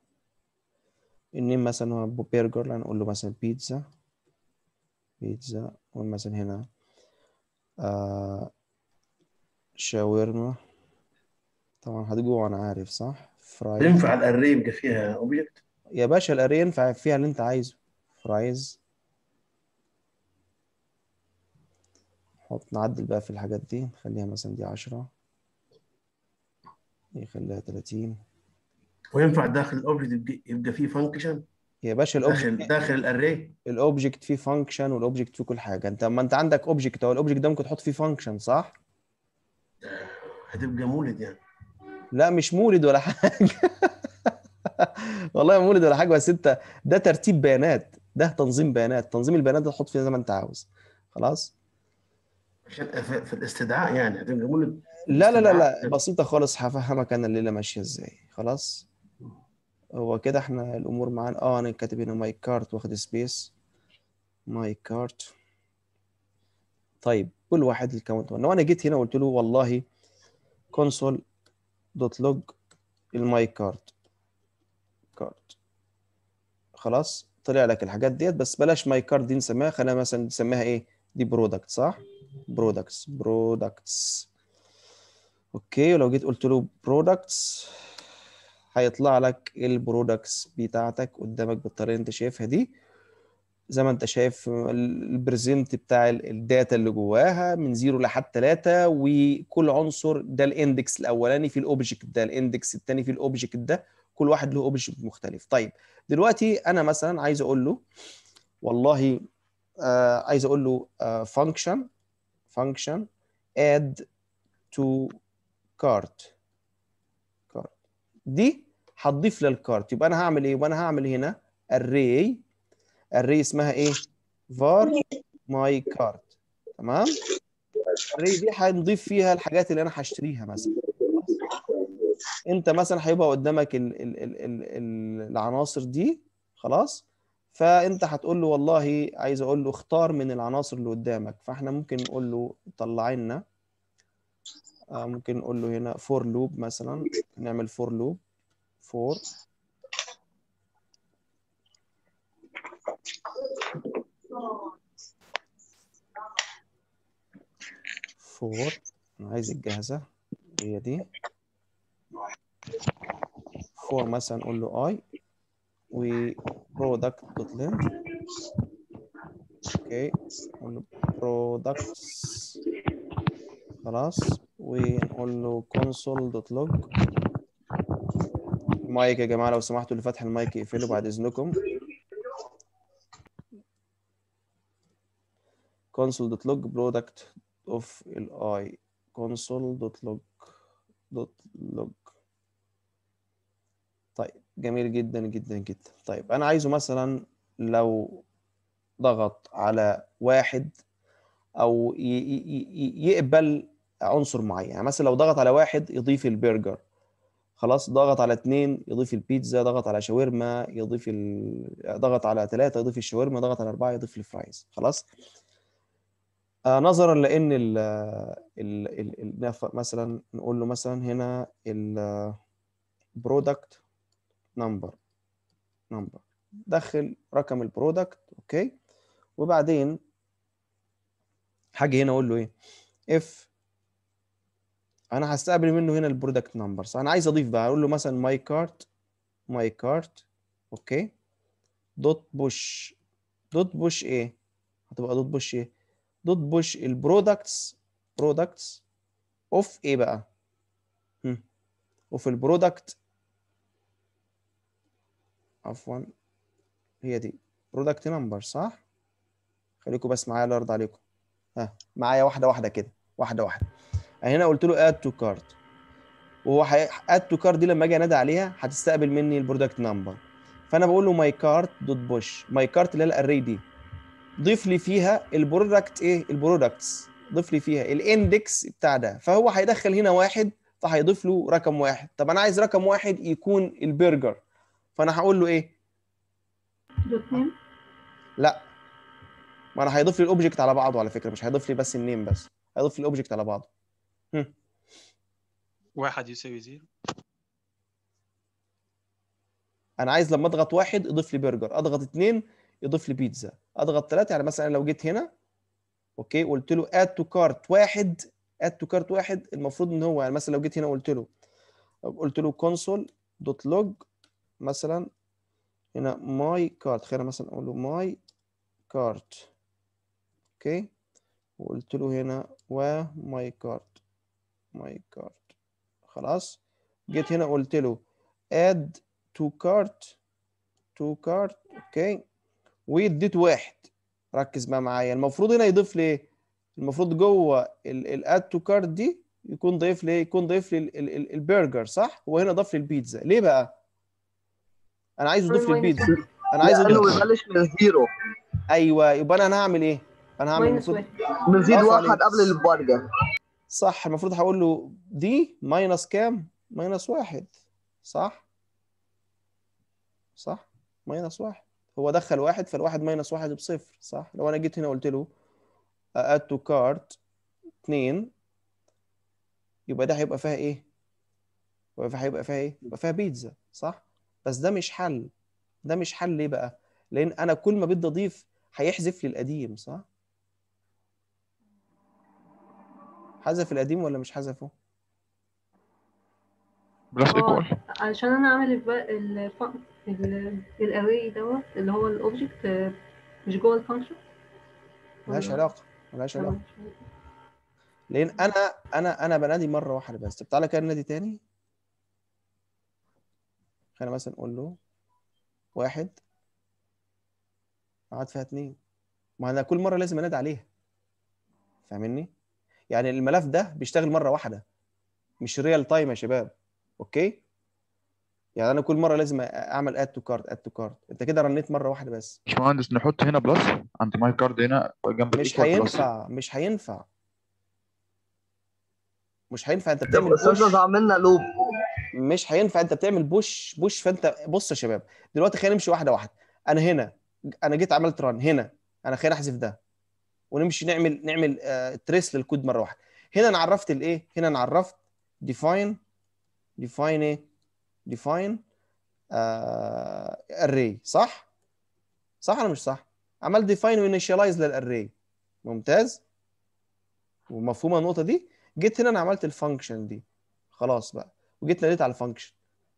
النيم مثلا هو برجر هنقول له مثلا بيتزا بيتزا نقول مثلا هنا آه شاورما طبعا هتجوع أنا عارف صح فرايز ينفع الأري يبقى فيها أوبجكت يا باشا الأري ينفع فيها اللي أنت عايزه فرايز نعدل بقى في الحاجات دي نخليها مثلا دي عشرة يخليها 30 وينفع داخل الاوبجكت يبقى فيه فانكشن يا باشا الاوبجكت داخل الاري الاوبجكت فيه فانكشن والاوبجكت فيه كل حاجه انت ما انت عندك اوبجكت او الاوبجكت ده ممكن تحط فيه فانكشن صح هتبقى مولد يعني لا مش مولد ولا حاجه والله مولد ولا حاجه بس انت ده ترتيب بيانات ده تنظيم بيانات تنظيم البيانات ده تحط فيها زي ما انت عاوز خلاص عشان في الاستدعاء يعني هتبقى مولد لا لا لا لا بسيطه خالص هفهمك انا الليله ماشيه ازاي خلاص هو كده احنا الامور معانا اه انا كاتب هنا ماي كارت واخد سبيس ماي كارت طيب كل واحد الكاونت لو انا جيت هنا وقلت له والله كونسول دوت لوج الماي كارت كارت خلاص طلع لك الحاجات ديت بس بلاش ماي كارت دي نسميها خلينا مثلا نسميها ايه دي برودكت صح برودكتس برودكتس اوكي ولو جيت قلت له برودكتس هيطلع لك البرودكتس بتاعتك قدامك بالطريقه اللي انت شايفها دي زي ما انت شايف البرزنت بتاع الداتا اللي جواها من زيرو لحد ثلاثة وكل عنصر ده الاندكس الاولاني في الاوبجكت ده الاندكس الثاني في الاوبجكت ده كل واحد له اوبجكت مختلف طيب دلوقتي انا مثلا عايز اقول له والله آه عايز اقول له فانكشن فانكشن اد تو كارت كارت دي هتضيف للكارت يبقى انا هعمل ايه يبقى انا هعمل هنا array array اسمها ايه var my cart تمام array دي هنضيف فيها الحاجات اللي انا هشتريها مثلا انت مثلا هيبقى قدامك الـ الـ الـ الـ العناصر دي خلاص فانت هتقول له والله عايز اقول له اختار من العناصر اللي قدامك فاحنا ممكن نقول له طلع لنا آه، ممكن نقول له هنا فور لوب مثلا نعمل فور لوب فور فور انا عايز الجاهزه هي دي فور مثلا نقول له اي برودكت دوت لينث اوكي نقول له برودكت خلاص ونقول له console.log المايك يا جماعه لو سمحتوا اللي فاتح المايك يقفله بعد اذنكم console.log product of الاي console.log طيب جميل جدا جدا جدا طيب انا عايزه مثلا لو ضغط على واحد او يقبل عنصر معين يعني مثلا لو ضغط على واحد يضيف البرجر خلاص ضغط على اثنين يضيف البيتزا ضغط على شاورما يضيف ال... ضغط على ثلاثة يضيف الشاورما ضغط على أربعة يضيف الفرايز خلاص آه، نظرا لأن ال... ال... ال... ال... مثلا نقول له مثلا هنا البرودكت نمبر نمبر دخل رقم البرودكت اوكي وبعدين حاجة هنا اقول له ايه اف انا هستقبل منه هنا البرودكت نمبر انا عايز اضيف بقى اقول له مثلا ماي كارت ماي كارت اوكي دوت بوش دوت بوش ايه هتبقى دوت بوش ايه دوت بوش البرودكتس برودكتس اوف ايه بقى اوف البرودكت عفوا هي دي برودكت نمبر صح خليكم بس معايا الله يرضى عليكم ها معايا واحده واحده كده واحده واحده يعني هنا قلت له اد تو كارت وهو اد تو كارت دي لما اجي انادي عليها هتستقبل مني البرودكت نمبر فانا بقول له ماي كارت دوت بوش ماي كارت اللي هي الاري دي ضيف لي فيها البرودكت ايه البرودكتس ضيف لي فيها الاندكس بتاع ده فهو هيدخل هنا واحد فهيضيف له رقم واحد طب انا عايز رقم واحد يكون البرجر فانا هقول له ايه دوت نيم لا ما انا هيضيف لي الاوبجكت على بعضه على فكره مش هيضيف لي بس النيم بس هيضيف لي الاوبجكت على بعضه واحد يساوي زيرو انا عايز لما اضغط واحد يضيف لي برجر اضغط اثنين يضيف لي بيتزا اضغط ثلاثه يعني مثلا لو جيت هنا اوكي قلت له اد تو كارت واحد اد تو كارت واحد المفروض ان هو يعني مثلا لو جيت هنا قلت له قلت له كونسول دوت لوج مثلا هنا ماي كارت خلينا مثلا اقول له ماي كارت اوكي وقلت له هنا وماي كارت my cart خلاص جيت هنا قلت له add to cart to cart اوكي okay. واديت واحد ركز بقى معايا المفروض هنا يضيف لي ايه المفروض جوه الاد تو كارت دي يكون ضيف لي يكون ضيف لي البرجر صح هو هنا ضاف لي البيتزا ليه بقى انا عايز اضيف لي البيتزا انا عايز اضيف يبلش من زيرو ايوه يبقى انا هعمل ايه انا هعمل المفروض من زيرو واحد قبل البرجر صح المفروض هقول له دي ماينس كام؟ ماينس واحد صح؟ صح؟ ماينس واحد هو دخل واحد فالواحد ماينس واحد بصفر صح؟ لو انا جيت هنا قلت له add to cart 2 يبقى ده هيبقى فيها ايه؟ يبقى هيبقى فيها ايه؟ يبقى فيها بيتزا صح؟ بس ده مش حل ده مش حل ليه بقى؟ لان انا كل ما بدي اضيف هيحذف لي القديم صح؟ حذف القديم ولا مش حذفه؟ بلس ايكوال آه، علشان انا عامل الاري دوت اللي هو الاوبجكت آه، مش جوه الفانكشن ملهاش علاقه ملهاش علاقه لان انا انا انا بنادي مره واحده بس طب تعالى كده نادي تاني خلينا مثلا نقول له واحد قعد فيها اتنين ما انا كل مره لازم انادي عليها فاهمني؟ يعني الملف ده بيشتغل مره واحده مش ريال تايم يا شباب اوكي يعني انا كل مره لازم اعمل اد تو كارد اد تو كارد انت كده رنيت مره واحده بس مش مهندس نحط هنا بلس عند ماي كارد هنا جنب مش هينفع مش هينفع مش هينفع انت بتعمل بوش عملنا لوب مش هينفع انت بتعمل بوش بوش فانت بص يا شباب دلوقتي خلينا نمشي واحده واحده انا هنا انا جيت عملت ران هنا انا خلينا احذف ده ونمشي نعمل نعمل تريس آه، للكود مره واحده هنا انا عرفت الايه هنا انا عرفت ديفاين ديفاين ايه ديفاين آه، array صح صح ولا مش صح عملت ديفاين وانيشاليز للاري ممتاز ومفهومه النقطه دي جيت هنا انا عملت الفانكشن دي خلاص بقى وجيت ناديت على الفانكشن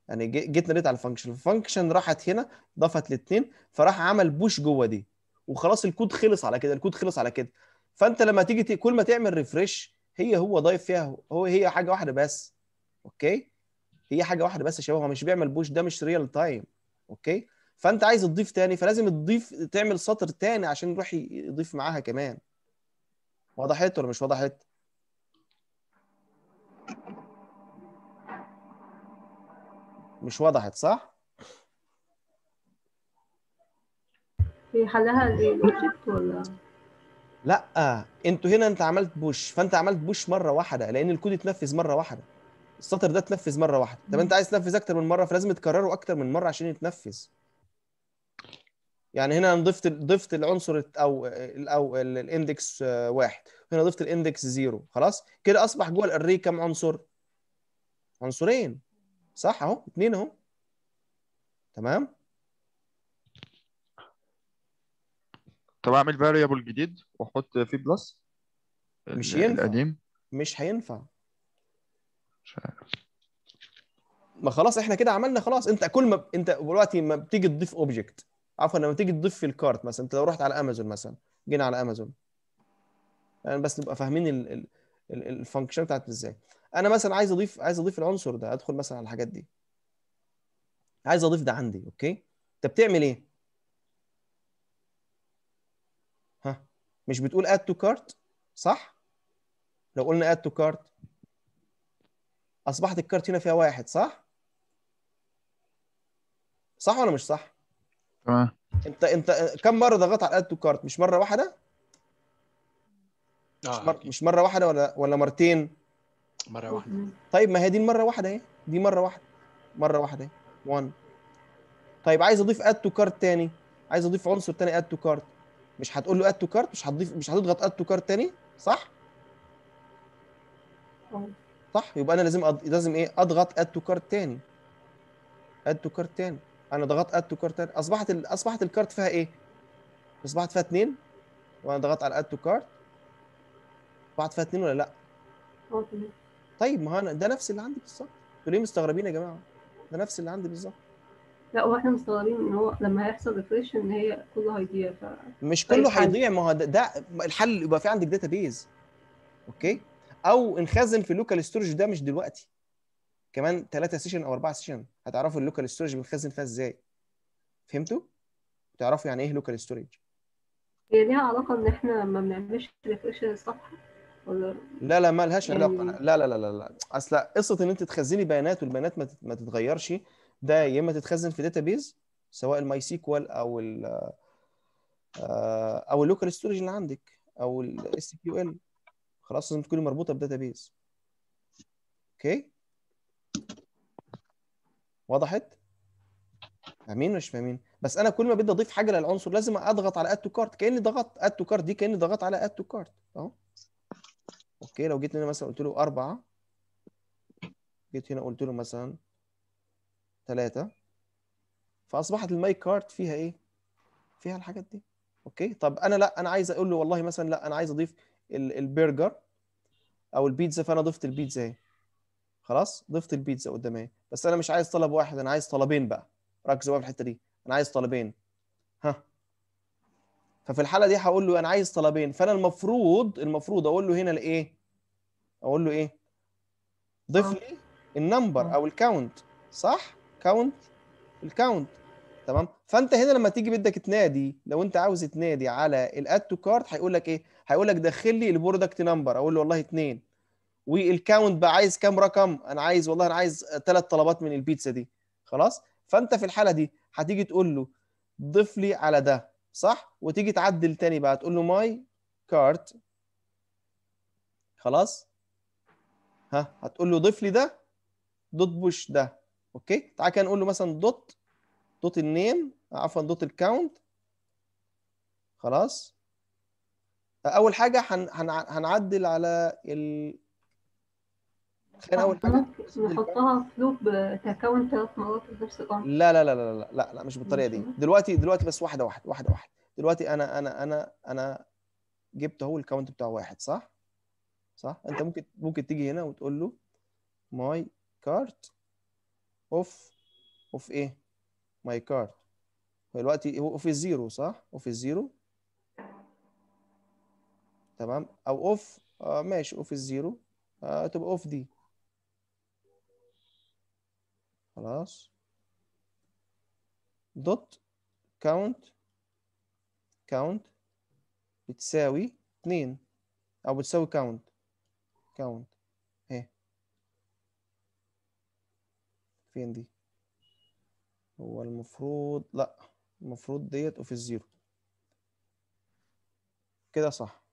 يعني جيت ناديت على الفانكشن الفانكشن راحت هنا ضافت الاثنين فراح عمل بوش جوه دي وخلاص الكود خلص على كده الكود خلص على كده فانت لما تيجي كل ما تعمل ريفرش هي هو ضايف فيها هو هي حاجه واحده بس اوكي هي حاجه واحده بس يا شباب هو مش بيعمل بوش ده مش ريال تايم اوكي فانت عايز تضيف تاني فلازم تضيف تعمل سطر تاني عشان يروح يضيف معاها كمان وضحت ولا مش وضحت مش وضحت صح في حلها الاوبجكت ولا لا انتوا هنا انت عملت بوش فانت عملت بوش مره واحده لان الكود اتنفذ مره واحده السطر ده اتنفذ مره واحده طب انت عايز تنفذ اكتر من مره فلازم تكرره اكتر من مره عشان يتنفذ يعني هنا انا ضفت ضفت العنصر او او الاندكس آه، واحد هنا ضفت الاندكس زيرو خلاص كده اصبح جوه الاري كم عنصر عنصرين صح اهو اثنين اهو تمام طب اعمل فاريبل جديد واحط فيه بلس مش ينفع القديم مش هينفع مش ما خلاص احنا كده عملنا خلاص انت كل ما انت دلوقتي ما بتيجي تضيف اوبجكت عفوا لما تيجي تضيف في الكارت مثلا انت لو رحت على امازون مثلا جينا على امازون يعني بس نبقى فاهمين الفانكشن بتاعت ازاي انا مثلا عايز اضيف عايز اضيف العنصر ده ادخل مثلا على الحاجات دي عايز اضيف ده عندي اوكي انت بتعمل ايه مش بتقول اد تو كارت صح لو قلنا اد تو كارت اصبحت الكارت هنا فيها واحد صح صح ولا مش صح تمام انت انت كم مره ضغطت على اد تو كارت مش مره واحده آه. مش, مر... مش مره واحده ولا ولا مرتين مره واحده طيب ما هي دي المره واحده اهي دي مره واحده مره واحده 1 طيب عايز اضيف اد تو كارت تاني عايز اضيف عنصر تاني اد تو كارت مش هتقول له اد تو كارت مش هتضيف مش هتضغط اد تو كارت تاني صح؟ اه. صح يبقى انا لازم أض... لازم ايه اضغط اد تو كارت تاني اد تو كارت تاني انا ضغطت اد تو كارت تاني اصبحت ال... اصبحت الكارت فيها ايه؟ اصبحت فيها اثنين وانا ضغطت على اد تو كارت اصبحت فيها اثنين ولا لا؟ طيب ما انا ده نفس اللي عندي بالظبط انتوا ليه مستغربين يا جماعه؟ ده نفس اللي عندي بالظبط لا واحنا مستغربين ان هو لما هيحصل ريفريش ان هي كله هيضيع ف مش طيب كله هيضيع ما هو ده, الحل يبقى في عندك داتا بيز اوكي او انخزن في اللوكال ستورج ده مش دلوقتي كمان ثلاثة سيشن او أربعة سيشن هتعرفوا اللوكال ستورج بنخزن فيها ازاي فهمتوا؟ تعرفوا يعني ايه لوكال ستورج هي ليها علاقه ان احنا ما بنعملش ريفريش للصفحه ولا لا لا ما لهاش علاقه يعني لا لا لا لا لا اصل قصه ان انت تخزني بيانات والبيانات ما تتغيرش ده يا اما تتخزن في داتابيز سواء الماي سيكوال او ال آه، او اللوكال ستورج اللي عندك او الاس كيو ال خلاص لازم تكون مربوطه بداتابيز اوكي وضحت فاهمين مش فاهمين بس انا كل ما بدي اضيف حاجه للعنصر لازم اضغط على اد تو كارت كاني ضغطت اد تو كارت دي كاني ضغطت على اد تو كارت اهو اوكي لو جيت هنا مثلا قلت له 4 جيت هنا قلت له مثلا 3 فاصبحت الماي كارت فيها ايه فيها الحاجات دي اوكي طب انا لا انا عايز اقول له والله مثلا لا انا عايز اضيف البرجر او البيتزا فانا ضفت البيتزا اهي خلاص ضفت البيتزا قدام إيه؟ بس انا مش عايز طلب واحد انا عايز طلبين بقى ركزوا بقى في الحته دي انا عايز طلبين ها ففي الحاله دي هقول له انا عايز طلبين فانا المفروض المفروض اقول له هنا الايه اقول له ايه ضيف آه. لي النمبر آه. او الكاونت صح كاونت الكاونت تمام فانت هنا لما تيجي بدك تنادي لو انت عاوز تنادي على الاد تو كارت هيقول لك ايه هيقول لك دخل لي البرودكت نمبر اقول له والله اثنين والكاونت بقى عايز كام رقم انا عايز والله انا عايز ثلاث طلبات من البيتزا دي خلاص فانت في الحاله دي هتيجي تقول له ضيف لي على ده صح وتيجي تعدل تاني بقى تقول له ماي كارت خلاص ها هتقول له ضيف لي ده دوت بوش ده اوكي تعالى كده نقول له مثلا دوت دوت النيم عفوا دوت الكاونت خلاص اول حاجه هن... هن... هنعدل على ال خلينا اول حاجه نحطها في لوب تكون ثلاث مرات في نفس الامر لا لا لا لا لا لا, لا مش بالطريقه دي دلوقتي دلوقتي بس واحده واحده واحده واحده دلوقتي انا انا انا انا جبت اهو الكاونت بتاع واحد صح؟ صح؟ انت ممكن ممكن تيجي هنا وتقول له ماي كارت اوف اوف ايه ماي كارد دلوقتي اوف الزيرو صح اوف الزيرو تمام او اوف آه ماشي اوف الزيرو آه تبقى اوف دي خلاص دوت كاونت كاونت بتساوي اتنين او بتساوي كاونت كاونت فين دي هو المفروض لا المفروض ديت اوف الزيرو كده صح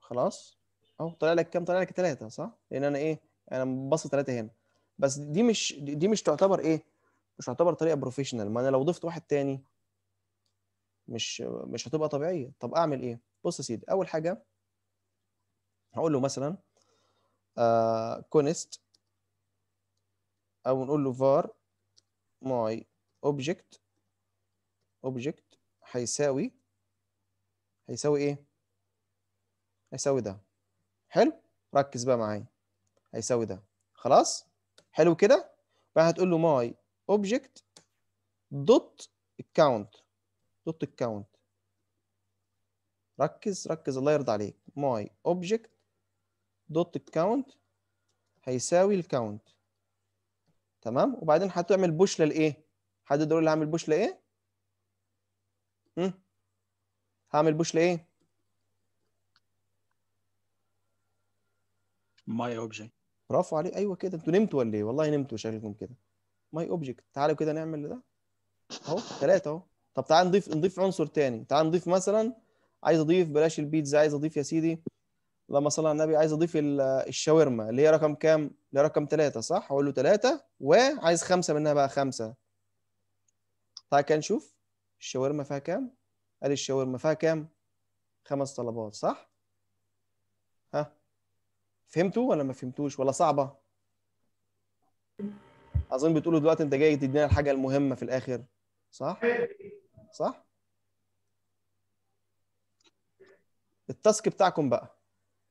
خلاص اهو طلع لك كام طلع لك 3 صح لان انا ايه انا ببص 3 هنا بس دي مش دي مش تعتبر ايه مش تعتبر طريقه بروفيشنال ما انا لو ضفت واحد تاني مش مش هتبقى طبيعيه طب اعمل ايه بص يا سيدي اول حاجه هقول له مثلا آه، كونست او نقول له var my object object هيساوي هيساوي ايه هيساوي ده حلو ركز بقى معايا هيساوي ده خلاص حلو كده بقى هتقول له my object dot count dot count ركز ركز الله يرضى عليك my object dot count هيساوي الكاونت تمام وبعدين هتعمل بوش للايه حد يقول لي هعمل بوش لايه هعمل بوش لايه ماي اوبجكت برافو عليك ايوه كده انتوا نمتوا ولا ايه والله نمتوا شكلكم كده ماي اوبجكت تعالوا كده نعمل ده اهو ثلاثه اهو طب تعال نضيف نضيف عنصر ثاني تعال نضيف مثلا عايز اضيف بلاش البيتزا عايز اضيف يا سيدي اللهم صل على النبي عايز اضيف الشاورما اللي هي رقم كام؟ اللي هي رقم ثلاثة صح؟ اقول له ثلاثة وعايز خمسة منها بقى خمسة. تعالى كده نشوف الشاورما فيها كام؟ قال الشاورما فيها كام؟ خمس طلبات صح؟ ها؟ فهمتوا ولا ما فهمتوش ولا صعبة؟ أظن بتقولوا دلوقتي أنت جاي تدينا الحاجة المهمة في الآخر صح؟ صح؟ التاسك بتاعكم بقى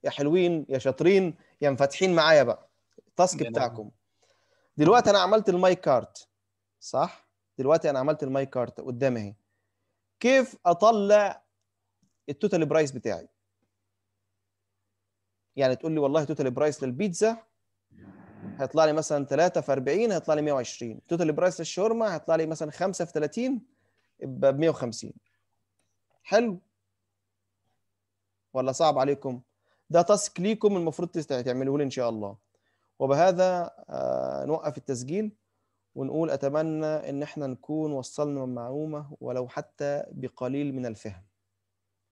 يا حلوين يا شاطرين يا منفتحين معايا بقى التاسك بتاعكم دلوقتي انا عملت الماي كارت صح دلوقتي انا عملت الماي كارت قدامي اهي كيف اطلع التوتال برايس بتاعي يعني تقول لي والله توتال برايس للبيتزا هيطلع لي مثلا 3 في 40 هيطلع لي 120 توتال برايس للشاورما هيطلع لي مثلا 5 في 30 ب 150 حلو ولا صعب عليكم ده تاسك ليكم المفروض تعملوه لي ان شاء الله وبهذا آه، نوقف التسجيل ونقول اتمنى ان احنا نكون وصلنا المعلومه ولو حتى بقليل من الفهم